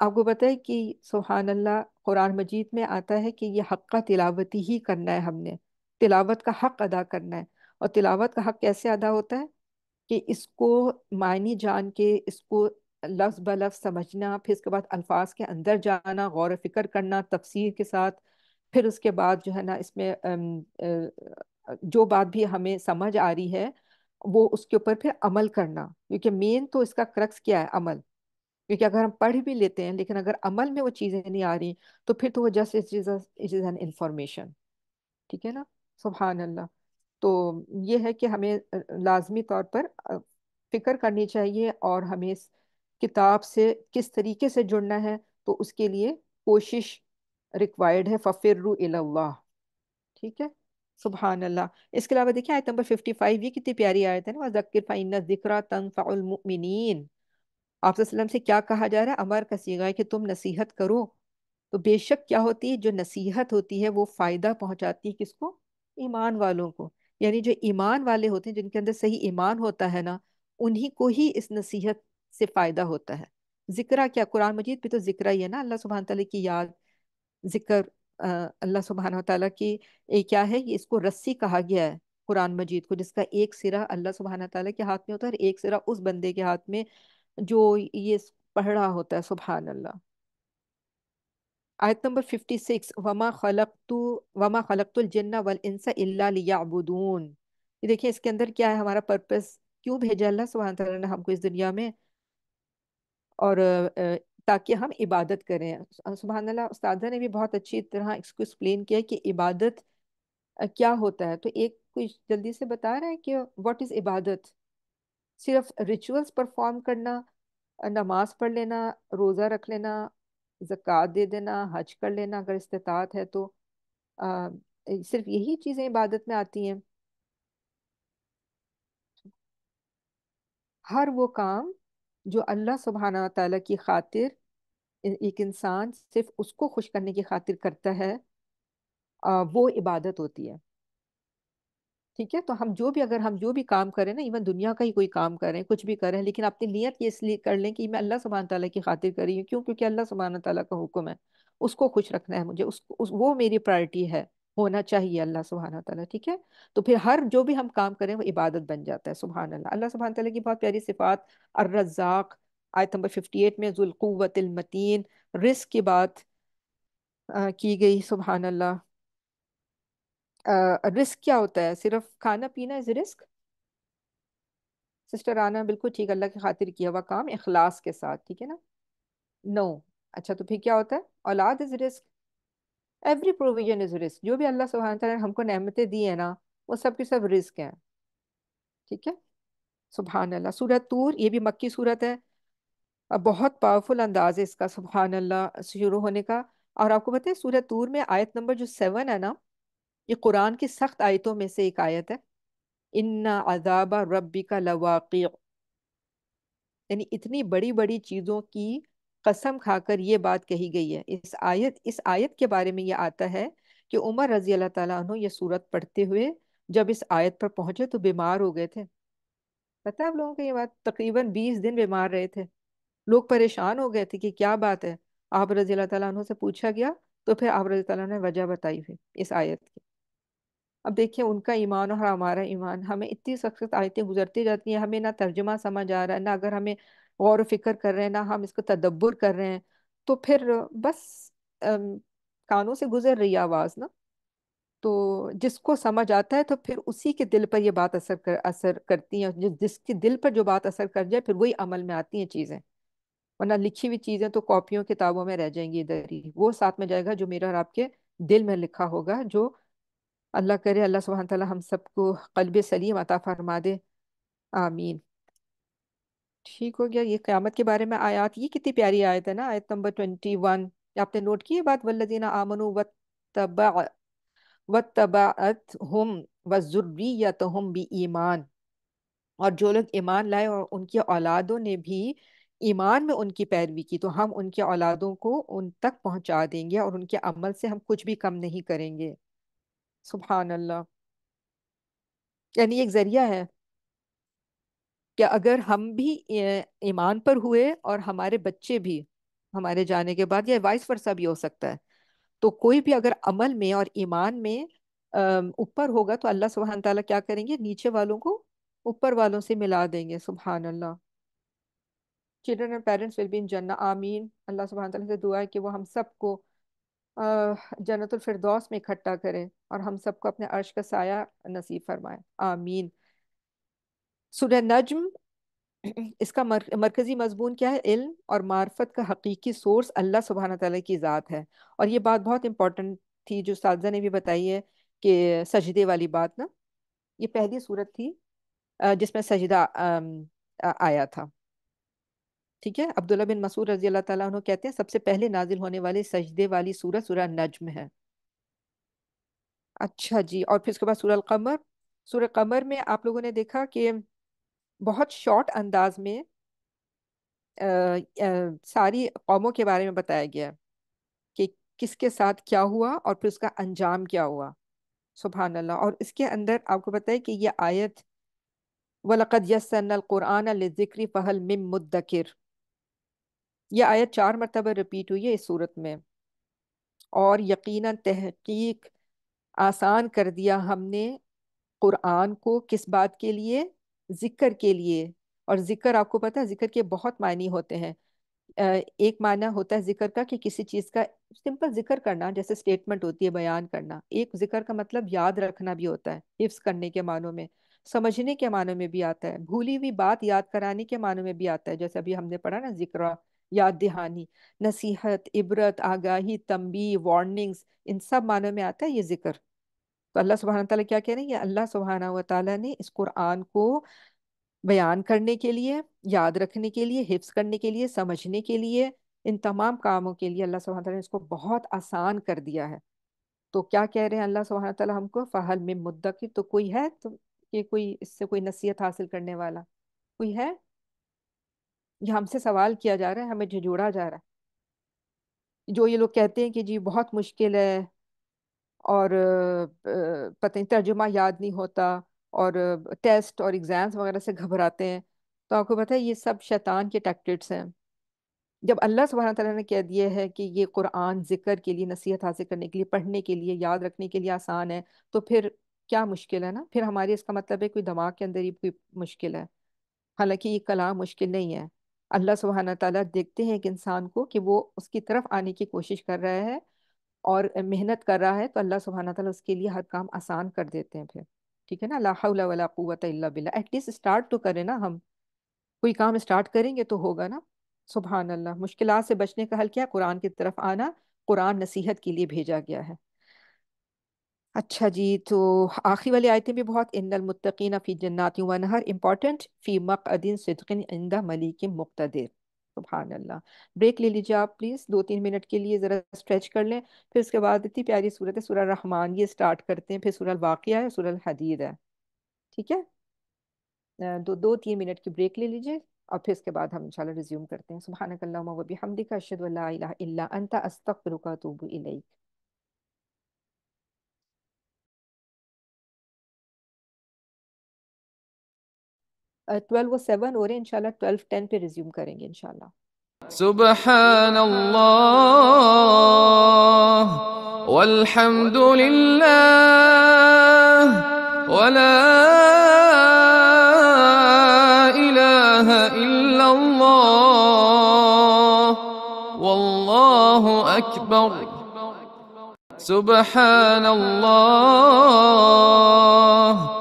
आपको पता है कि सुबहान अल्लाह कुरान मजीद में आता है कि ये हक़ का तिलावती ही करना है हमने तिलावत का हक़ अदा करना है और तिलावत का हक़ कैसे अदा होता है कि इसको मायने जान के इसको लफ्ज़ ब लफ्ज़ समझना फिर उसके बाद अल्फाज के अंदर जाना गौर फिक्र करना तफसीर के साथ फिर उसके बाद जो है ना इसमें जो बात भी हमें समझ आ रही है वो उसके ऊपर फिर अमल करना क्योंकि मेन तो इसका क्रक्स क्या है अमल क्योंकि अगर हम पढ़ भी लेते हैं लेकिन अगर अमल में वो चीज़ें नहीं आ रही तो फिर तो वो just it is it is an information ठीक है ना सुबहान अल्लाह तो ये है कि हमें लाजमी तौर पर फिक्र करनी चाहिए और हमें किताब से किस तरीके से जुड़ना है तो उसके लिए कोशिश रिक्वायर्ड है फ़फ़िर अल्लाह ठीक है सुबहान अल्लाह इसके अलावा देखिए आयत नंबर फिफ्टी फाइव ये कितनी प्यारी आयत है ना वज़क्र फ़ैन ज़िक्रा तनफ़ामिन आप से क्या कहा जा रहा है अमर का सीगा है कि तुम नसीहत करो तो बेशक क्या होती है जो नसीहत होती है वो फ़ायदा पहुँचाती है किसको ईमान वालों को यानी जो ईमान वाले होते हैं जिनके अंदर सही ईमान होता है ना उन्हीं को ही इस नसीहत से फ़ायदा होता है जिक्रा क्या कुरान मजीद भी तो जिक्र ही है ना अल्लाह सुबहान तला की याद जिक्र अल्लाह सुबहान तला की क्या है ये इसको रस्सी कहा गया है कुरान मजीद को जिसका एक सिरा अल्लाह सुबहाना तला के हाथ में होता है और एक सिरा उस बंदे के हाथ में जो ये पढ़ रहा होता है सुबहान अल्लाह आयत नंबर फिफ्टी सिक्स वमा खलकतु वमा खलकतुलजन्ना वल इंसा ये देखिए इसके अंदर क्या है हमारा पर्पस क्यों भेजा अल्लाह सुबहान तला ने हमको इस दुनिया में और ताकि हम इबादत करें सुबहान उस्तादा ने भी बहुत अच्छी तरह इसको एक्सप्लेन किया कि इबादत क्या होता है तो एक कुछ जल्दी से बता रहा है कि व्हाट इज़ इबादत सिर्फ रिचुअल्स परफॉर्म करना नमाज पढ़ लेना रोज़ा रख लेना ज़क़़त दे देना हज कर लेना अगर इस्तात है तो आ, सिर्फ यही चीज़ें इबादत में आती हैं हर वो काम जो अल्लाह सुबहाना तला की खातिर एक इंसान सिर्फ उसको खुश करने की खातिर करता है वो इबादत होती है ठीक है तो हम जो भी अगर हम जो भी काम करें ना इवन दुनिया का ही कोई काम करें कुछ भी करें लेकिन अपनी नीयत ये इसलिए कर लें कि मैं अल्लाह सुबहान तला की खातिर कर रही हूँ क्यों क्योंकि अल्लाह सुबहान तला का हुक्म है उसको खुश रखना है मुझे उस, उस, वो मेरी प्रायोरिटी है होना चाहिए अल्लाह सुबहाना तला ठीक है तो फिर हर जो भी हम काम करें वो इबादत बन जाता है सुबहान अल्लाह अल्लाह सुबहान तला की बहुत प्यारी सिफात अर्रज़ाक आयत नंबर फिफ्टी एट में जुल्क़ुवतमतीन रिस्क की बात की गई सुबहान अल्लाह रिस्क क्या होता है सिर्फ खाना पीना इज़ रिस्क सिस्टर आना बिल्कुल ठीक अल्लाह की खातिर किया हुआ काम अखलास के साथ ठीक है ना नो no. अच्छा तो फिर क्या होता है औलाद is risk every provision is risk जो भी अल्लाह सुबहान तआला ने हमको नहमतें दी है ना वो सब के सब रिस्क हैं ठीक है सुबहान अल्लाह सूरत तूर ये भी मक्की सूरत है अब बहुत पावरफुल अंदाज है इसका सुबहान अल्लाह शुरू होने का और आपको पता है सूरत तूर में आयत नंबर जो सेवन है ना ये कुरान की सख्त आयतों में से एक आयत है इन्ना अजाबा रबी का लवाक़ यानी इतनी बड़ी बड़ी चीज़ों की कसम खाकर ये बात कही गई है इस आयत इस आयत के बारे में ये आता है कि उमर रजी अल्लाह तला ये सूरत पढ़ते हुए जब इस आयत पर पहुंचे तो बीमार हो गए थे पता है आप लोगों को ये बात तकरीबन बीस दिन बीमार रहे थे लोग परेशान हो गए थे कि क्या बात है आप रजी अल्लाह तला से पूछा गया तो फिर आप रजी तला ने वजह बताई हुई इस आयत की अब देखिए उनका ईमान और हमारा ईमान हमें इतनी सख्त आयतें गुजरती जाती हैं हमें ना तर्जमा समझ आ रहा है ना अगर हमें गौर फिक्र कर रहे हैं ना हम इसको तदब्बर कर रहे हैं तो फिर बस अम, कानों से गुजर रही आवाज़ ना तो जिसको समझ आता है तो फिर उसी के दिल पर ये बात असर कर असर करती है जिसके दिल पर जो बात असर कर जाए फिर वही अमल में आती हैं चीज़ें वरना लिखी हुई चीज़ें तो कॉपियों किताबों में रह जाएंगी इधर ही वो साथ में जाएगा जो मेरा और आपके दिल में लिखा होगा जो अल्लाह करे अल्लाह सुबहान ताला हम सबको कल्ब सलीम अता फरमा दे आमीन ठीक हो गया ये क़यामत के बारे में आयत ये कितनी प्यारी आयत है ना आयत नंबर वन आपने नोट की ये बात वल्लज़ीना आमनू वत्तबा हम भी ईमान और जो लोग ईमान लाए और उनकी औलादों ने भी ईमान में उनकी पैरवी की तो हम उनके औलादों को उन तक पहुंचा देंगे और उनके अमल से हम कुछ भी कम नहीं करेंगे सुबह अल्लाह यानी एक जरिया है कि अगर हम भी ईमान पर हुए और हमारे बच्चे भी हमारे जाने के बाद या वाइस वर्सा भी हो सकता है तो कोई भी अगर अमल में और ईमान में ऊपर होगा तो अल्लाह सुबहान तला क्या करेंगे नीचे वालों को ऊपर वालों से मिला देंगे सुबहान अल्लाह children and parents will be in जन्ना आमीन अल्लाह सुबहान तला से दुआ है कि वो हम सबको जन्नतफरदौस में इकट्ठा करें और हम सबको अपने अर्श का साया नसीब फरमाए आमीन सुर नजम इसका मर, मरकज़ी मजमून क्या है इल्म और मार्फत का हकीकी सोर्स अल्लाह सुबहाना तला की ज़ात है और ये बात बहुत इंपॉर्टेंट थी जो साजा ने भी बताई है कि सजदे वाली बात ना ये पहली सूरत थी जिसमें सजदा आया था ठीक है अब्दुल्ला बिन मसूर रजी अल्लाह ताला उन्होंने कहते हैं सबसे पहले नाजिल होने वाले सजदे वाली सूरत सुरह नजम है अच्छा जी और फिर उसके बाद सूरह कमर सूरह कमर में आप लोगों ने देखा कि बहुत शॉर्ट अंदाज में आ, आ, सारी कौमों के बारे में बताया गया है कि किसके साथ क्या हुआ और फिर उसका अंजाम क्या हुआ सुबहान अल्लाह और इसके अंदर आपको पता है कि ये आयत वलकद यसनकुरान ज़िक्री फ़हल मिम मुद्दकिर यह आयत चार मरतबा रिपीट हुई है इस सूरत में और यकीनन तहकीक आसान कर दिया हमने कुरान को किस बात के लिए ज़िक्र के लिए और ज़िक्र आपको पता है ज़िक्र के बहुत मायने होते हैं एक माना होता है जिक्र का कि किसी चीज़ का सिंपल जिक्र करना जैसे स्टेटमेंट होती है बयान करना एक जिक्र का मतलब याद रखना भी होता है हिफ्स करने के मानों में समझने के मानों में भी आता है भूली हुई बात याद कराने के मानों में भी आता है जैसे अभी हमने पढ़ा ना जिक्र याद दहानी नसीहत इबरत आगाही तंबी वार्निंग्स इन सब मानों में आता है ये जिक्र तो अल्लाह सुबहाना तला क्या कह रहे हैं ये अल्लाह सुबहाना व ने इस कुरान को बयान करने के लिए याद रखने के लिए हिफ्स करने के लिए समझने के लिए इन तमाम कामों के लिए अल्लाह सुबहाना ने इसको बहुत आसान कर दिया है तो क्या कह रहे हैं अल्लाह सुबहाना तला हमको फ़हल में मुद्दा की तो कोई है तो ये कोई इससे कोई नसीहत हासिल करने वाला कोई है ये हमसे सवाल किया जा रहा है हमें झिझोड़ा जा रहा है जो ये लोग कहते हैं कि जी बहुत मुश्किल है और पता नहीं तर्जुमा याद नहीं होता और टेस्ट और एग्ज़ाम्स वगैरह से घबराते हैं तो आपको पता है ये सब शैतान के टैक्टिक्स हैं जब अल्लाह सुबहाना तला ने कह दिया है कि ये कुरान जिक्र के लिए नसीहत हासिल करने के लिए पढ़ने के लिए याद रखने के लिए आसान है तो फिर क्या मुश्किल है ना फिर हमारे इसका मतलब है कोई दिमाग के अंदर ही कोई मुश्किल है हालांकि ये कलाम मुश्किल नहीं है अल्लाह सुबहाना तला देखते हैं एक इंसान को कि वो उसकी तरफ आने की कोशिश कर रहा है और मेहनत कर रहा है तो अल्लाह सुबहाना तला उसके लिए हर काम आसान कर देते हैं फिर ठीक है ना लाला वाला कुत बिल्ला एटलीस्ट स्टार्ट तो करें ना हम कोई काम स्टार्ट करेंगे तो होगा ना सुबहान अल्लाह मुश्किल से बचने का हल क्या कुरान की तरफ आना कुरान नसीहत के लिए भेजा गया है अच्छा जी तो आखिरी वाली आयतें भी बहुत इन्नल फ़ी जन्नाती व नहर इम्पॉर्टेंट फ़ी मकिन सिद्किन इंदा मलिक मुक्तदिर सुबहान अल्लाह ब्रेक ले लीजिए आप प्लीज़ दो तीन मिनट के लिए ज़रा स्ट्रेच कर लें फिर उसके बाद इतनी प्यारी सूरत है सूरह रहमान ये स्टार्ट करते हैं फिर सूरह वाक़िया है सूरह हदीद है ठीक है दो दो तीन मिनट की ब्रेक ले लीजिए और फिर इसके बाद हम इंशाल्लाह रिज्यूम करते हैं सुबहानकल्ला वबी का अशद अल्ला अंता अस्तफ़ रुका इलैक ट्वेल्व और सेवन हो रहे हैं इनशाला ट्वेल्व टेन पे रिज्यूम करेंगे इनशाला سبحان الله والحمد لله ولا إله إلا الله والله أكبر سبحان الله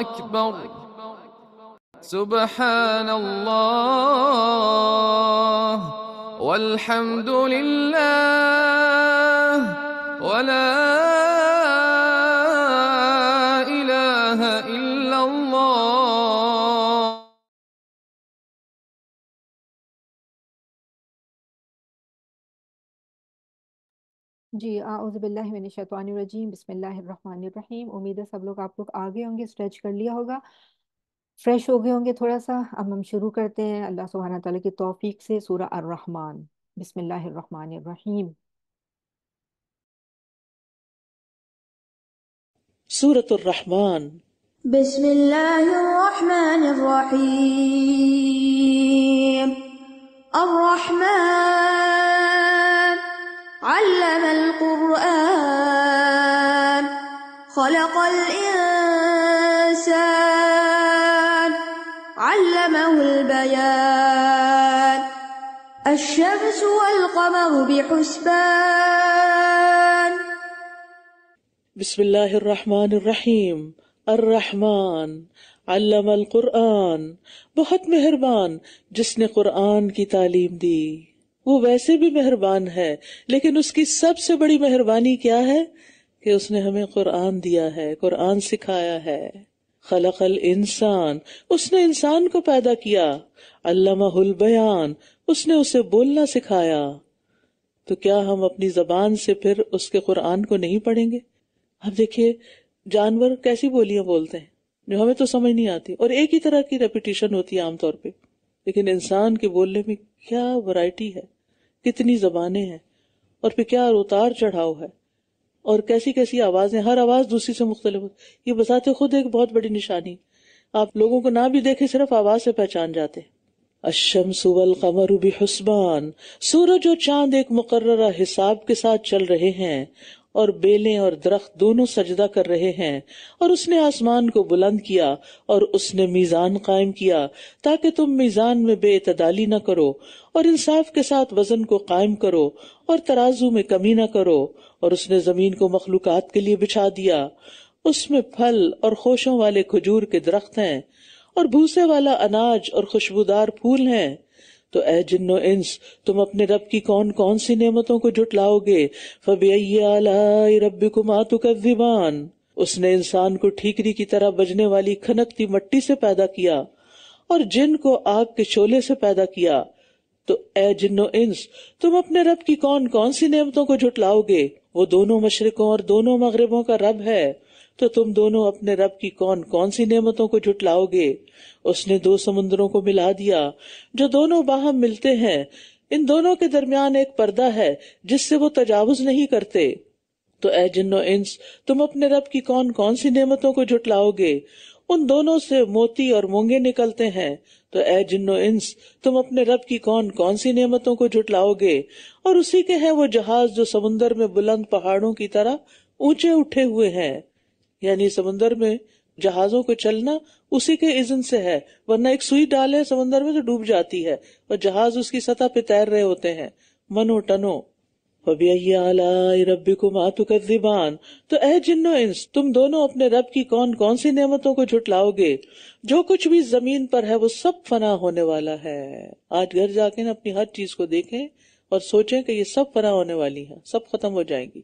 أكبر سبحان الله والحمد لله ولا जी आउज़बिल्लिमिनशतवानरजीम बसमीम उम्मीद है सब लोग आप लोग आ गए होंगे स्ट्रेच कर लिया होगा फ्रेश हो गए होंगे थोड़ा सा अब हम शुरू करते हैं अल्लाह सुबहाना ताली की तौफीक से सूरा अर्रहमान बसमीम सूरत रहमान बसमीम अर्रहमान علم القرآن خلق الإنسان علمه البيان الشمس والقمر بحسبان بسم الله الرحمن الرحيم الرحمن علم القرآن مہربان جس نے قرآن کی تعلیم دی वो वैसे भी मेहरबान है लेकिन उसकी सबसे बड़ी मेहरबानी क्या है कि उसने हमें कुरान दिया है कुरान सिखाया है खलखल इंसान उसने इंसान को पैदा किया अल्लाह बयान उसने उसे बोलना सिखाया तो क्या हम अपनी जबान से फिर उसके कुरान को नहीं पढ़ेंगे अब देखिए जानवर कैसी बोलियां बोलते हैं जो हमें तो समझ नहीं आती और एक ही तरह की रेपिटेशन होती है आमतौर पर लेकिन इंसान के बोलने में क्या वैरायटी है कितनी जबाने हैं और फिर क्या उतार चढ़ाव है और कैसी कैसी आवाज़ें हर आवाज़ दूसरी से मुख्तलिफ ये बताते खुद एक बहुत बड़ी निशानी आप लोगों को ना भी देखे सिर्फ आवाज़ से पहचान जाते अशम सुवल कमर हसबान सूरज और चांद एक मुकर्रा हिसाब के साथ चल रहे हैं और बेलें और दरख्त दोनों सजदा कर रहे हैं और उसने आसमान को बुलंद किया और उसने मीजान कायम किया ताकि तुम मीजान में बेतदाली न करो और इंसाफ के साथ वजन को कायम करो और तराजू में कमी न करो और उसने जमीन को मखलूक के लिए बिछा दिया उसमें फल और खोशों वाले खजूर के दरख्त हैं और भूसे वाला अनाज और खुशबूदार फूल हैं तो ए जिन्नो इंस तुम अपने रब की कौन कौन सी नेमतों को जुटलाओगे फबी रब कुमातु कब्जिबान उसने इंसान को ठीकरी की तरह बजने वाली खनकती मट्टी से पैदा किया और जिन को आग के शोले से पैदा किया तो ए जिन्नो इंस तुम अपने रब की कौन कौन सी नेमतों को जुट लाओगे वो दोनों मशरकों और दोनों मगरबों का रब है तो तुम दोनों अपने रब की कौन कौन सी नेमतों को जुटलाओगे उसने दो समुद्रों को मिला दिया जो दोनों बाहम मिलते हैं इन दोनों के दरमियान एक पर्दा है जिससे वो तजावुज नहीं करते तो ए जिन्नो इंस तुम अपने रब की कौन कौन सी नेमतों को जुटलाओगे उन दोनों से मोती और मोंगे निकलते हैं तो ए जिन्नो इंस तुम अपने रब की कौन कौन सी नेमतों को जुटलाओगे और उसी के है वो जहाज जो समुन्दर में बुलंद पहाड़ों की तरह ऊंचे उठे हुए हैं यानी समंदर में जहाजों को चलना उसी के इजन से है वरना एक सुई डाले समंदर में तो डूब जाती है और जहाज उसकी सतह पे तैर रहे होते हैं मनो टनो फबियाबान तो ए जिन्नो इंस तुम दोनों अपने रब की कौन कौन सी नेमतों को झुटलाओगे जो कुछ भी जमीन पर है वो सब फना होने वाला है आज घर जाके ना अपनी हर चीज को देखें और सोचें कि ये सब फना होने वाली है सब खत्म हो जाएंगी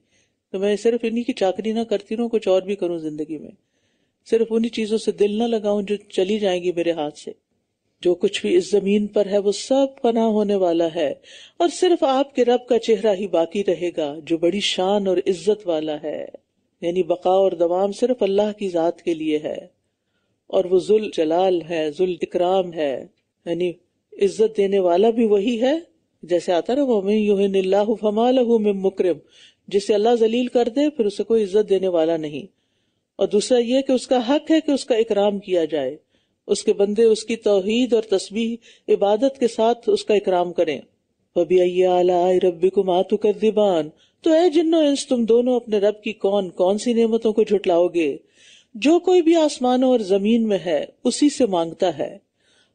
तो मैं सिर्फ इन्हीं की चाकरी ना करती रहूं कुछ और भी करूं जिंदगी में सिर्फ उन्हीं चीजों से दिल ना लगाऊं जो चली जाएंगी मेरे हाथ से जो कुछ भी इस जमीन पर है वो सब पना होने वाला है और सिर्फ आपके रब का चेहरा ही बाकी रहेगा जो बड़ी शान और इज्जत वाला है यानी बका और दवाम सिर्फ अल्लाह की जात के लिए है और वो जुल जलाल है जुल इकराम है यानी इज्जत देने वाला भी वही है जैसे आता ना वो मैं यूहिन फमा लहू में मुकरम जिसे अल्लाह जलील कर दे फिर उसे कोई इज्जत देने वाला नहीं और दूसरा यह कि उसका हक है कि उसका इकराम किया जाए उसके बंदे उसकी तोहहीद और तस्वीर इबादत के साथ उसका इकराम करें वबी को मातु कर दिबान तो ए जिन्नो इंस तुम दोनों अपने रब की कौन कौन सी नियमतों को झुटलाओगे जो कोई भी आसमानों और जमीन में है उसी से मांगता है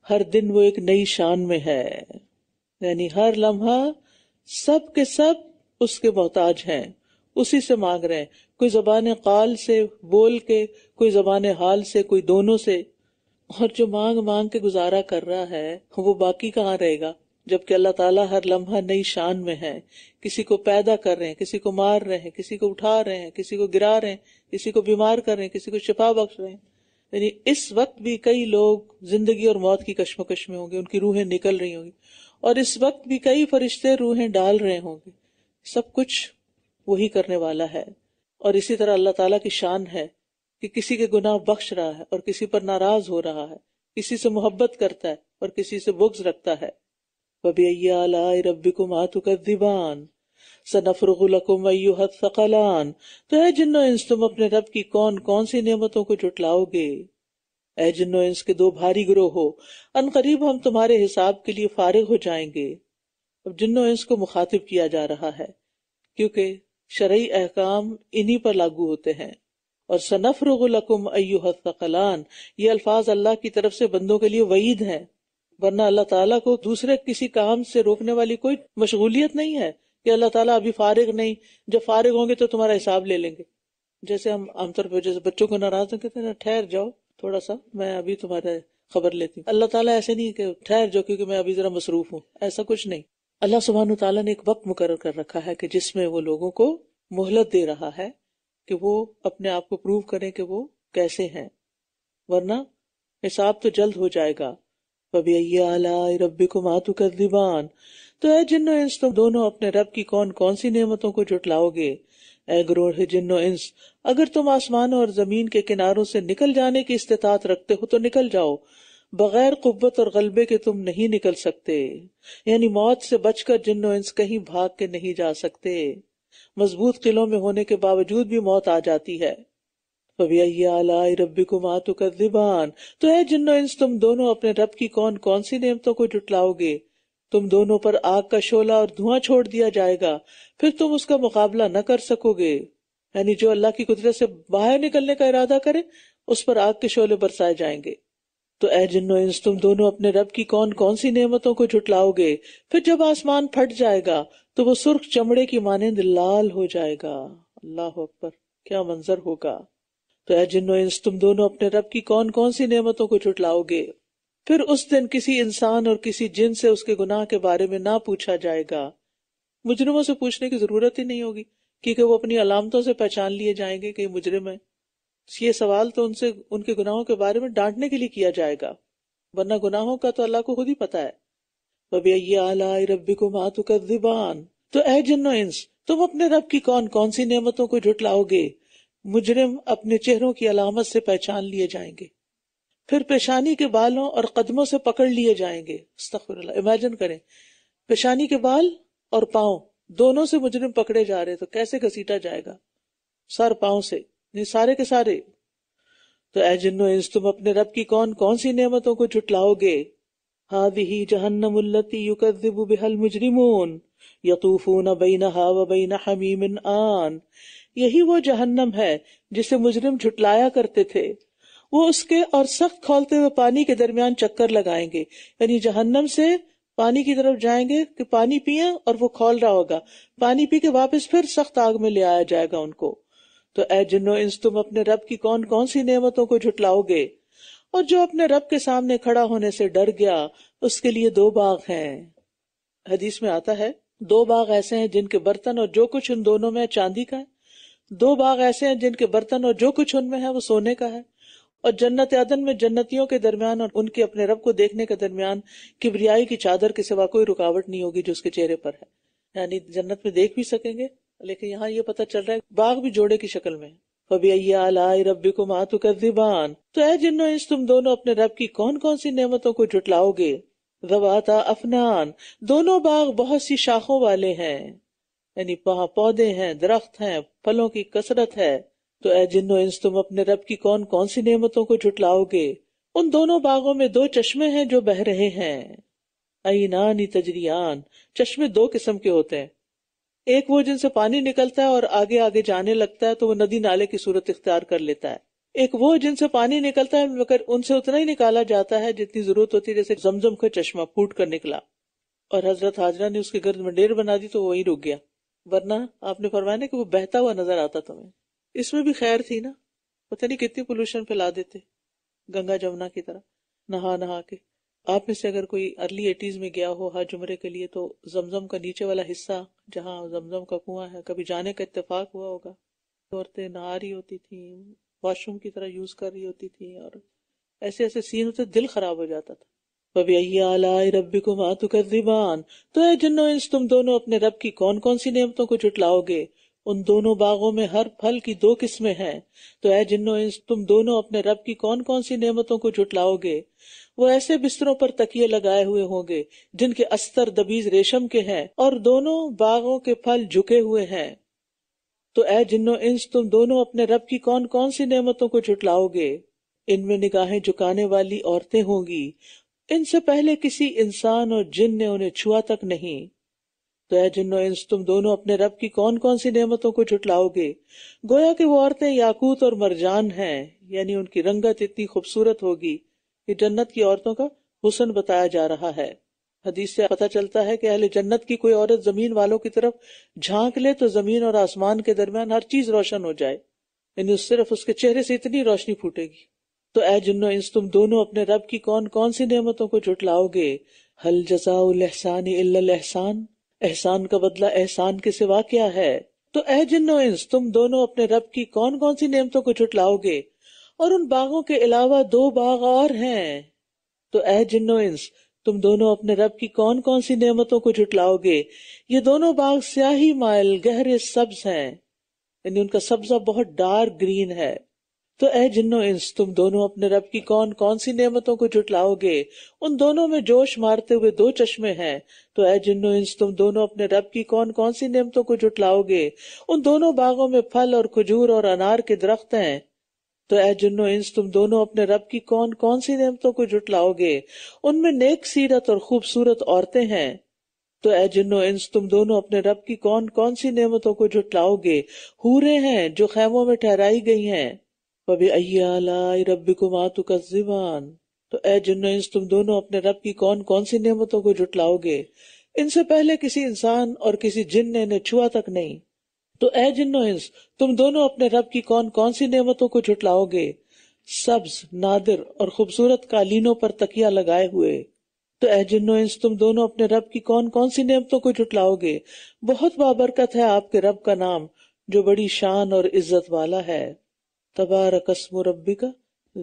हर दिन वो एक नई शान में है यानी हर लम्हा सब के सब उसके मोहताज हैं उसी से मांग रहे हैं कोई जबान काल से बोल के कोई जबान हाल से कोई दोनों से और जो मांग मांग के गुजारा कर रहा है वो बाकी कहाँ रहेगा जबकि अल्लाह ताला हर लम्हा नई शान में है किसी को पैदा कर रहे हैं किसी को मार रहे हैं किसी को उठा रहे हैं किसी को गिरा रहे हैं किसी को बीमार कर रहे हैं किसी को शिफा बख्श रहे हैं यानी इस वक्त भी कई लोग जिंदगी और मौत की कश्मकश में होंगे उनकी रूहें निकल रही होंगी और इस वक्त भी कई फरिश्ते रूहें डाल रहे होंगे सब कुछ वही करने वाला है और इसी तरह अल्लाह ताला की शान है कि किसी के गुनाह बख्श रहा है और किसी पर नाराज हो रहा है किसी से मोहब्बत करता है और किसी से बुग्ज रखता है तो है जिन्नो इंस तुम अपने रब की कौन कौन सी नियमतों को जुटलाओगे ए जिन्नो इंस के दो भारी ग्रोह हो करीब हम तुम्हारे हिसाब के लिए फारिग हो जाएंगे अब जिन्नो इंस को मुखातिब किया जा रहा है क्योंकि शरय अहकाम इन्हीं पर लागू होते हैं और सनफ़रकुम अयुहलान ये अल्फाज अल्लाह की तरफ से बंदों के लिए वईद है वरना अल्लाह ताला को दूसरे किसी काम से रोकने वाली कोई मशगूलियत नहीं है कि अल्लाह ताला अभी फारिग नहीं जब फारिग होंगे तो तुम्हारा हिसाब ले लेंगे जैसे हम आमतौर पर जैसे बच्चों को नाराज कहते ना ठहर जाओ थोड़ा सा मैं अभी तुम्हारे खबर लेती हूँ अल्लाह ताला ऐसे नहीं कि ठहर जाओ क्योंकि मैं अभी जरा मसरूफ हूँ ऐसा कुछ नहीं अल्लाह सुबहान तला ने एक वक्त मुकर कर रखा है कि जिसमें वो लोगों को मोहलत दे रहा है कि वो अपने आप को प्रूव करें कि वो कैसे हैं वरना हिसाब तो जल्द हो जाएगा रबी को मातु कर दीवान तो ऐ जिन्नो इंस तुम दोनों अपने रब की कौन कौन सी नियमतों को जुटलाओगे ए ग्रोह जिन्नो इंस अगर तुम आसमान और जमीन के किनारों से निकल जाने की इस्तात रखते हो तो निकल जाओ बगैर कुत और गलबे के तुम नहीं निकल सकते यानी मौत से बचकर जिन्नो इंस कहीं भाग के नहीं जा सकते मजबूत किलों में होने के बावजूद भी मौत आ जाती है तो है जिन्नो इंस तुम दोनों अपने रब की कौन कौन सी नियमतों को जुटलाओगे तुम दोनों पर आग का शोला और धुआं छोड़ दिया जाएगा फिर तुम उसका मुकाबला न कर सकोगे यानी जो अल्लाह की कुदरत से बाहर निकलने का इरादा करे उस पर आग के शोले बरसाए जाएंगे तो ए जिन्नो इंस तुम दोनों अपने रब की कौन कौन सी नेमतों को झुटलाओगे फिर जब आसमान फट जाएगा तो वो सुर्ख चमड़े की मानंद लाल हो जाएगा अल्लाह अकबर क्या मंजर होगा तो ए जिन्नो इंस तुम दोनों अपने रब की कौन कौन सी नेमतों को झुटलाओगे फिर उस दिन किसी इंसान और किसी जिन से उसके गुनाह के बारे में ना पूछा जाएगा मुजरिमों से पूछने की जरूरत ही नहीं होगी क्योंकि वो अपनी अलामतों से पहचान लिए जाएंगे कि मुजरिम है तो ये सवाल तो उनसे उनके गुनाहों के बारे में डांटने के लिए किया जाएगा वरना गुनाहों का तो अल्लाह को खुद ही पता है तो इंस तुम अपने रब की कौन कौन सी नियमतों को झुटलाओगे मुजरिम अपने चेहरों की अलामत से पहचान लिए जाएंगे फिर पेशानी के बालों और कदमों से पकड़ लिए जाएंगे इमेजिन करें पेशानी के बाल और पाओ दोनों से मुजरिम पकड़े जा रहे तो कैसे घसीटा जाएगा सर पाओ से ये सारे के सारे तो ए जिन्नो इंस तुम अपने रब की कौन कौन सी नेमतों को झुटलाओगे हादी ही उल्लती युकदिबु बिहल मुजरिमून यतूफून बैन हा व बैन हमीम आन यही वो जहन्नम है जिसे मुजरिम झुटलाया करते थे वो उसके और सख्त खोलते हुए पानी के दरमियान चक्कर लगाएंगे यानी जहन्नम से पानी की तरफ जाएंगे कि पानी पिए और वो खोल रहा होगा पानी पी के वापस फिर सख्त आग में ले आया जाएगा उनको तो ए जिन्नो इंस तुम अपने रब की कौन कौन सी नेमतों को झुटलाओगे और जो अपने रब के सामने खड़ा होने से डर गया उसके लिए दो बाग हैं हदीस में आता है दो बाग ऐसे हैं जिनके बर्तन और जो कुछ उन दोनों में चांदी का है दो बाग ऐसे हैं जिनके बर्तन और जो कुछ उनमें है वो सोने का है और जन्नत आदन में जन्नतियों के दरमियान और उनके अपने रब को देखने के दरमियान किबरियाई की चादर के सिवा कोई रुकावट नहीं होगी जो उसके चेहरे पर है यानी जन्नत में देख भी सकेंगे लेकिन यहाँ ये पता चल रहा है बाघ भी जोड़े की शक्ल में फबी रबी को मातु दीबान तो ऐ जिन्नो इस तुम दोनों अपने रब की कौन कौन सी नियमतों को जुटलाओगे जबाता अफनान दोनों बाग बहुत सी शाखों वाले हैं यानी वहां पौधे हैं दरख्त हैं फलों की कसरत है तो ऐ जिन्नो इंस तुम अपने रब की कौन कौन सी नियमतों को जुटलाओगे उन दोनों बागों में दो चश्मे हैं जो बह रहे हैं अनानी तजरियान चश्मे दो किस्म के होते हैं एक वो जिनसे पानी निकलता है और आगे आगे जाने लगता है तो वो नदी नाले की सूरत इख्तियार कर लेता है एक वो जिनसे पानी निकलता है मगर उनसे उतना ही निकाला जाता है जितनी जरूरत होती है जैसे जमजम का चश्मा फूट कर निकला और हजरत हाजरा ने उसके गर्द मंडेर बना दी तो वही रुक गया वरना आपने फरमाया कि वो बहता हुआ नजर आता तुम्हें इसमें भी खैर थी ना पता नहीं कितनी पोल्यूशन फैला देते गंगा जमुना की तरह नहा नहा के आप में से अगर कोई अर्ली एटीज में गया हो हर जुमरे के लिए तो जमजम का नीचे वाला हिस्सा जहाँ जमजम का कुआ है कभी जाने का इतफाक हुआ होगा तो औरतें नहा रही होती थी वॉशरूम की तरह यूज कर रही होती थी और ऐसे ऐसे सीन होते दिल खराब हो जाता था तो जिन्नो इंस तुम दोनों अपने रब की कौन कौन सी नियमतों को जुटलाओगे उन दोनों बागों में हर फल की दो किस्में हैं तो ऐ जिन्नो तुम दोनों अपने रब की कौन कौन सी नेमतों को झुटलाओगे वो ऐसे बिस्तरों पर तकिए लगाए हुए होंगे जिनके अस्तर दबीज रेशम के हैं और दोनों बागों के फल झुके हुए हैं तो ऐ जिन्नो इंस तुम दोनों अपने रब की कौन कौन सी नेमतों को जुटलाओगे इनमें निगाहें झुकाने वाली औरतें होंगी इनसे पहले किसी इंसान और जिन ने उन्हें छुआ तक नहीं तो ए जिन्नो इंस तुम दोनों अपने रब की कौन कौन सी नेमतों को छुटलाओगे गोया कि वो औरतें याकूत और मरजान हैं यानी उनकी रंगत इतनी खूबसूरत होगी कि जन्नत की औरतों का हुसन बताया जा रहा है हदीस से पता चलता है कि अहले जन्नत की कोई औरत जमीन वालों की तरफ झांक ले तो जमीन और आसमान के दरमियान हर चीज रोशन हो जाए यानी सिर्फ उसके चेहरे से इतनी रोशनी फूटेगी तो ए जिन्नो इंस तुम दोनों अपने रब की कौन कौन सी नेमतों को जुटलाओगे हल जजाउल एहसान इल्ल एहसान एहसान का बदला एहसान के सिवा क्या है तो ए जिन्नो इंस तुम दोनों अपने रब की कौन कौन सी नेमतों को छुटलाओगे और उन बागों के अलावा दो बाग और हैं तो ए जिन्नो इंस तुम दोनों अपने रब की कौन कौन सी नेमतों को जुटलाओगे ये दोनों बाग स्याही माइल गहरे सब्ज हैं यानी उनका सब्जा बहुत डार्क ग्रीन है तो ए जिन्नो इंस तुम दोनों अपने रब की कौन कौन सी नेमतों को जुटलाओगे उन दोनों में जोश मारते हुए दो चश्मे हैं तो ए जिन्नो इंस तुम दोनों अपने रब की कौन कौन सी नेमतों को जुटलाओगे उन दोनों बागों में फल और खजूर और अनार के दरख्त हैं तो ए जुन्नो इंस तुम दोनों अपने रब की कौन कौन सी नेमतों को जुटलाओगे उनमें नेक सीरत और खूबसूरत औरतें हैं तो ए जिन्नो इंस तुम दोनों अपने रब की कौन कौन सी नेमतों को जुटलाओगे हूरे हैं जो खैमों में ठहराई गई हैं फबी तो ए इंस तुम दोनों अपने रब की कौन कौन सी नेमतों को जुटलाओगे इनसे पहले किसी इंसान और किसी जिन ने इन्हें छुआ तक नहीं तो ए इंस तुम दोनों अपने रब की कौन कौन सी नियमतों को जुटलाओगे सब्ज नादिर और खूबसूरत कालीनों पर तकिया लगाए हुए तो ए जिन्नो तुम दोनों अपने रब की कौन कौन सी नियमतों को जुटलाओगे बहुत बाबरकत है आपके रब का नाम जो बड़ी शान और इज्जत वाला है रबी का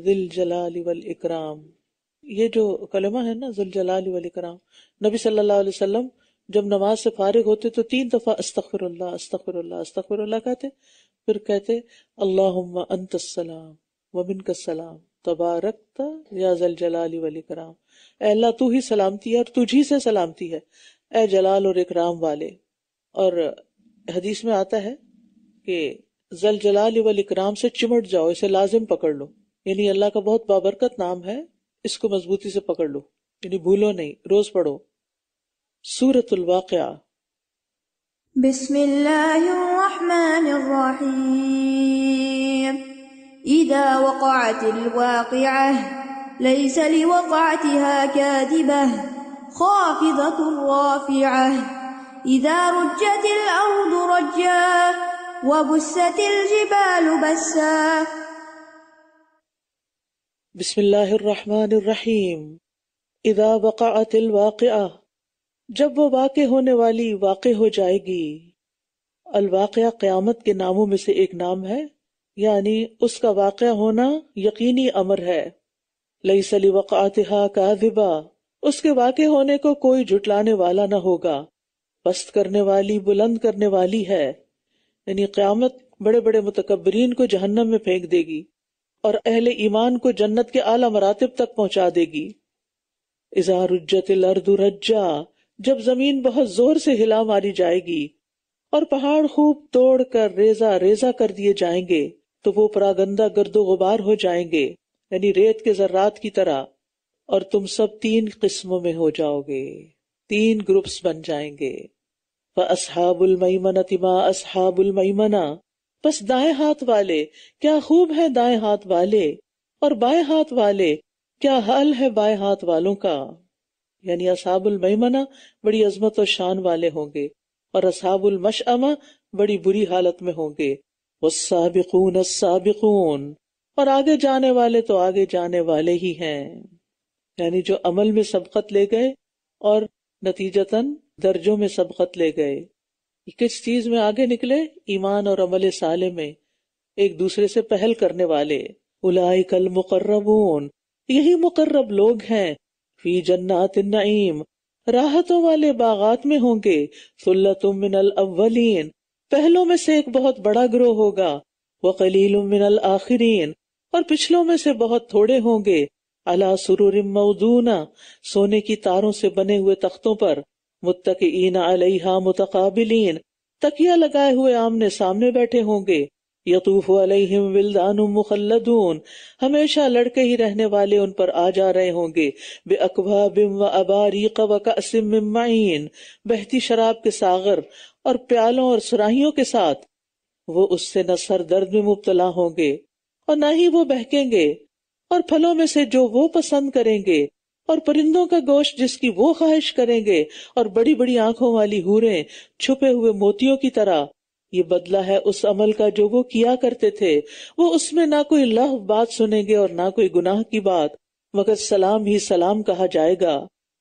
दिल जलाल वल इकराम ये जो कलमा है ना जुल जलाल वल इकराम नबी सल्लल्लाहु अलैहि वसल्लम जब नमाज से फारिग होते तो तीन दफा अस्तफरल्ला अस्तफरल्ला अस्तफरल्ला कहते फिर कहते अल्लाम अंतसलाम का सलाम तबारकता या जल जलाल वल इकराम अल्लाह तू ही सलामती है और तुझी से सलामती है ए जलाल और इकराम वाले और हदीस में आता है कि जलजलाल वल इकराम से चिमट जाओ इसे लाजिम पकड़ लो यानी अल्लाह का बहुत बाबरकत नाम है इसको मजबूती से पकड़ लो यानी भूलो नहीं रोज पढ़ो सूरतुल वाकया बिस्मिल्लाहिर्रहमानिर्रहीम وبست الجبال بسا بسم जब वो वाक़ होने वाली वाक़ हो जाएगी अलवाक़ क्यामत के नामों में से एक नाम है यानी उसका वाक़ होना यकीनी अमर है लई सली वक़ातहा काजिबा उसके वाक़ होने को कोई जुटलाने वाला न होगा पस्त करने वाली बुलंद करने वाली है यानी क़्यामत बड़े बड़े मुतकबरीन को जहन्नम में फेंक देगी और अहले ईमान को जन्नत के आला मरातब तक पहुंचा देगी इजारुजत रज्जा जब जमीन बहुत जोर से हिला मारी जाएगी और पहाड़ खूब तोड़ कर रेजा रेजा कर दिए जाएंगे तो वो परागंदा गर्दो गुबार हो जाएंगे यानी रेत के जर्रात की तरह और तुम सब तीन किस्मों में हो जाओगे तीन ग्रुप्स बन जाएंगे असहाबुल असहाबुलमना तिमा मईमना बस दाएं हाथ वाले क्या खूब है दाएं हाथ वाले और बाएं हाथ वाले क्या हाल है बाएं हाथ वालों का यानी मईमना बड़ी अजमत और शान वाले होंगे और मशअमा बड़ी बुरी हालत में होंगे वसाबिकून असाबिकून और आगे जाने वाले तो आगे जाने वाले ही हैं यानी जो अमल में सबकत ले गए और नतीजतन दर्जों में सबकत ले गए किस चीज में आगे निकले ईमान और अमल साले में एक दूसरे से पहल करने वाले उलाई कल मुकर्रबून यही मुकर्रब लोग हैं फी जन्नात नईम राहतों वाले बागात में होंगे सुल्लतुम मिनल अव्वलीन पहलों में से एक बहुत बड़ा ग्रोह होगा वो वकलील मिनल आखिरीन और पिछलों में से बहुत थोड़े होंगे अला सुरूर मऊदूना सोने की तारों से बने हुए तख्तों पर मुतकीन अलहा मुतकाबिलीन तकिया लगाए हुए आमने सामने बैठे होंगे यतूफ अलैहिम विल्दान मुखल्लदून हमेशा लड़के ही रहने वाले उन पर आ जा रहे होंगे बे अकबा बिम व अबारीक व कसमीन बहती शराब के सागर और प्यालों और सुराहियों के साथ वो उससे न सर दर्द में मुबतला होंगे और न ही वो बहकेंगे और फलों में से जो वो पसंद करेंगे और परिंदों का गोश्त जिसकी वो ख्वाहिश करेंगे और बड़ी बड़ी आंखों वाली हूरें छुपे हुए मोतियों की तरह ये बदला है उस अमल का जो वो किया करते थे वो उसमें ना कोई लह बात सुनेंगे और ना कोई गुनाह की बात मगर सलाम ही सलाम कहा जाएगा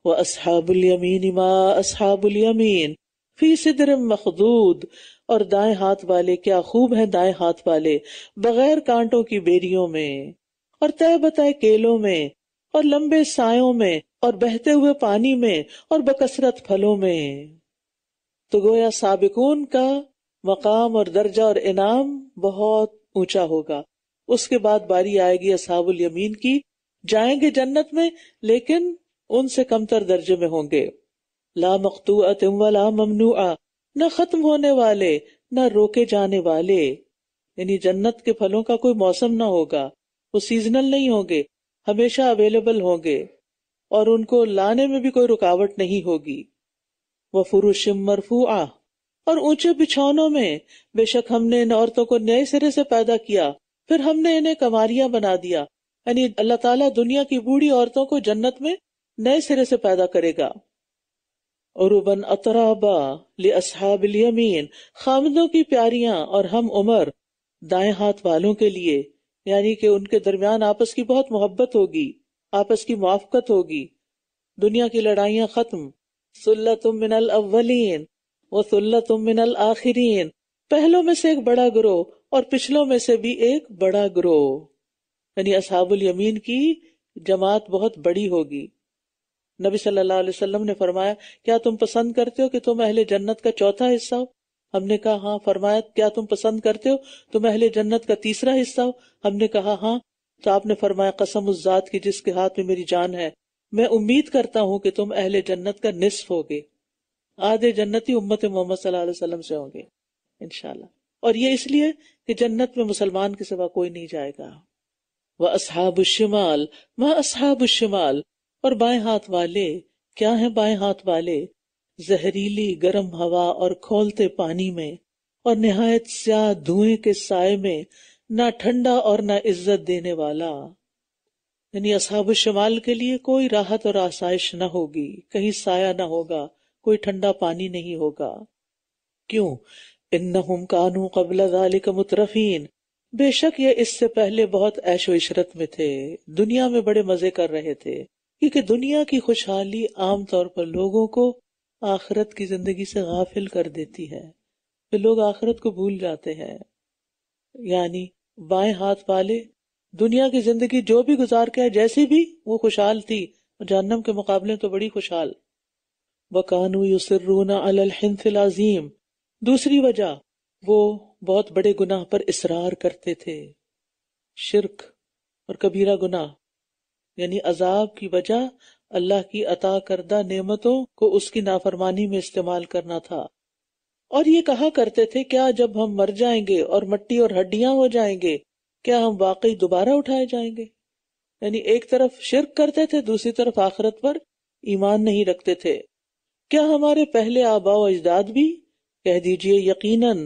वह असहाबुल यमीन मा असहाबुल यमीन फी सिदर मखदूद और दाएं हाथ वाले क्या खूब हैं दाएं हाथ वाले बगैर कांटों की बेरियों में और तय बताए केलों में और लंबे सायों में और बहते हुए पानी में और बकसरत फलों में तो गोया साबिकून का मकाम और दर्जा और इनाम बहुत ऊंचा होगा उसके बाद बारी आएगी असाबुल यमीन की जाएंगे जन्नत में लेकिन उनसे कमतर दर्जे में होंगे ला मकतू अतम वाला ममनू न खत्म होने वाले न रोके जाने वाले यानी जन्नत के फलों का कोई मौसम ना होगा वो सीजनल नहीं होंगे हमेशा अवेलेबल होंगे और उनको लाने में भी कोई रुकावट नहीं होगी वह फुरुशिम मरफू आ और ऊंचे बिछौनों में बेशक हमने इन औरतों को नए सिरे से पैदा किया फिर हमने इन्हें कमारियां बना दिया यानी अल्लाह ताला दुनिया की बूढ़ी औरतों को जन्नत में नए सिरे से पैदा करेगा और उबन अतराबा ले असहाबिलियमीन खामदों की प्यारियां और हम उमर दाएं हाथ वालों के लिए यानी कि उनके दरमियान आपस की बहुत मोहब्बत होगी आपस की मुआफ़त होगी दुनिया की लड़ाइया ख़त्म तुम मिनल अव्वलीन सुल्ला तुम मिनल आखिरीन पहलों में से एक बड़ा ग्रोह और पिछलों में से भी एक बड़ा ग्रोह यानी असहाबुल यमीन की जमात बहुत बड़ी होगी नबी सल्लल्लाहु अलैहि वसल्लम ने फरमाया क्या तुम पसंद करते हो कि तुम अहले जन्नत का चौथा हिस्सा हो हमने कहा हाँ फरमाया क्या तुम पसंद करते हो तुम तो अहले जन्नत का तीसरा हिस्सा हो हमने कहा हाँ तो आपने फरमाया कसम उस जात की जिसके हाथ में मेरी जान है मैं उम्मीद करता हूँ कि तुम अहले जन्नत का निसफ होगे आधे जन्नती उम्मत मोहम्मद वसल्लम से होंगे इनशाला और ये इसलिए कि जन्नत में मुसलमान के सिवा कोई नहीं जाएगा वह असहाब शिमाल वह असहाब शिमाल और बाएं हाथ वाले क्या है बाएं हाथ वाले जहरीली गर्म हवा और खोलते पानी में और निहायत स्याह धुएं के साय में ना ठंडा और ना इज्जत देने वाला यानी असहाब शमाल के लिए कोई राहत और आसाइश न होगी कहीं साया ना होगा कोई ठंडा पानी नहीं होगा क्यों इन कानू कबल मुतरफीन बेशक ये इससे पहले बहुत ऐशो इशरत में थे दुनिया में बड़े मजे कर रहे थे क्योंकि दुनिया की खुशहाली आमतौर पर लोगों को आखरत की जिंदगी से गाफिल कर देती है फिर लोग आखरत को भूल जाते हैं यानी बाएं हाथ वाले दुनिया की जिंदगी जो भी गुजार के जैसी भी वो खुशहाल थी जहनम के मुकाबले तो बड़ी खुशहाल वकानू युसरूना अलहिंसिल अजीम दूसरी वजह वो बहुत बड़े गुनाह पर इसरार करते थे शिरक और कबीरा गुनाह यानी अजाब की वजह अल्लाह की अता करदा नेमतों को उसकी नाफरमानी में इस्तेमाल करना था और ये कहा करते थे क्या जब हम मर जाएंगे और मट्टी और हड्डियां हो जाएंगे क्या हम वाकई दोबारा उठाए जाएंगे यानी एक तरफ शिरक करते थे दूसरी तरफ आखरत पर ईमान नहीं रखते थे क्या हमारे पहले आबाओ अजदाद भी कह दीजिए यकीनन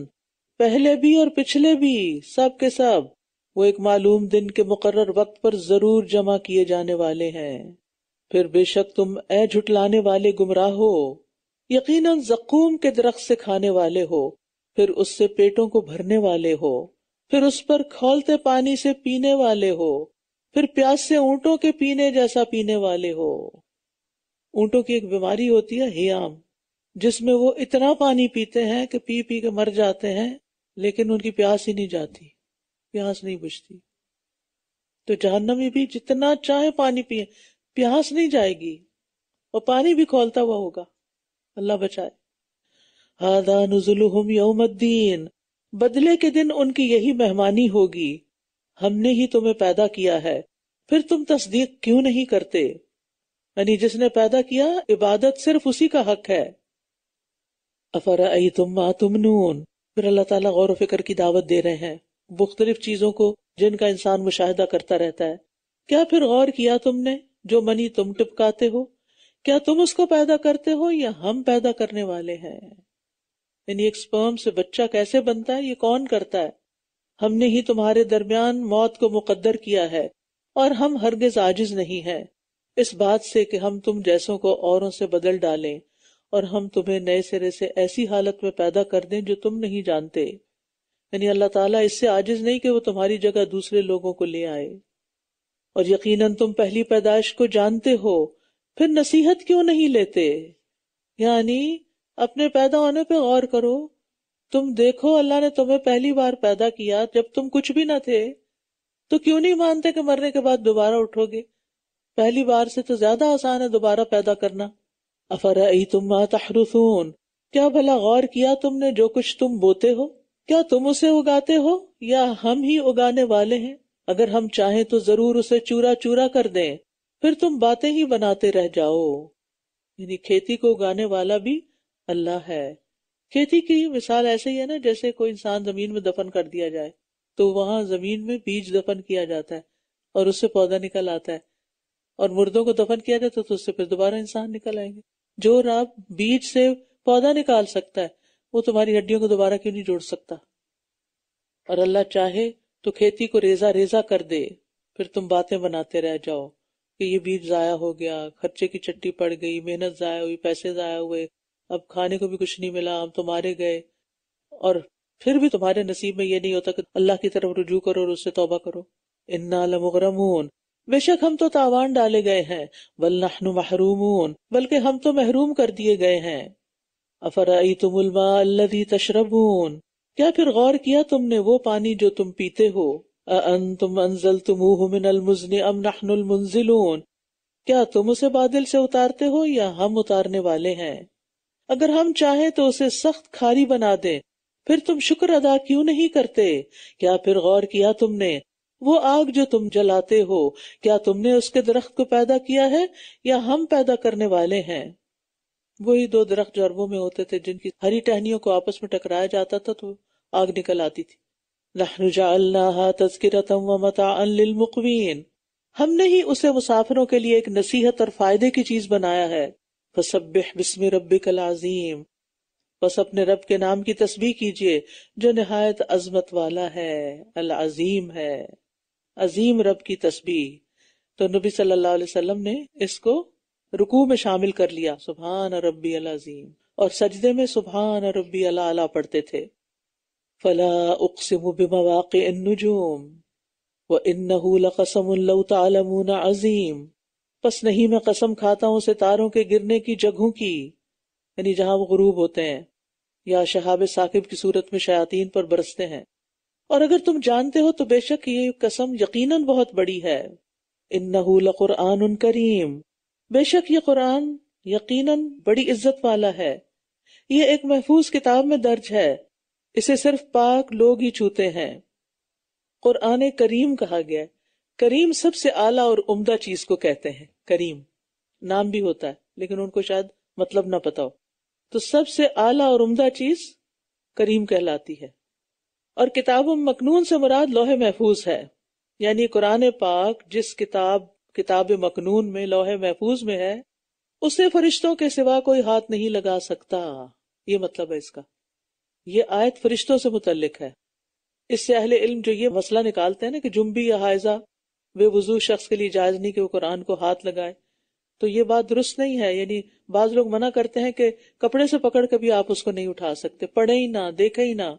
पहले भी और पिछले भी सब के सब वो एक मालूम दिन के मुकर्र वक्त पर जरूर जमा किए जाने वाले हैं फिर बेशक तुम ए झुटलाने वाले गुमराह हो यकीनन जकूम के दरख्त से खाने वाले हो फिर उससे पेटों को भरने वाले हो फिर उस पर खोलते पानी से पीने वाले हो फिर प्यास से ऊंटों के पीने जैसा पीने वाले हो ऊंटों की एक बीमारी होती है हियाम जिसमें वो इतना पानी पीते हैं कि पी पी के मर जाते हैं लेकिन उनकी प्यास ही नहीं जाती प्यास नहीं बुझती तो जहनमी भी जितना चाहे पानी पिए प्यास नहीं जाएगी और पानी भी खोलता हुआ होगा अल्लाह बचाए हादा नजुलुम यौमद्दीन बदले के दिन उनकी यही मेहमानी होगी हमने ही तुम्हें पैदा किया है फिर तुम तस्दीक क्यों नहीं करते यानी जिसने पैदा किया इबादत सिर्फ उसी का हक है अफर आई तुम मा तुम नून फिर अल्लाह ताला गौर फिक्र की दावत दे रहे हैं मुख्तलिफ चीजों को जिनका इंसान मुशाहिदा करता रहता है क्या फिर गौर किया तुमने जो मनी तुम टिपकाते हो क्या तुम उसको पैदा करते हो या हम पैदा करने वाले हैं यानी एक स्पर्म से बच्चा कैसे बनता है ये कौन करता है हमने ही तुम्हारे दरमियान मौत को मुकद्दर किया है और हम हरगिज आजिज नहीं है इस बात से कि हम तुम जैसों को औरों से बदल डालें और हम तुम्हें नए सिरे से ऐसी हालत में पैदा कर दें जो तुम नहीं जानते यानी अल्लाह ताला इससे आजिज नहीं कि वो तुम्हारी जगह दूसरे लोगों को ले आए और यकीनन तुम पहली पैदाइश को जानते हो फिर नसीहत क्यों नहीं लेते यानी अपने पैदा होने पर गौर करो तुम देखो अल्लाह ने तुम्हें पहली बार पैदा किया जब तुम कुछ भी ना थे तो क्यों नहीं मानते कि मरने के बाद दोबारा उठोगे पहली बार से तो ज्यादा आसान है दोबारा पैदा करना अफर तुम तहरुसून क्या भला गौर किया तुमने जो कुछ तुम बोते हो क्या तुम उसे उगाते हो या हम ही उगाने वाले हैं अगर हम चाहें तो जरूर उसे चूरा चूरा कर दें फिर तुम बातें ही बनाते रह जाओ यानी खेती को उगाने वाला भी अल्लाह है खेती की मिसाल ऐसे ही है ना जैसे कोई इंसान जमीन में दफन कर दिया जाए तो वहां जमीन में बीज दफन किया जाता है और उससे पौधा निकल आता है और मुर्दों को दफन किया जाता है तो उससे फिर दोबारा इंसान निकल आएंगे जो राब बीज से पौधा निकाल सकता है वो तुम्हारी हड्डियों को दोबारा क्यों नहीं जोड़ सकता और अल्लाह चाहे तो खेती को रेजा रेजा कर दे फिर तुम बातें बनाते रह जाओ कि ये बीज जाया हो गया खर्चे की चट्टी पड़ गई मेहनत जाया हुई पैसे जाया हुए अब खाने को भी कुछ नहीं मिला हम तो मारे गए और फिर भी तुम्हारे नसीब में ये नहीं होता कि अल्लाह की तरफ रुजू करो और उससे तोबा करो इन्ना बेशक हम तो तावान डाले गए हैं वल नहनु महरूम बल्कि हम तो महरूम कर दिए गए हैं अफराई तुम्लमा अल्लदी तशरबून क्या फिर गौर किया तुमने वो पानी जो तुम पीते हो तुम अनजल तुमजन अमनाजिलून क्या तुम उसे बादल से उतारते हो या हम उतारने वाले हैं अगर हम चाहे तो उसे सख्त खारी बना दे फिर तुम शुक्र अदा क्यों नहीं करते क्या फिर गौर किया तुमने वो आग जो तुम जलाते हो क्या तुमने उसके दरख्त को पैदा किया है या हम पैदा करने वाले हैं वही दो दरख्त जो अरबों में होते थे जिनकी हरी टहनियों को आपस में टकराया जाता था तो आग निकल आती थी हमने ही उसे मुसाफिरों के लिए एक नसीहत और फायदे की चीज बनाया है फसब बिस्म रब अजीम बस अपने रब के नाम की तस्वीर कीजिए जो नहायत अजमत वाला है अल अजीम है अजीम रब की तस्वीर तो नबी सल्लल्लाहु अलैहि वसल्लम ने इसको रुकू में शामिल कर लिया सुबहान रबी अलाजीम और सजदे में सुबहान रबी अला अला पढ़ते थे फला व अजीम बस नहीं मैं कसम खाता हूँ सितारों के गिरने की जगहों की यानी जहाँ वो गरूब होते हैं या शहाब साकिब की सूरत में शयातीन पर बरसते हैं और अगर तुम जानते हो तो बेशक ये कसम यकीनन बहुत बड़ी है इन नहूल करीम बेशक ये कुरान यकीनन बड़ी इज्जत वाला है ये एक महफूज किताब में दर्ज है इसे सिर्फ पाक लोग ही छूते हैं कुरान करीम कहा गया करीम सबसे आला और उम्दा चीज को कहते हैं करीम नाम भी होता है लेकिन उनको शायद मतलब ना पता हो तो सबसे आला और उम्दा चीज करीम कहलाती है और किताब मकनून से मुराद लोहे महफूज है यानी कुरान पाक जिस किताब किताब मकनून में लोहे महफूज में है उसे फरिश्तों के सिवा कोई हाथ नहीं लगा सकता ये मतलब है इसका ये आयत फरिश्तों से मुतलिक है इससे अहले इल्म जो ये मसला निकालते हैं ना कि जुम्बी या हायजा वजू शख्स के लिए जायज नहीं कि वो कुरान को हाथ लगाए तो ये बात दुरुस्त नहीं है यानी बाज लोग मना करते हैं कि कपड़े से पकड़ के भी आप उसको नहीं उठा सकते पढ़े ही ना देखे ही ना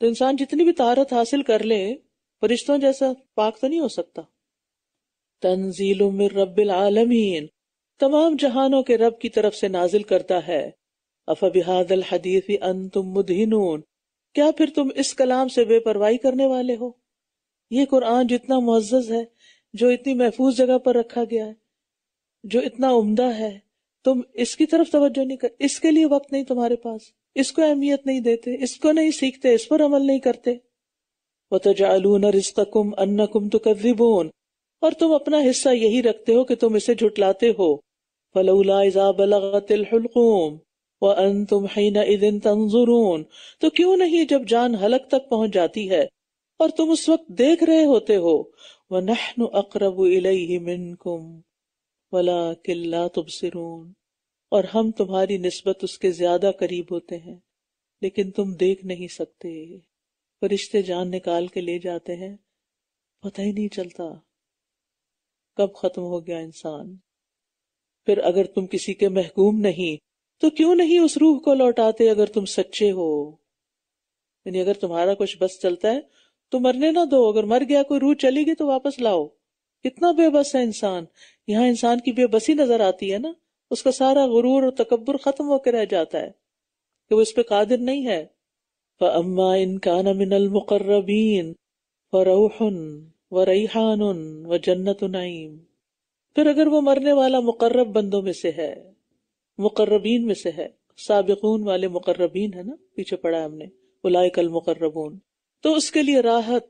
तो इंसान जितनी भी तहारत हासिल कर ले फरिश्तों जैसा पाक तो नहीं हो सकता तंजील रब्बिल आलमीन तमाम जहानों के रब की तरफ से नाजिल करता है अफबिहाद हदीफ अन तुम मुदहिनून क्या फिर तुम इस कलाम से बेपरवाही करने वाले हो ये कुरान जितना मुआज है जो इतनी महफूज जगह पर रखा गया है जो इतना उमदा है तुम इसकी तरफ तवज्जो नहीं कर इसके लिए वक्त नहीं तुम्हारे पास इसको अहमियत नहीं देते इसको नहीं सीखते इस पर अमल नहीं करते रिस्तकुम अन्ना कुम तुकद्दिबून और तुम अपना हिस्सा यही रखते हो कि तुम इसे झुटलाते हो तुम तंजुरून तो क्यों नहीं जब जान हलक तक पहुंच जाती है और तुम उस वक्त देख रहे होते हो वला और हम तुम्हारी नस्बत उसके ज्यादा करीब होते हैं लेकिन तुम देख नहीं सकते फरिश्ते जान निकाल के ले जाते हैं पता ही नहीं चलता कब खत्म हो गया इंसान फिर अगर तुम किसी के महकूम नहीं तो क्यों नहीं उस रूह को लौटाते अगर तुम सच्चे हो यानी अगर तुम्हारा कुछ बस चलता है तो मरने ना दो अगर मर गया कोई रूह चली गई तो वापस लाओ कितना बेबस है इंसान यहां इंसान की बेबसी नजर आती है ना उसका सारा गुरूर और तकबर खत्म होकर रह जाता है कि वो इस पे कादिर नहीं है अम्मा इनकान मिनल मुकर्रबीन फरूहन व रईहान व जन्नत नईम फिर अगर वो मरने वाला मुकर्रब बंदों में से है मुकर्रबीन में से है साबिकून वाले मुकर्रबीन है ना पीछे पड़ा है हमने उलाय मुकर्रबून तो उसके लिए राहत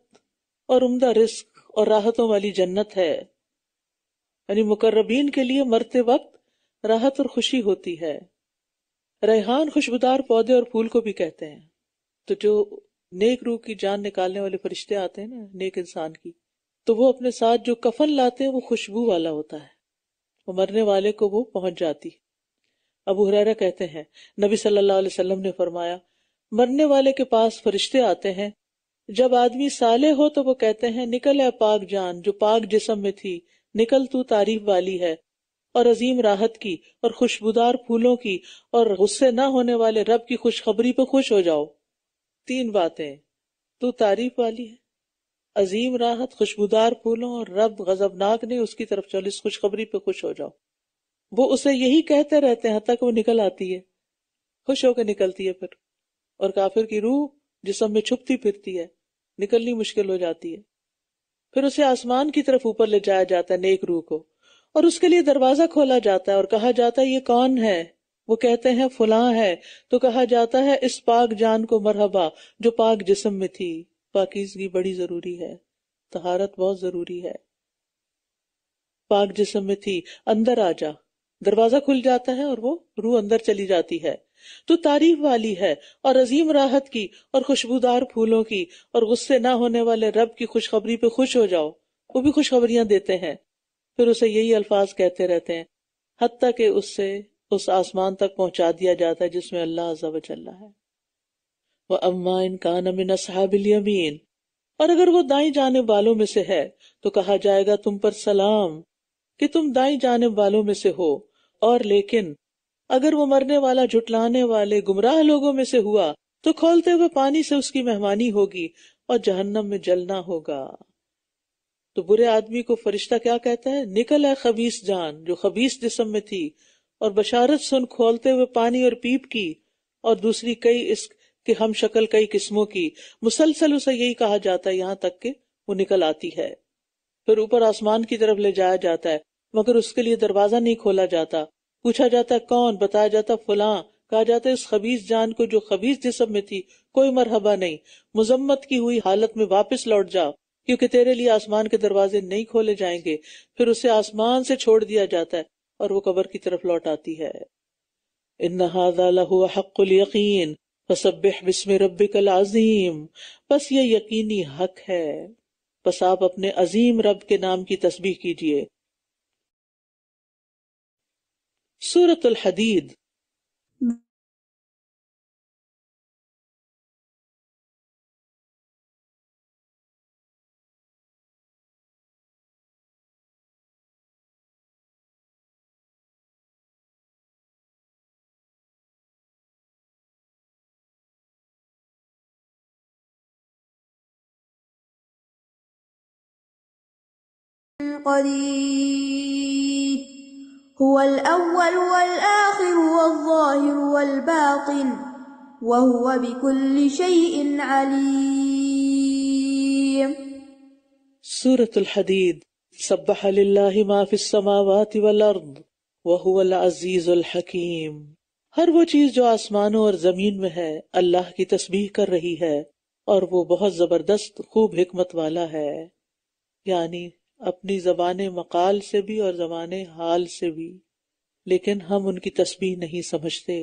और उम्दा रिस्क और राहतों वाली जन्नत है यानी मुकर्रबीन के लिए मरते वक्त राहत और खुशी होती है रेहान खुशबूदार पौधे और फूल को भी कहते हैं तो जो नेक रूह की जान निकालने वाले फरिश्ते आते हैं ना नेक इंसान की तो वो अपने साथ जो कफन लाते हैं वो खुशबू वाला होता है वो मरने वाले को वो पहुंच जाती अबू हुरैरा कहते हैं नबी सल्लल्लाहु अलैहि वसल्लम ने फरमाया मरने वाले के पास फरिश्ते आते हैं जब आदमी साले हो तो वो कहते हैं निकल है पाक जान जो पाक जिसम में थी निकल तू तारीफ वाली है और अजीम राहत की और खुशबूदार फूलों की और गुस्से ना होने वाले रब की खुशखबरी पर खुश हो जाओ तीन बातें तू तारीफ वाली है अजीम राहत खुशबूदार फूलों और रब गजबनाक ने उसकी तरफ चलो इस खुशखबरी पे खुश हो जाओ वो उसे यही कहते रहते हैं तक वो निकल आती है खुश होकर निकलती है फिर और काफिर की रूह जिसम में छुपती फिरती है निकलनी मुश्किल हो जाती है फिर उसे आसमान की तरफ ऊपर ले जाया जाता है नेक रूह को और उसके लिए दरवाजा खोला जाता है और कहा जाता है ये कौन है वो कहते हैं फुला है तो कहा जाता है इस पाक जान को मरहबा जो पाक जिसम में थी पाकिजगी बड़ी जरूरी है तहारत बहुत जरूरी है पाक जिसम में थी अंदर आ जा दरवाजा खुल जाता है और वो रूह अंदर चली जाती है तो तारीफ वाली है और अजीम राहत की और खुशबूदार फूलों की और गुस्से ना होने वाले रब की खुशखबरी पे खुश हो जाओ वो भी खुशखबरियां देते हैं फिर उसे यही अल्फाज कहते रहते हैं हती के उससे उस आसमान तक पहुंचा दिया जाता है जिसमें अल्लाह अजब है वह अम्मा इनका अमिन असहाबिलयमीन और अगर वो दाई जाने वालों में से है तो कहा जाएगा तुम पर सलाम कि तुम दाई जानब वालों में से हो और लेकिन अगर वो मरने वाला जुटलाने वाले गुमराह लोगों में से हुआ तो खोलते हुए पानी से उसकी मेहमानी होगी और जहन्नम में जलना होगा तो बुरे आदमी को फरिश्ता क्या कहता है निकल है खबीस जान जो खबीस जिसम में थी और बशारत सुन खोलते हुए पानी और पीप की और दूसरी कई इस कि हम शक्ल कई किस्मों की मुसलसल उसे यही कहा जाता है यहाँ तक के वो निकल आती है फिर ऊपर आसमान की तरफ ले जाया जाता है मगर उसके लिए दरवाजा नहीं खोला जाता पूछा जाता है कौन बताया जाता फुला कहा जाता है इस खबीज जान को जो खबीज जिसम में थी कोई मरहबा नहीं मुजम्मत की हुई हालत में वापस लौट जाओ क्योंकि तेरे लिए आसमान के दरवाजे नहीं खोले जाएंगे फिर उसे आसमान से छोड़ दिया जाता है और वो कबर की तरफ लौट आती है इन हक्कुल यकीन फसबिह बिस्म रब्बिकल अजीम बस ये यकीनी हक है बस आप अपने अजीम रब के नाम की तस्बीह कीजिए सूरत हदीद قدير هو الأول والآخر والظاهر والباطن وهو بكل شيء عليم سورة الحديد سبح لله ما في السماوات والأرض वहुआ अजीज हकीम हर वो चीज जो आसमानों और जमीन में है अल्लाह की तस्बीह कर रही है और वो बहुत जबरदस्त खूब हिकमत वाला है यानी अपनी जबान मकाल से भी और जबान हाल से भी लेकिन हम उनकी तस्बी नहीं समझते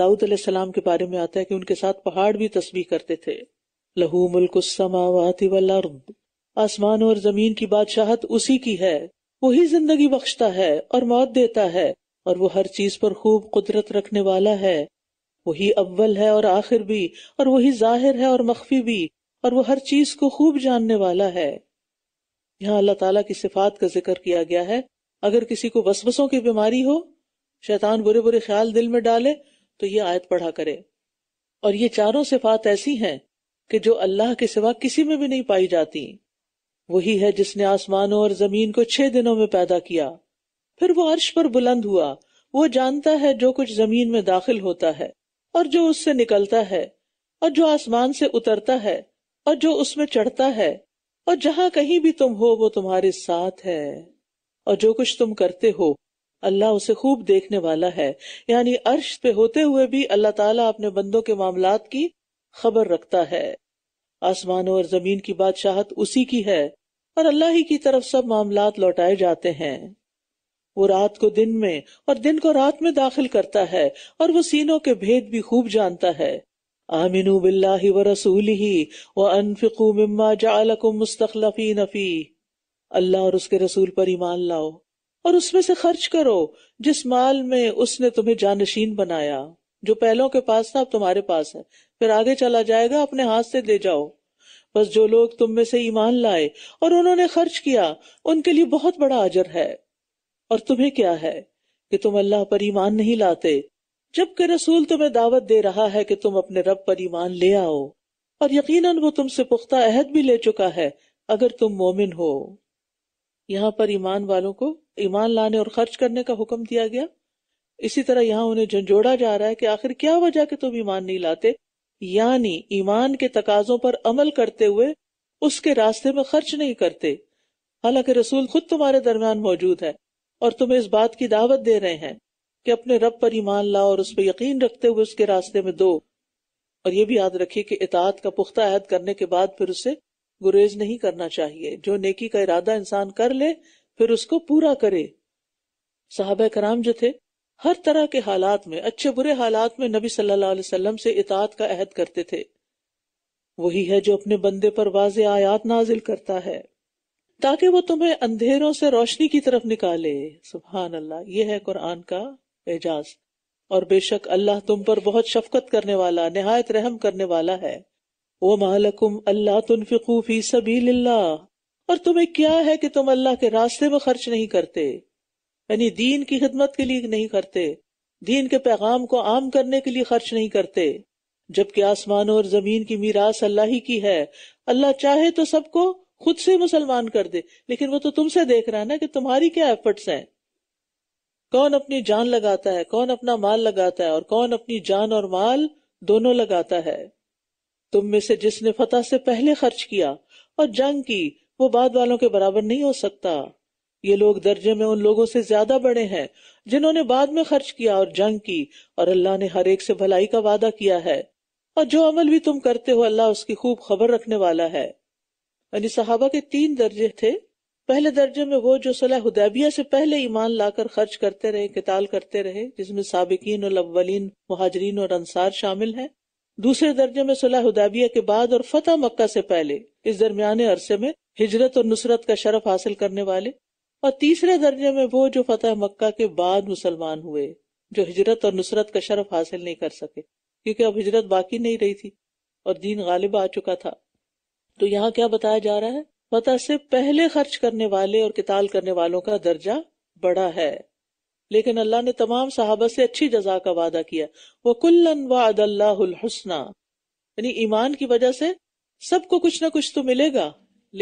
दाऊद सलाम के बारे में आता है कि उनके साथ पहाड़ भी तस्बी करते थे लहू मुल्क समावाती वर्द आसमान और जमीन की बादशाहत उसी की है वही जिंदगी बख्शता है और मौत देता है और वो हर चीज पर खूब कुदरत रखने वाला है वही अव्वल है और आखिर भी और वही जाहिर है और मख्फी भी और वो हर चीज को खूब जानने वाला है यहाँ अल्लाह ताला की सिफात का जिक्र किया गया है अगर किसी को वसवसों की बीमारी हो शैतान बुरे बुरे ख्याल दिल में डाले तो ये आयत पढ़ा करे और ये चारों सिफात ऐसी हैं कि जो अल्लाह के सिवा किसी में भी नहीं पाई जाती वही है जिसने आसमानों और जमीन को छह दिनों में पैदा किया फिर वो अर्श पर बुलंद हुआ वो जानता है जो कुछ जमीन में दाखिल होता है और जो उससे निकलता है और जो आसमान से उतरता है और जो उसमें चढ़ता है और जहां कहीं भी तुम हो वो तुम्हारे साथ है और जो कुछ तुम करते हो अल्लाह उसे खूब देखने वाला है यानी अर्श पे होते हुए भी अल्लाह ताला अपने बंदों के मामला की खबर रखता है आसमानों और जमीन की बादशाहत उसी की है और अल्लाह ही की तरफ सब मामला लौटाए जाते हैं वो रात को दिन में और दिन को रात में दाखिल करता है और वो सीनों के भेद भी खूब जानता है आमिनू बिल्लाहि व रसूलिही व अनफिकू मिम्मा जअलकुम मुस्तखलफीन फी अल्लाह और उसके रसूल पर ईमान लाओ और उसमें से खर्च करो जिस माल में उसने तुम्हें जानशीन बनाया जो पहलों के पास था अब तुम्हारे पास है फिर आगे चला जाएगा अपने हाथ से दे जाओ बस जो लोग तुम में से ईमान लाए और उन्होंने खर्च किया उनके लिए बहुत बड़ा अजर है और तुम्हें क्या है कि तुम अल्लाह पर ईमान नहीं लाते जबकि रसूल तुम्हें दावत दे रहा है कि तुम अपने रब पर ईमान ले आओ और यकीनन वो तुमसे पुख्ता अहद भी ले चुका है अगर तुम मोमिन हो यहाँ पर ईमान वालों को ईमान लाने और खर्च करने का हुक्म दिया गया इसी तरह यहाँ उन्हें झंझोड़ा जा रहा है कि आखिर क्या वजह कि तुम ईमान नहीं लाते यानी ईमान के तकाजों पर अमल करते हुए उसके रास्ते में खर्च नहीं करते हालांकि रसूल खुद तुम्हारे दरम्यान मौजूद है और तुम्हें इस बात की दावत दे रहे हैं कि अपने रब पर ईमान लाओ और उस पर यकीन रखते हुए उसके रास्ते में दो और ये भी याद रखिए कि इतात का पुख्ता अहद करने के बाद फिर उसे गुरेज नहीं करना चाहिए जो नेकी का इरादा इंसान कर ले फिर उसको पूरा करे साहब कराम जो थे हर तरह के हालात में अच्छे बुरे हालात में नबी सल्लल्लाहु अलैहि वसल्लम से इतात का अहद करते थे वही है जो अपने बंदे पर वाज आयात नाजिल करता है ताकि वो तुम्हें अंधेरों से रोशनी की तरफ निकाले सुबहान अल्लाह ये है कुरान का एजाज और बेशक अल्लाह तुम पर बहुत शफकत करने वाला नहायत रहम करने वाला है वो मालकुम अल्लाह तुनफिकू सभी लाला और तुम्हें क्या है कि तुम अल्लाह के रास्ते में खर्च नहीं करते यानी दीन की खिदमत के लिए नहीं करते दीन के पैगाम को आम करने के लिए खर्च नहीं करते जबकि आसमानों और जमीन की मीरास अल्लाह ही की है अल्लाह चाहे तो सबको खुद से मुसलमान कर दे लेकिन वो तो तुमसे देख रहा है ना कि तुम्हारी क्या एफर्ट्स हैं कौन अपनी जान लगाता है कौन अपना माल लगाता है और कौन अपनी जान और माल दोनों लगाता है तुम में से जिसने फतेह से पहले खर्च किया और जंग की वो बाद वालों के बराबर नहीं हो सकता ये लोग दर्जे में उन लोगों से ज्यादा बड़े हैं जिन्होंने बाद में खर्च किया और जंग की और अल्लाह ने हर एक से भलाई का वादा किया है और जो अमल भी तुम करते हो अल्लाह उसकी खूब खबर रखने वाला है यानी सहाबा के तीन दर्जे थे पहले दर्जे में वो जो सलाह हुदैबिया से पहले ईमान लाकर खर्च करते रहे किताल करते रहे जिसमें सबकिन और अव्वलिन महाजरीन और अंसार शामिल हैं दूसरे दर्जे में सलाह हुदैबिया के बाद और फतेह मक्का से पहले इस दरमियाने अरसे में हिजरत और नुसरत का शरफ हासिल करने वाले और तीसरे दर्जे में वो जो फतेह मक्का के बाद मुसलमान हुए जो हिजरत और नुसरत का शरफ हासिल नहीं कर सके क्योंकि अब हिजरत बाकी नहीं रही थी और दीन गालिब आ चुका था तो यहाँ क्या बताया जा रहा है फतह से पहले खर्च करने वाले और किताल करने वालों का दर्जा बड़ा है लेकिन अल्लाह ने तमाम सहाबा से अच्छी जजा का वादा किया वो कुल्लन वादल्लासना यानी ईमान की वजह से सबको कुछ ना कुछ तो मिलेगा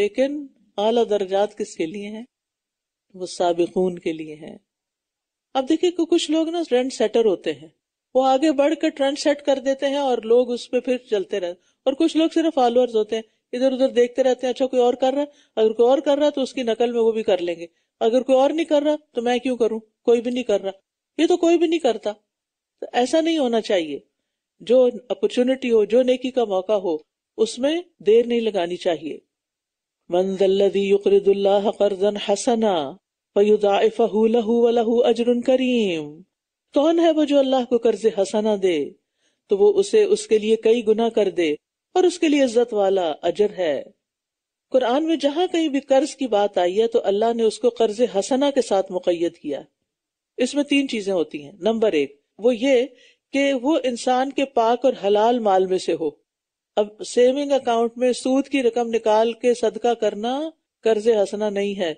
लेकिन आला दर्जात किसके लिए हैं वो साबिकून के लिए हैं अब देखिए कि कुछ लोग ना ट्रेंड सेटर होते हैं वो आगे बढ़कर ट्रेंड सेट कर देते हैं और लोग उस पर फिर चलते रहते और कुछ लोग सिर्फ फॉलोअर्स होते हैं इधर उधर देखते रहते हैं अच्छा कोई और कर रहा है अगर कोई और कर रहा है तो उसकी नकल में वो भी कर लेंगे अगर कोई और नहीं कर रहा तो मैं क्यों करूं कोई भी नहीं कर रहा ये तो कोई भी नहीं करता तो ऐसा नहीं होना चाहिए जो अपॉर्चुनिटी हो जो नेकी का मौका हो उसमें देर नहीं लगानी चाहिए करीम कौन है वो जो अल्लाह को कर्ज हसना दे तो वो उसे उसके लिए कई गुना कर दे और उसके लिए इज्जत वाला अजर है कुरान में जहां कहीं भी कर्ज की बात आई है तो अल्लाह ने उसको कर्ज हसना के साथ मुकैद किया इसमें तीन चीजें होती हैं नंबर एक वो ये कि वो इंसान के पाक और हलाल माल में से हो अब सेविंग अकाउंट में सूद की रकम निकाल के सदका करना कर्ज हसना नहीं है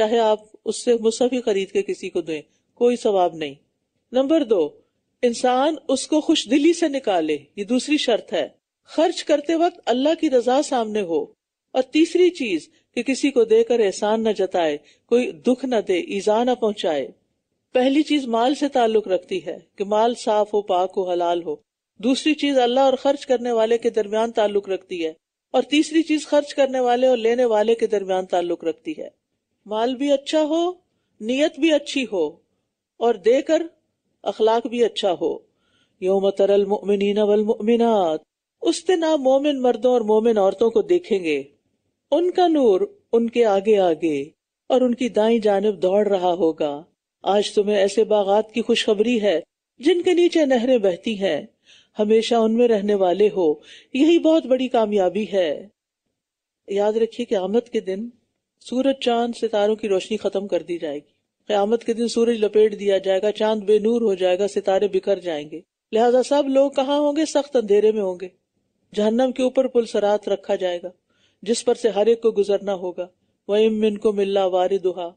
चाहे आप उससे मुसफी खरीद के किसी को दें कोई सवाब नहीं नंबर दो इंसान उसको खुश दिली से निकाले ये दूसरी शर्त है खर्च करते वक्त अल्लाह की रजा सामने हो और तीसरी चीज कि किसी को देकर एहसान न जताए कोई दुख न दे ईजा न पहुंचाए पहली चीज माल से ताल्लुक रखती है कि माल साफ हो पाक हो हलाल हो दूसरी चीज अल्लाह और खर्च करने वाले के दरमियान ताल्लुक रखती है और तीसरी चीज खर्च करने वाले और लेने वाले के दरमियान ताल्लुक रखती है माल भी अच्छा हो नीयत भी अच्छी हो और देकर अखलाक भी अच्छा हो योम तरल मुमिन वल मुमिनात उस दिन आप मोमिन मर्दों और मोमिन औरतों को देखेंगे उनका नूर उनके आगे आगे और उनकी दाई जानब दौड़ रहा होगा आज तुम्हें ऐसे बागात की खुशखबरी है जिनके नीचे नहरें बहती हैं हमेशा उनमें रहने वाले हो यही बहुत बड़ी कामयाबी है याद रखिए आमद के दिन सूरज चांद सितारों की रोशनी खत्म कर दी जाएगी क्यामत के दिन सूरज लपेट दिया जाएगा चांद बेनूर हो जाएगा सितारे बिखर जाएंगे लिहाजा सब लोग कहाँ होंगे सख्त अंधेरे में होंगे जहन्नम के ऊपर पुलसरात रखा जाएगा जिस पर से हर एक को गुजरना होगा वही मिन को मिल्ला दुहा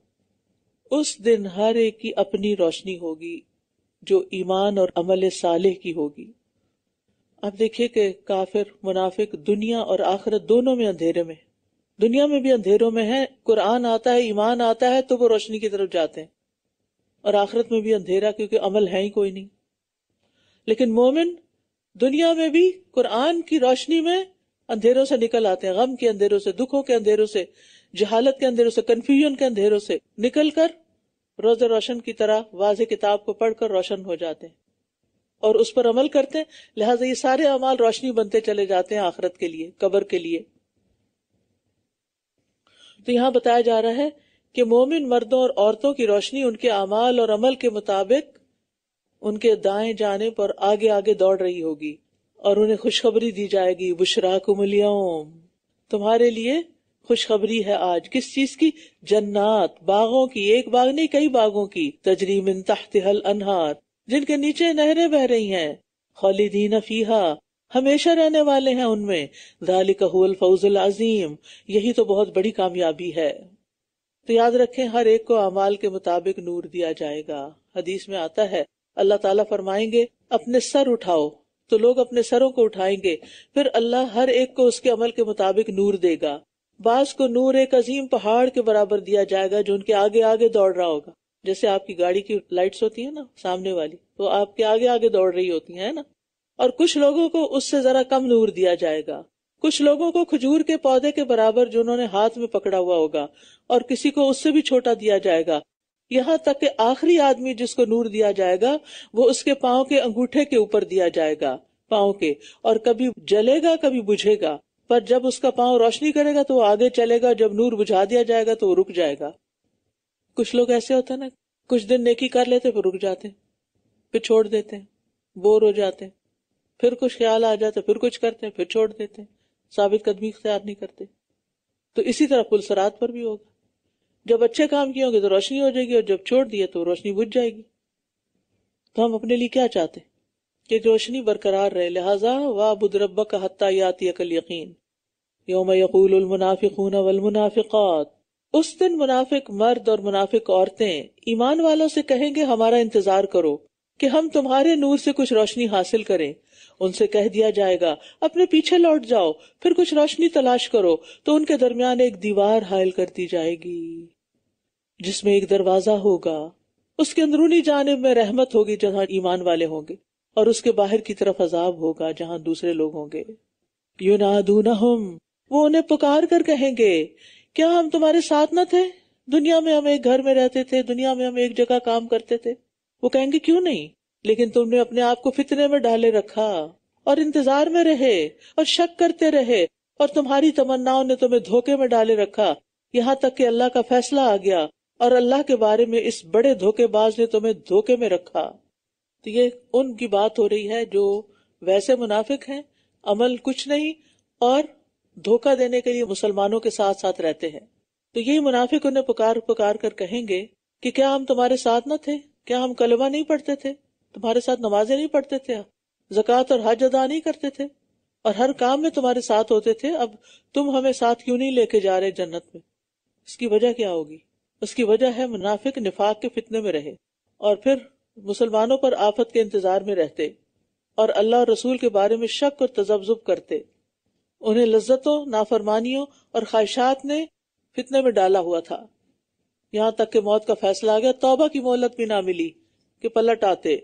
उस दिन हर एक की अपनी रोशनी होगी जो ईमान और अमल साले की होगी आप देखिए कि काफिर मुनाफिक दुनिया और आखिरत दोनों में अंधेरे में दुनिया में भी अंधेरों में है कुरान आता है ईमान आता है तो वो रोशनी की तरफ जाते हैं और आखिरत में भी अंधेरा क्योंकि अमल है ही कोई नहीं लेकिन मोमिन दुनिया में भी कुरान की रोशनी में अंधेरों से निकल आते हैं गम के अंधेरों से दुखों के अंधेरों से जहालत के अंधेरों से कन्फ्यूजन के अंधेरों से निकल कर रोज रोशन की तरह वाज किताब को पढ़कर रोशन हो जाते हैं और उस पर अमल करते हैं लिहाजा ये सारे अमाल रोशनी बनते चले जाते हैं आखरत के लिए कबर के लिए तो यहां बताया जा रहा है कि मोमिन मर्दों और औरतों की रोशनी उनके अमाल और अमल के मुताबिक उनके दाएं जाने पर आगे आगे दौड़ रही होगी और उन्हें खुशखबरी दी जाएगी बुशरा कुमलियोम तुम्हारे लिए खुशखबरी है आज किस चीज की जन्नात बागों की एक बाग नहीं कई बागों की तजरीम तहतहल अनहार जिनके नीचे नहरें बह रही हैं खालिदीन फीहा हमेशा रहने वाले हैं उनमें दालिक फौजुल अजीम यही तो बहुत बड़ी कामयाबी है तो याद रखें हर एक को अमाल के मुताबिक नूर दिया जाएगा हदीस में आता है अल्लाह ताला फरमाएंगे अपने सर उठाओ तो लोग अपने सरों को उठाएंगे फिर अल्लाह हर एक को उसके अमल के मुताबिक नूर देगा बास को नूर एक अजीम पहाड़ के बराबर दिया जाएगा जो उनके आगे आगे दौड़ रहा होगा जैसे आपकी गाड़ी की लाइट्स होती है ना सामने वाली तो आपके आगे आगे दौड़ रही होती है ना और कुछ लोगों को उससे जरा कम नूर दिया जाएगा कुछ लोगों को खजूर के पौधे के बराबर जो उन्होंने हाथ में पकड़ा हुआ होगा और किसी को उससे भी छोटा दिया जाएगा यहाँ तक कि आखिरी आदमी जिसको नूर दिया जाएगा वो उसके पाओ के अंगूठे के ऊपर दिया जाएगा पाओ के और कभी जलेगा कभी बुझेगा पर जब उसका पाँव रोशनी करेगा तो वो आगे चलेगा जब नूर बुझा दिया जाएगा तो वो रुक जाएगा कुछ लोग ऐसे होते हैं ना कुछ दिन नेकी कर लेते फिर रुक जाते फिर छोड़ देते हैं बोर हो जाते हैं फिर कुछ ख्याल आ जाते फिर कुछ करते हैं फिर छोड़ देते हैं साबित कदमी इख्तियार नहीं करते तो इसी तरह पुलसरात पर भी होगा जब अच्छे काम किए होंगे तो रोशनी हो जाएगी और जब छोड़ दिए तो रोशनी बुझ जाएगी तो हम अपने लिए क्या चाहते कि रोशनी बरकरार रहे लिहाजा वाह बुद्रब्बा का हत्या यात यकल यकीन योम यकूल मुनाफिकून वलमुनाफिकात उस दिन मुनाफिक मर्द और मुनाफिक औरतें ईमान वालों से कहेंगे हमारा इंतजार करो कि हम तुम्हारे नूर से कुछ रोशनी हासिल करें उनसे कह दिया जाएगा अपने पीछे लौट जाओ फिर कुछ रोशनी तलाश करो तो उनके दरमियान एक दीवार हायल कर दी जाएगी जिसमें एक दरवाजा होगा उसके अंदरूनी जानब में रहमत होगी जहां ईमान वाले होंगे और उसके बाहर की तरफ अजाब होगा जहां दूसरे लोग होंगे यू ना नम वो उन्हें पुकार कर कहेंगे क्या हम तुम्हारे साथ न थे दुनिया में हम एक घर में रहते थे दुनिया में हम एक जगह काम करते थे वो कहेंगे क्यों नहीं लेकिन तुमने अपने आप को फितने में डाले रखा और इंतजार में रहे और शक करते रहे और तुम्हारी तमन्नाओं ने तुम्हें धोखे में डाले रखा यहाँ तक कि अल्लाह का फैसला आ गया और अल्लाह के बारे में इस बड़े धोखेबाज ने तुम्हें धोखे में रखा तो ये उनकी बात हो रही है जो वैसे मुनाफिक हैं अमल कुछ नहीं और धोखा देने के लिए मुसलमानों के साथ साथ रहते हैं तो यही मुनाफिक उन्हें पुकार पुकार कर कहेंगे कि क्या हम तुम्हारे साथ न थे क्या हम कलमा नहीं पढ़ते थे तुम्हारे साथ नमाजें नहीं पढ़ते थे जक़ात और हज अदा नहीं करते थे और हर काम में तुम्हारे साथ होते थे अब तुम हमें साथ क्यों नहीं लेके जा रहे जन्नत में इसकी वजह क्या होगी उसकी वजह है मुनाफिक निफाक के फितने में रहे और फिर मुसलमानों पर आफत के इंतजार में रहते और अल्लाह रसूल के बारे में शक और तजब्जुब करते उन्हें लज्जतों नाफरमानियों और ख्वाहिशात ने फितने में डाला हुआ था यहां तक कि मौत का फैसला आ गया तौबा की मोहलत भी ना मिली कि पलट आते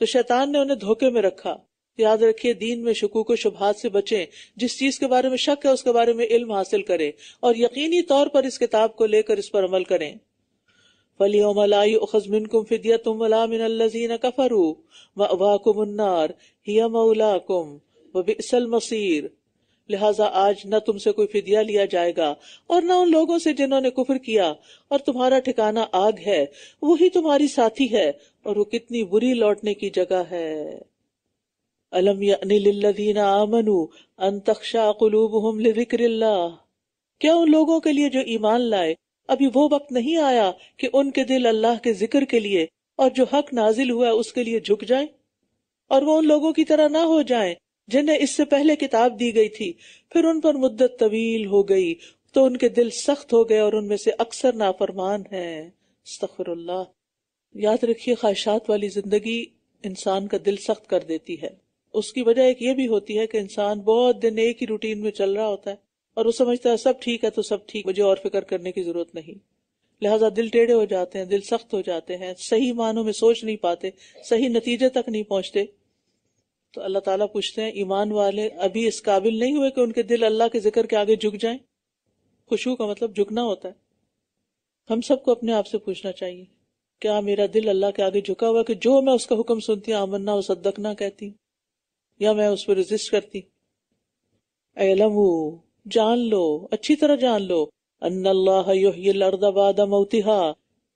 तो शैतान ने उन्हें धोखे में रखा याद रखिए दीन में शकूक शुभात से बचें जिस चीज के बारे में शक है उसके बारे में इल्म हासिल करें और यकीनी तौर पर इस किताब को लेकर इस पर अमल करें फलीमलाफरू मवाकुम मौलाकुम मसीर लिहाजा आज न तुमसे कोई फिदिया लिया जाएगा और न उन लोगों से जिन्होंने कुफर किया और तुम्हारा ठिकाना आग है वो ही तुम्हारी साथी है और वो कितनी बुरी लौटने की जगह है अलम यादीन आमनु अन तक्षा कलूबहम लिक्र क्या उन लोगों के लिए जो ईमान लाए अभी वो वक्त नहीं आया कि उनके दिल अल्लाह के जिक्र के लिए और जो हक नाजिल हुआ उसके लिए झुक जाए और वो उन लोगों की तरह ना हो जाए जिन्हें इससे पहले किताब दी गई थी फिर उन पर मुद्दत तवील हो गई तो उनके दिल सख्त हो गए और उनमें से अक्सर नाफरमान है याद रखिए ख्वाहिशात वाली जिंदगी इंसान का दिल सख्त कर देती है उसकी वजह एक ये भी होती है कि इंसान बहुत दिन एक ही रूटीन में चल रहा होता है और वो समझता है सब ठीक है तो सब ठीक मुझे और फिक्र करने की जरूरत नहीं लिहाजा दिल टेढ़े हो जाते हैं दिल सख्त हो जाते हैं सही मानों में सोच नहीं पाते सही नतीजे तक नहीं पहुंचते तो अल्लाह ताला पूछते हैं ईमान वाले अभी इस काबिल नहीं हुए कि उनके दिल अल्लाह के जिक्र के आगे झुक जाएं खुशू का मतलब झुकना होता है हम सबको अपने आप से पूछना चाहिए क्या मेरा दिल अल्लाह के आगे झुका हुआ कि जो मैं उसका हुक्म सुनती हूँ आमन्ना वसदकना कहती या मैं उस पर रजिस्ट करती एलम जान लो अच्छी तरह जान लो अन्नल्लाह मौतिहा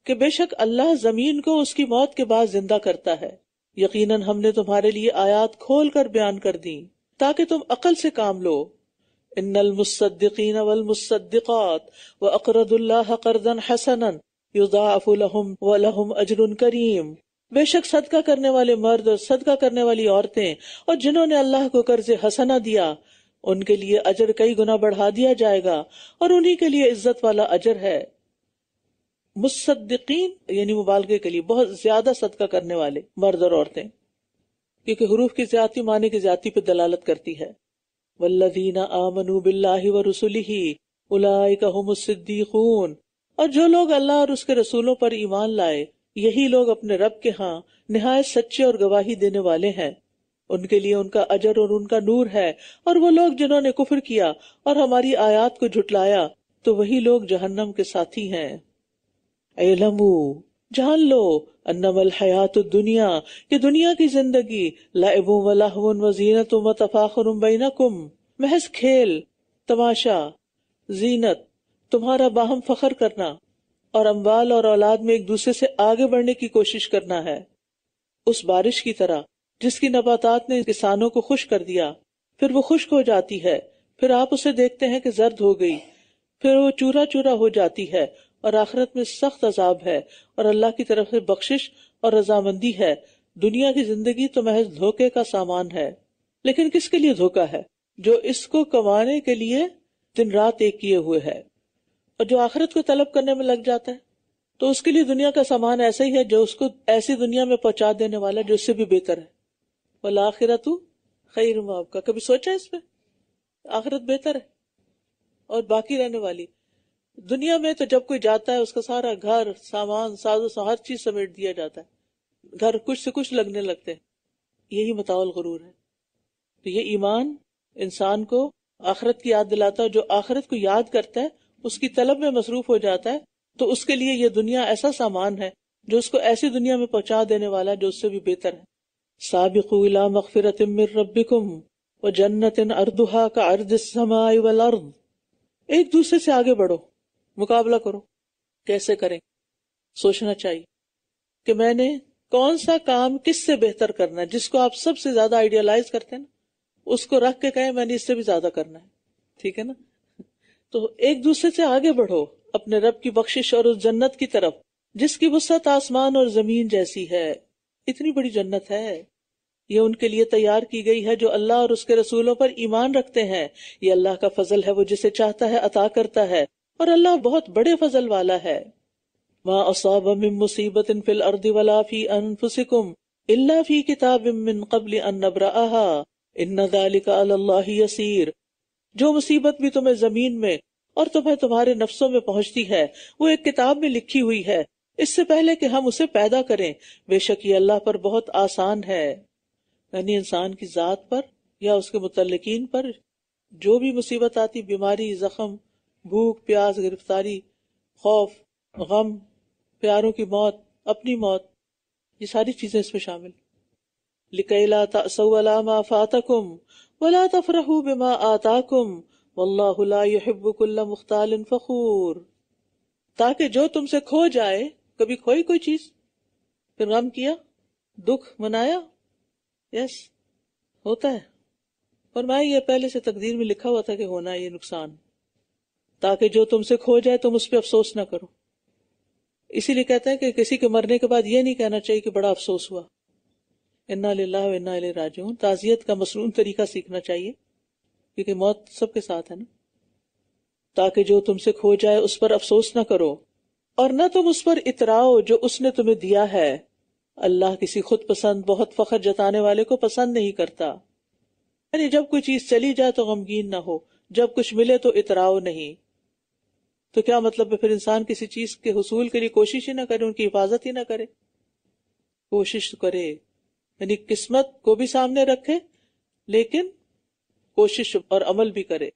कि बेशक अल्लाह जमीन को उसकी मौत के बाद जिंदा करता है यकीनन हमने तुम्हारे लिए आयात खोल कर बयान कर दी ताकि तुम अकल से काम लो इन मुसद्दिकीन वल मुसद्दिकात व अकरदुल्लाह करदन हसनन युदाफुलहम अजर व करीम बेशक सदका करने वाले मर्द और सदका करने वाली औरतें और जिन्होंने अल्लाह को कर्ज हसना दिया उनके लिए अजर कई गुना बढ़ा दिया जाएगा और उन्हीं के लिए इज्जत वाला अजर है मुसद्दीन यानी मुबालगे के लिए बहुत ज्यादा सदका करने वाले मर्द और औरतें क्योंकि हरूफ की ज्यादा माने की ज्यादा पर दलालत करती है वल्लना आमनु बिल्लाही व रसुलिही उलाइकहुमुसिद्दीकून और जो लोग अल्लाह और उसके रसूलों पर ईमान लाए यही लोग अपने रब के हाँ नहायत सच्चे और गवाही देने वाले हैं उनके लिए उनका अजर और उनका नूर है और वो लोग जिन्होंने कुफर किया और हमारी आयात को झुटलाया तो वही लोग जहन्नम के साथी हैं एलमू जान लो अन्नमल हयात दुनिया ये दुनिया की जिंदगी लाइबुम वलाहवन वजीनत व तफाखरुम बैनकुम महज खेल तमाशा जीनत तुम्हारा बाहम फखर करना और अम्बाल और औलाद में एक दूसरे से आगे बढ़ने की कोशिश करना है उस बारिश की तरह जिसकी नबातात ने किसानों को खुश कर दिया फिर वो खुश्क हो जाती है फिर आप उसे देखते हैं कि जर्द हो गई फिर वो चूरा चूरा हो जाती है और आखिरत में सख्त अजाब है और अल्लाह की तरफ से बख्शिश और रजामंदी है दुनिया की जिंदगी तो महज धोखे का सामान है लेकिन किसके लिए धोखा है जो इसको कमाने के लिए दिन रात एक किए हुए है और जो आखिरत को तलब करने में लग जाता है तो उसके लिए दुनिया का सामान ऐसा ही है जो उसको ऐसी दुनिया में पहुंचा देने वाला जो इससे भी बेहतर है बोला आखिरत तू खैर आपका कभी सोचा इसमें आखिरत बेहतर है और बाकी रहने वाली दुनिया में तो जब कोई जाता है उसका सारा घर सामान साजो हर चीज समेट दिया जाता है घर कुछ से कुछ लगने लगते हैं यही मताउल गरूर है तो ये ईमान इंसान को आखरत की याद दिलाता है जो आखरत को याद करता है उसकी तलब में मसरूफ हो जाता है तो उसके लिए यह दुनिया ऐसा सामान है जो उसको ऐसी दुनिया में पहुंचा देने वाला है जो उससे भी बेहतर है साबिकुला मगफिरत रबिकुम व जन्नत अर्दुहा का अर्द समाई वल अर्द एक दूसरे से आगे बढ़ो मुकाबला करो कैसे करें सोचना चाहिए कि मैंने कौन सा काम किससे बेहतर करना है जिसको आप सबसे ज्यादा आइडियलाइज करते हैं ना उसको रख के कहें मैंने इससे भी ज्यादा करना है ठीक है ना तो एक दूसरे से आगे बढ़ो अपने रब की बख्शिश और उस जन्नत की तरफ जिसकी वसत आसमान और जमीन जैसी है इतनी बड़ी जन्नत है ये उनके लिए तैयार की गई है जो अल्लाह और उसके रसूलों पर ईमान रखते हैं ये अल्लाह का फजल है वो जिसे चाहता है अता करता है और अल्लाह बहुत बड़े फजल वाला है माँ असाब मिन मुसीबत फिल अर्दी वाला फी अनफुसिकुम इल्ला फी किताब मिन कबल अन नबराहा इन दालिका जो मुसीबत भी तुम्हें जमीन में और तुम्हें तुम्हारे नफ्सों में पहुंचती है वो एक किताब में लिखी हुई है इससे पहले कि हम उसे पैदा करें बेशक ये अल्लाह पर बहुत आसान है यानी इंसान की जात पर या उसके मुतलकिन पर जो भी मुसीबत आती बीमारी जख्म भूख प्यास गिरफ्तारी खौफ गम प्यारों की मौत अपनी मौत ये सारी चीजें इसमें शामिल लिकैला तसवलामा बिमा आताकुम फखूर ताकि जो तुमसे खो जाए कभी खोई कोई चीज फिर गम किया दुख मनाया यस होता है और मैं ये पहले से तकदीर में लिखा हुआ था कि होना ये नुकसान ताकि जो तुमसे खो जाए तुम उस पर अफसोस ना करो इसीलिए कहते हैं कि किसी के मरने के बाद यह नहीं कहना चाहिए कि बड़ा अफसोस हुआ इन्ना लाला इन्ना राजून ताजियत का मसनून तरीका सीखना चाहिए क्योंकि मौत सबके साथ है ना ताकि जो तुमसे खो जाए उस पर अफसोस ना करो और न तुम उस पर इतराओ जो उसने तुम्हें दिया है अल्लाह किसी खुद पसंद बहुत फखर जताने वाले को पसंद नहीं करता यानी जब कोई चीज चली जाए तो गमगीन ना हो जब कुछ मिले तो इतराओ नहीं तो क्या मतलब है फिर इंसान किसी चीज के हसूल के लिए कोशिश ही ना करे उनकी हिफाजत ही ना करे कोशिश तो करे यानी किस्मत को भी सामने रखे लेकिन कोशिश और अमल भी करे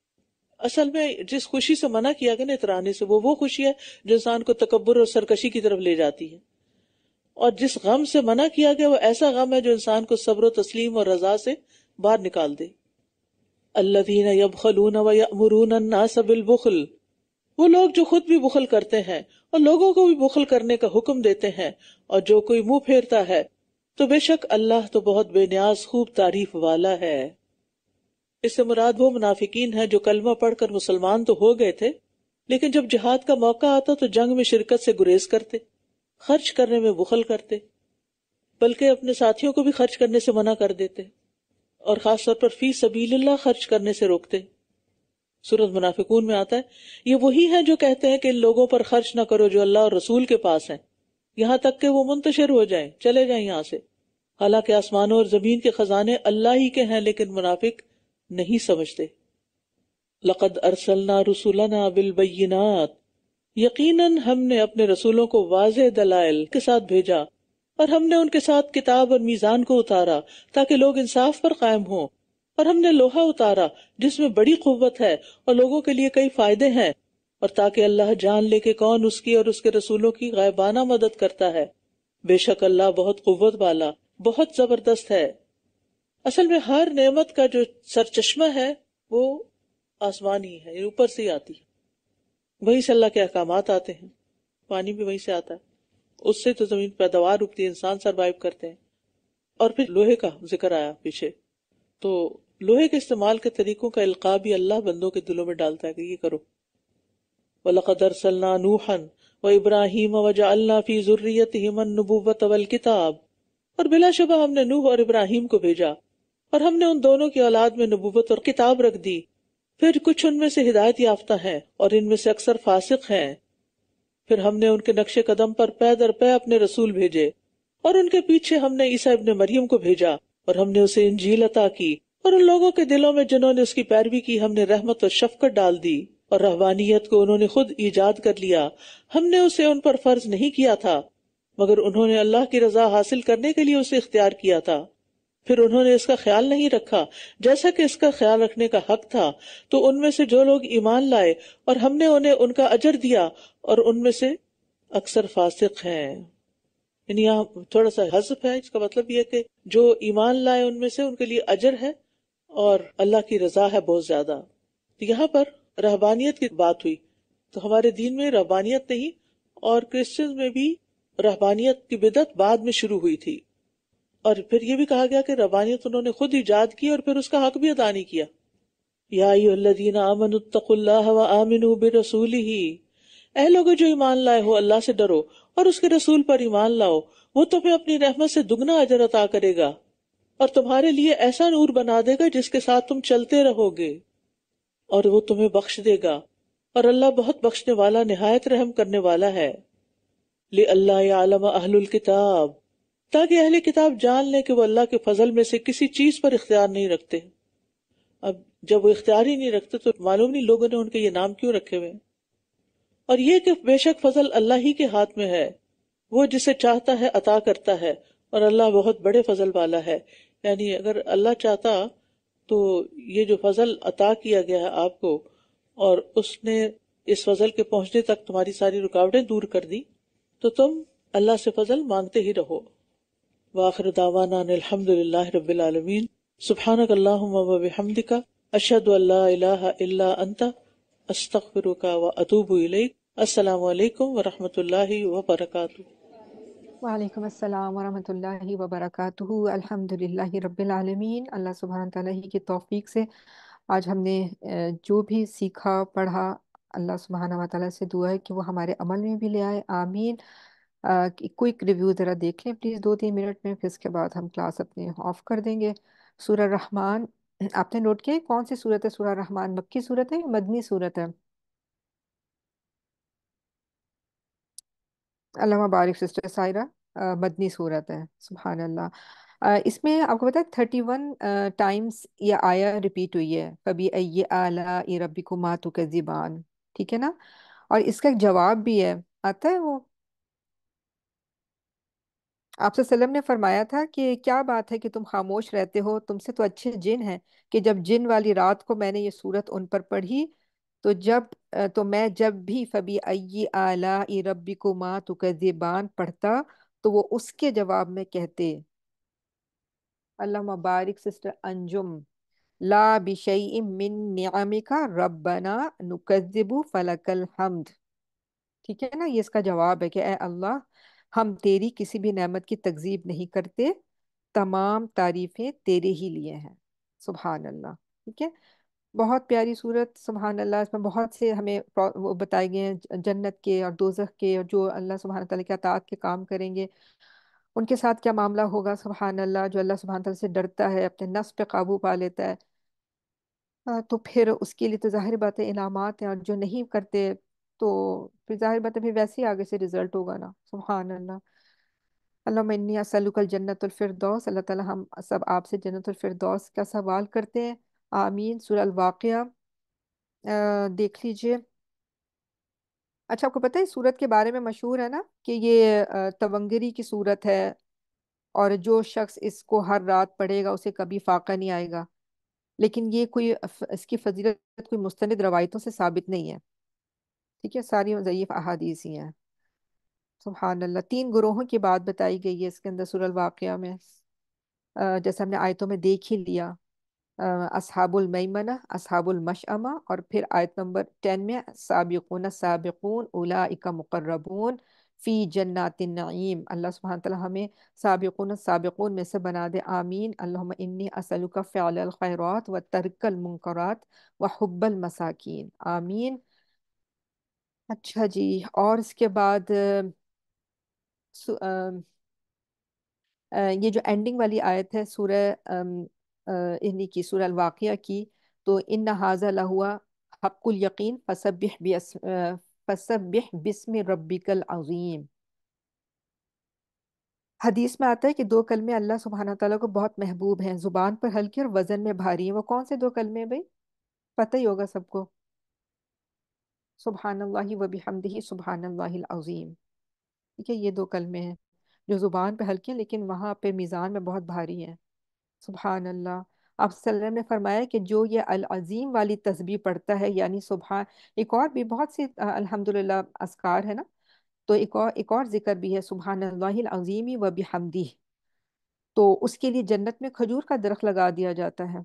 असल में जिस खुशी से मना किया गया ना इतराने से वो वो खुशी है जो इंसान को तकबर और सरकशी की तरफ ले जाती है और जिस गम से मना किया गया वो ऐसा गम है जो इंसान को सब्र तस्लीम और रजा से बाहर निकाल दे अल्लादीन यबखलून व यमरून बुखल वो लोग जो खुद भी बुखल करते हैं और लोगों को भी बुखल करने का हुक्म देते हैं और जो कोई मुंह फेरता है तो बेशक अल्लाह तो बहुत बेनियाज खूब तारीफ वाला है इससे मुराद वो मुनाफिकीन है जो कलमा पढ़कर मुसलमान तो हो गए थे लेकिन जब जिहाद का मौका आता तो जंग में शिरकत से गुरेज करते खर्च करने में बुखल करते बल्कि अपने साथियों को भी खर्च करने से मना कर देते और खासतौर पर फी सबील खर्च करने से रोकते सूरत मुनाफिकून में आता है ये वही है जो कहते हैं कि इन लोगों पर खर्च ना करो जो अल्लाह और रसूल के पास है यहां तक कि वो मुंतशर हो जाए चले जाए यहां से हालांकि आसमानों और जमीन के खजाने अल्लाह ही के हैं लेकिन मुनाफिक नहीं समझते लकद अरसलना रसुलना बिलबैनात यकीनन हमने अपने रसूलों को वाज दलाइल के साथ भेजा और हमने उनके साथ किताब और मीजान को उतारा ताकि लोग इंसाफ पर कायम हों और हमने लोहा उतारा जिसमें बड़ी कुत है और लोगों के लिए कई फायदे हैं और ताकि अल्लाह जान ले के कौन उसकी और उसके रसूलों की गायबाना मदद करता है बेशक अल्लाह बहुत कुत वाला बहुत जबरदस्त है असल में हर नेमत का जो सरचश्मा है वो आसमान ही है ऊपर से ही आती है वहीं से अल्लाह के अहकाम आते हैं पानी भी वहीं से आता है उससे तो जमीन पैदावार उगती है इंसान सरवाइव करते हैं और फिर लोहे का जिक्र आया पीछे तो लोहे के इस्तेमाल के तरीकों का इल्का भी अल्लाह बंदों के दिलों में डालता है कि ये करो वलकदर सलना नूहन व इब्राहिम वजा अल्लाह फी जुर्रियत हिमन नबूबत अवल किताब और बिलाशबा हमने नूह और इब्राहिम को भेजा और हमने उन दोनों की औलाद में नबूबत और किताब रख दी फिर कुछ उनमें से हिदायत याफ्ता है और इनमें से अक्सर फासिक हैं फिर हमने उनके नक्शे कदम पर पैदर पै अपने रसूल भेजे और उनके पीछे हमने ईसा इबन मरियम को भेजा और हमने उसे इंजील अता की और उन लोगों के दिलों में जिन्होंने उसकी पैरवी की हमने रहमत और शफकत डाल दी और रहवानियत को उन्होंने खुद ईजाद कर लिया हमने उसे उन पर फर्ज नहीं किया था मगर उन्होंने अल्लाह की रजा हासिल करने के लिए उसे इख्तियार किया था फिर उन्होंने इसका ख्याल नहीं रखा जैसा कि इसका ख्याल रखने का हक था तो उनमें से जो लोग ईमान लाए और हमने उन्हें उनका अजर दिया और उनमें से अक्सर फासिक हैं यानी यहाँ थोड़ा सा हसफ है इसका मतलब यह कि जो ईमान लाए उनमें से उनके लिए अजर है और अल्लाह की रजा है बहुत ज्यादा तो यहाँ पर रहबानियत की बात हुई तो हमारे दीन में रहबानियत नहीं और क्रिश्चन में भी रहबानियत की बिदत बाद में शुरू हुई थी और फिर यह भी कहा गया कि रबानियत उन्होंने खुद ईजाद की और फिर उसका हक भी अदा नहीं किया या आमिन ही ए लोगो जो ईमान लाए हो अल्लाह से डरो और उसके रसूल पर ईमान लाओ वो तुम्हें अपनी रहमत से दुगना अजर अता करेगा और तुम्हारे लिए ऐसा नूर बना देगा जिसके साथ तुम चलते रहोगे और वो तुम्हें बख्श देगा और अल्लाह बहुत बख्शने वाला नहायत रहम करने वाला है ले अल्लाह आलम अहलुल किताब ताकि अहले किताब जान ले कि वो अल्लाह के फजल में से किसी चीज पर इख्तियार नहीं रखते अब जब वो इख्तियार ही नहीं रखते तो मालूम नहीं लोगों ने उनके ये नाम क्यों रखे हुए और ये कि बेशक फजल अल्लाह ही के हाथ में है वो जिसे चाहता है अता करता है और अल्लाह बहुत बड़े फजल वाला है यानी अगर अल्लाह चाहता तो ये जो फजल अता किया गया है आपको और उसने इस फजल के पहुंचने तक तुम्हारी सारी रुकावटें दूर कर दी तो तुम अल्लाह से फजल मांगते ही रहो वाखिर दावाना रबीन रबीआलमीन अल्लाहमदिका अशद अल्ला अंता का व अतूब इलेक असलकम आज हमने जो भी सीखा पढ़ा अल्लाह सुबहाना व से दुआ है कि वो हमारे अमल में भी ले आए आमीन क्विक रिव्यू ज़रा देख लें प्लीज़ दो तीन मिनट में फिर इसके बाद हम क्लास अपने ऑफ कर देंगे सूर्य रहमान आपने नोट किया कौन सी सूरत है सूर्य रहमान मक्की सूरत है मदनी सूरत है अल्लाह बारिक सिस्टर सायरा मदनी सूरत है सुबहान अल्लाह इसमें आपको पता है थर्टी वन टाइम्स ये आया रिपीट हुई है कभी अय आला ए रबी को मातु जीबान ठीक है ना और इसका एक जवाब भी है आता है वो आपसे सलम ने फरमाया था कि क्या बात है कि तुम खामोश रहते हो तुमसे तो अच्छे जिन हैं कि जब जिन वाली रात को मैंने ये सूरत उन पर पढ़ी तो जब तो मैं जब भी फ़बी अय्य आला रबी को माँ तो कज़ेबान पढ़ता तो वो उसके जवाब में कहते अल्लाह मुबारक सिस्टर अंजुम ला बिशई मिन नियामिका रबना नुकज़बु फलकल हमद ठीक है ना ये इसका जवाब है कि ए अल्लाह हम तेरी किसी भी नेमत की तकजीब नहीं करते तमाम तारीफ़ें तेरे ही लिए हैं सुबहान अल्लाह ठीक है बहुत प्यारी सूरत सुबहान अल्लाह इसमें बहुत से हमें वो बताए गए हैं जन्नत के और दोजख के और जो अल्लाह सुबहान तला के अतात के काम करेंगे उनके साथ क्या मामला होगा सुबहान अल्लाह जो अल्लाह सुबहान तला से डरता है अपने नफ्स पे काबू पा लेता है तो फिर उसके लिए तो जाहिर बात है इनामत हैं और जो नहीं करते तो फिर जाहिर बात है फिर वैसे ही आगे से रिजल्ट होगा ना सुबहान अल्लाह अल्लाह सलुकल जन्नतफिरदौस अल्लाह ताला हम सब आपसे जन्नतफिरदौस का सवाल करते हैं आमीन सूरह वाक़िया देख लीजिए अच्छा आपको पता है सूरत के बारे में मशहूर है ना कि ये तवंगरी की सूरत है और जो शख्स इसको हर रात पढ़ेगा उसे कभी फाका नहीं आएगा लेकिन ये कोई इसकी फजीलत कोई मुस्तंद रवायतों से साबित नहीं है ठीक है सारी ज़यीफ़ अहादीस ही हैं सुबहान अल्लाह तीन गुरोहों की बात बताई गई है इसके अंदर सुरल वाक़ में जैसे हमने आयतों में देख ही लिया असहाबुल मैमना असहाबुल मशअमा और फिर आयत नंबर टेन में साबिकुन साबिकुन उला मुकर्रबून फ़ी जन्नात नईम अल्लाह सुबहान ताली हमें साबिकुन साबिकुन में से बना दे आमीन अल्लाम इन्नी असलुका फ़्याल ख़ैरात व तरकल मुनकरात व हब्बल मसाकिन आमीन अच्छा जी और इसके बाद ये जो एंडिंग वाली आयत है सूर्य इन्हीं की सूरह वाक़ की तो इन हाजा लहुआ हक्कुल यकीन फसबिह बिस फसबिह बिस्म रब्बिकल अज़ीम हदीस में आता है कि दो कलमे अल्लाह सुबहाना तला को बहुत महबूब हैं ज़ुबान पर हल्के और वज़न में भारी हैं वो कौन से दो कलमे हैं भाई पता ही होगा सबको सुबहान अल्लाह वबी हमदही सुबहान अज़ीम ठीक है ये दो कलमे हैं जो ज़ुबान पर हल्के हैं लेकिन वहाँ पे मीज़ान में बहुत भारी हैं सुबहान अल्लाह आप सल्लम ने फरमाया कि जो ये अल अज़ीम वाली तस्बी पढ़ता है यानी सुबह एक और भी बहुत सी अल्हम्दुलिल्लाह असकार है ना तो एक और एक और जिक्र भी है सुबह अज़ीमी व हमदी तो उसके लिए जन्नत में खजूर का दरख्त लगा दिया जाता है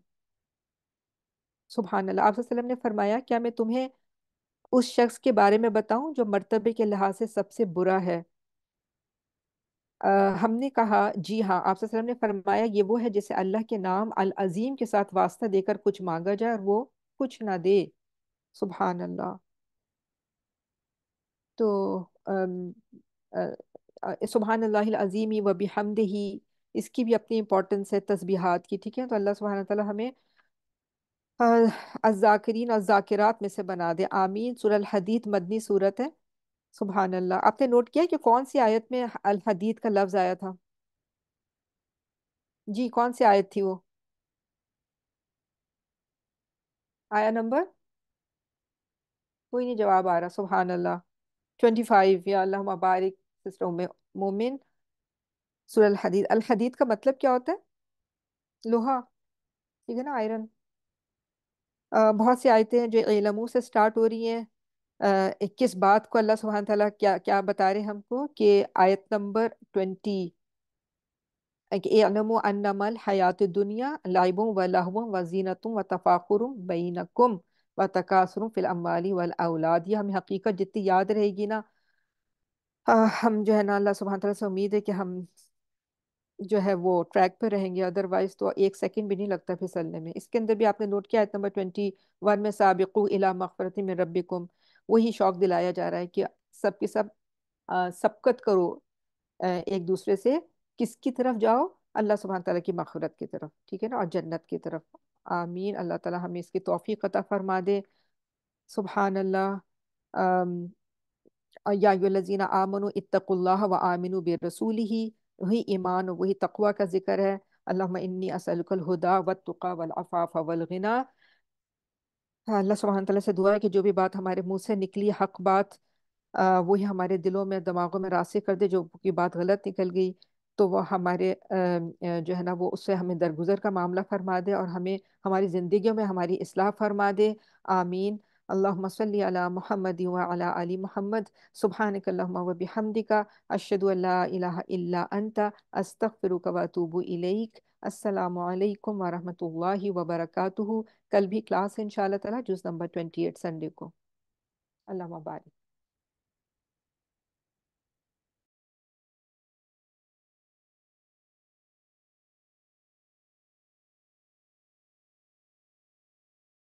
सुबहान अल्लाह आप ने फरमाया क्या मैं तुम्हें उस शख्स के बारे में बताऊं जो मरतबे के लिहाज से सबसे बुरा है आ, हमने कहा जी हाँ आप ने फरमाया ये वो है जिसे अल्लाह के नाम अल अजीम के साथ वास्ता देकर कुछ मांगा जाए और वो कुछ ना दे सुबह अल्लाह तो सुबहान अल्लाजीम अजीम ही वबी हमद ही इसकी भी अपनी इम्पोर्टेंस है तस्बीहात की ठीक है तो अल्लाह सुबहान तला हमें अजाकरीन और जाकिरात में से बना दे आमीन सुरल हदीत मदनी सूरत है सुबहान अल्लाह आपने नोट किया कि कौन सी आयत में अल हदीद का लफ्ज आया था जी कौन सी आयत थी वो आया नंबर कोई नहीं जवाब आ रहा सुबहान अल्लाह ट्वेंटी फाइव या अल्लाह मुबारक सिस्टर मोमिन सुरल हदीद अल हदीद का मतलब क्या होता है लोहा ठीक है ना आयरन बहुत सी आयतें हैं जो एलमू से स्टार्ट हो रही हैं इक्कीस बात को अल्लाह सुबहान तला क्या क्या बता रहे हमको कि आयत नंबर ट्वेंटी अनमल हयात दुनिया लाइबों व व जीनतों व बैनकुम व तकासरुम वल ये हमें हकीकत जितनी याद रहेगी ना हम जो है ना अल्लाह सुबहान तला से उम्मीद है कि हम जो है वो ट्रैक पर रहेंगे अदरवाइज तो एक सेकेंड भी नहीं लगता फिसलने में इसके अंदर भी आपने नोट किया आयत नंबर ट्वेंटी वन में साबिकू इला मगफरती में रब्बिकुम वही शौक दिलाया जा रहा है कि सबके सब, सब सबकत करो एक दूसरे से किसकी तरफ जाओ अल्लाह सुबहान तला की मखरत की तरफ ठीक है ना और जन्नत की तरफ आमीन अल्लाह ताला हमें इसकी तोफ़ी कत फरमा दे सुबहान अल्लाह आमन इतकुल्ला व आमिन बेरसूल ही वही ईमान वही तकवा का जिक्र है अल्लाह इन्नी असलकल हुदा व तुका वल अफ़ाफ़ वलगना अल्लाह सुबहान तला से दुआ है कि जो भी बात हमारे मुंह से निकली हक बात वही हमारे दिलों में दिमागों में रास्ते कर दे जो की बात गलत निकल गई तो वह हमारे जो है ना वो उससे हमें दरगुजर का मामला फरमा दे और हमें हमारी ज़िंदगी में हमारी असलाह फरमा दे आमीन अल्लाम सल महमद वाला अली महमद सुबहानकल्लम वबिहमदिका अशद अंता अस्तफ़िरुक वतूबु इलैक असलकम वरहमल वबरक कल भी क्लास इन शाह जुज़ नंबर ट्वेंटी एट संडे को अल्लाह मुबारक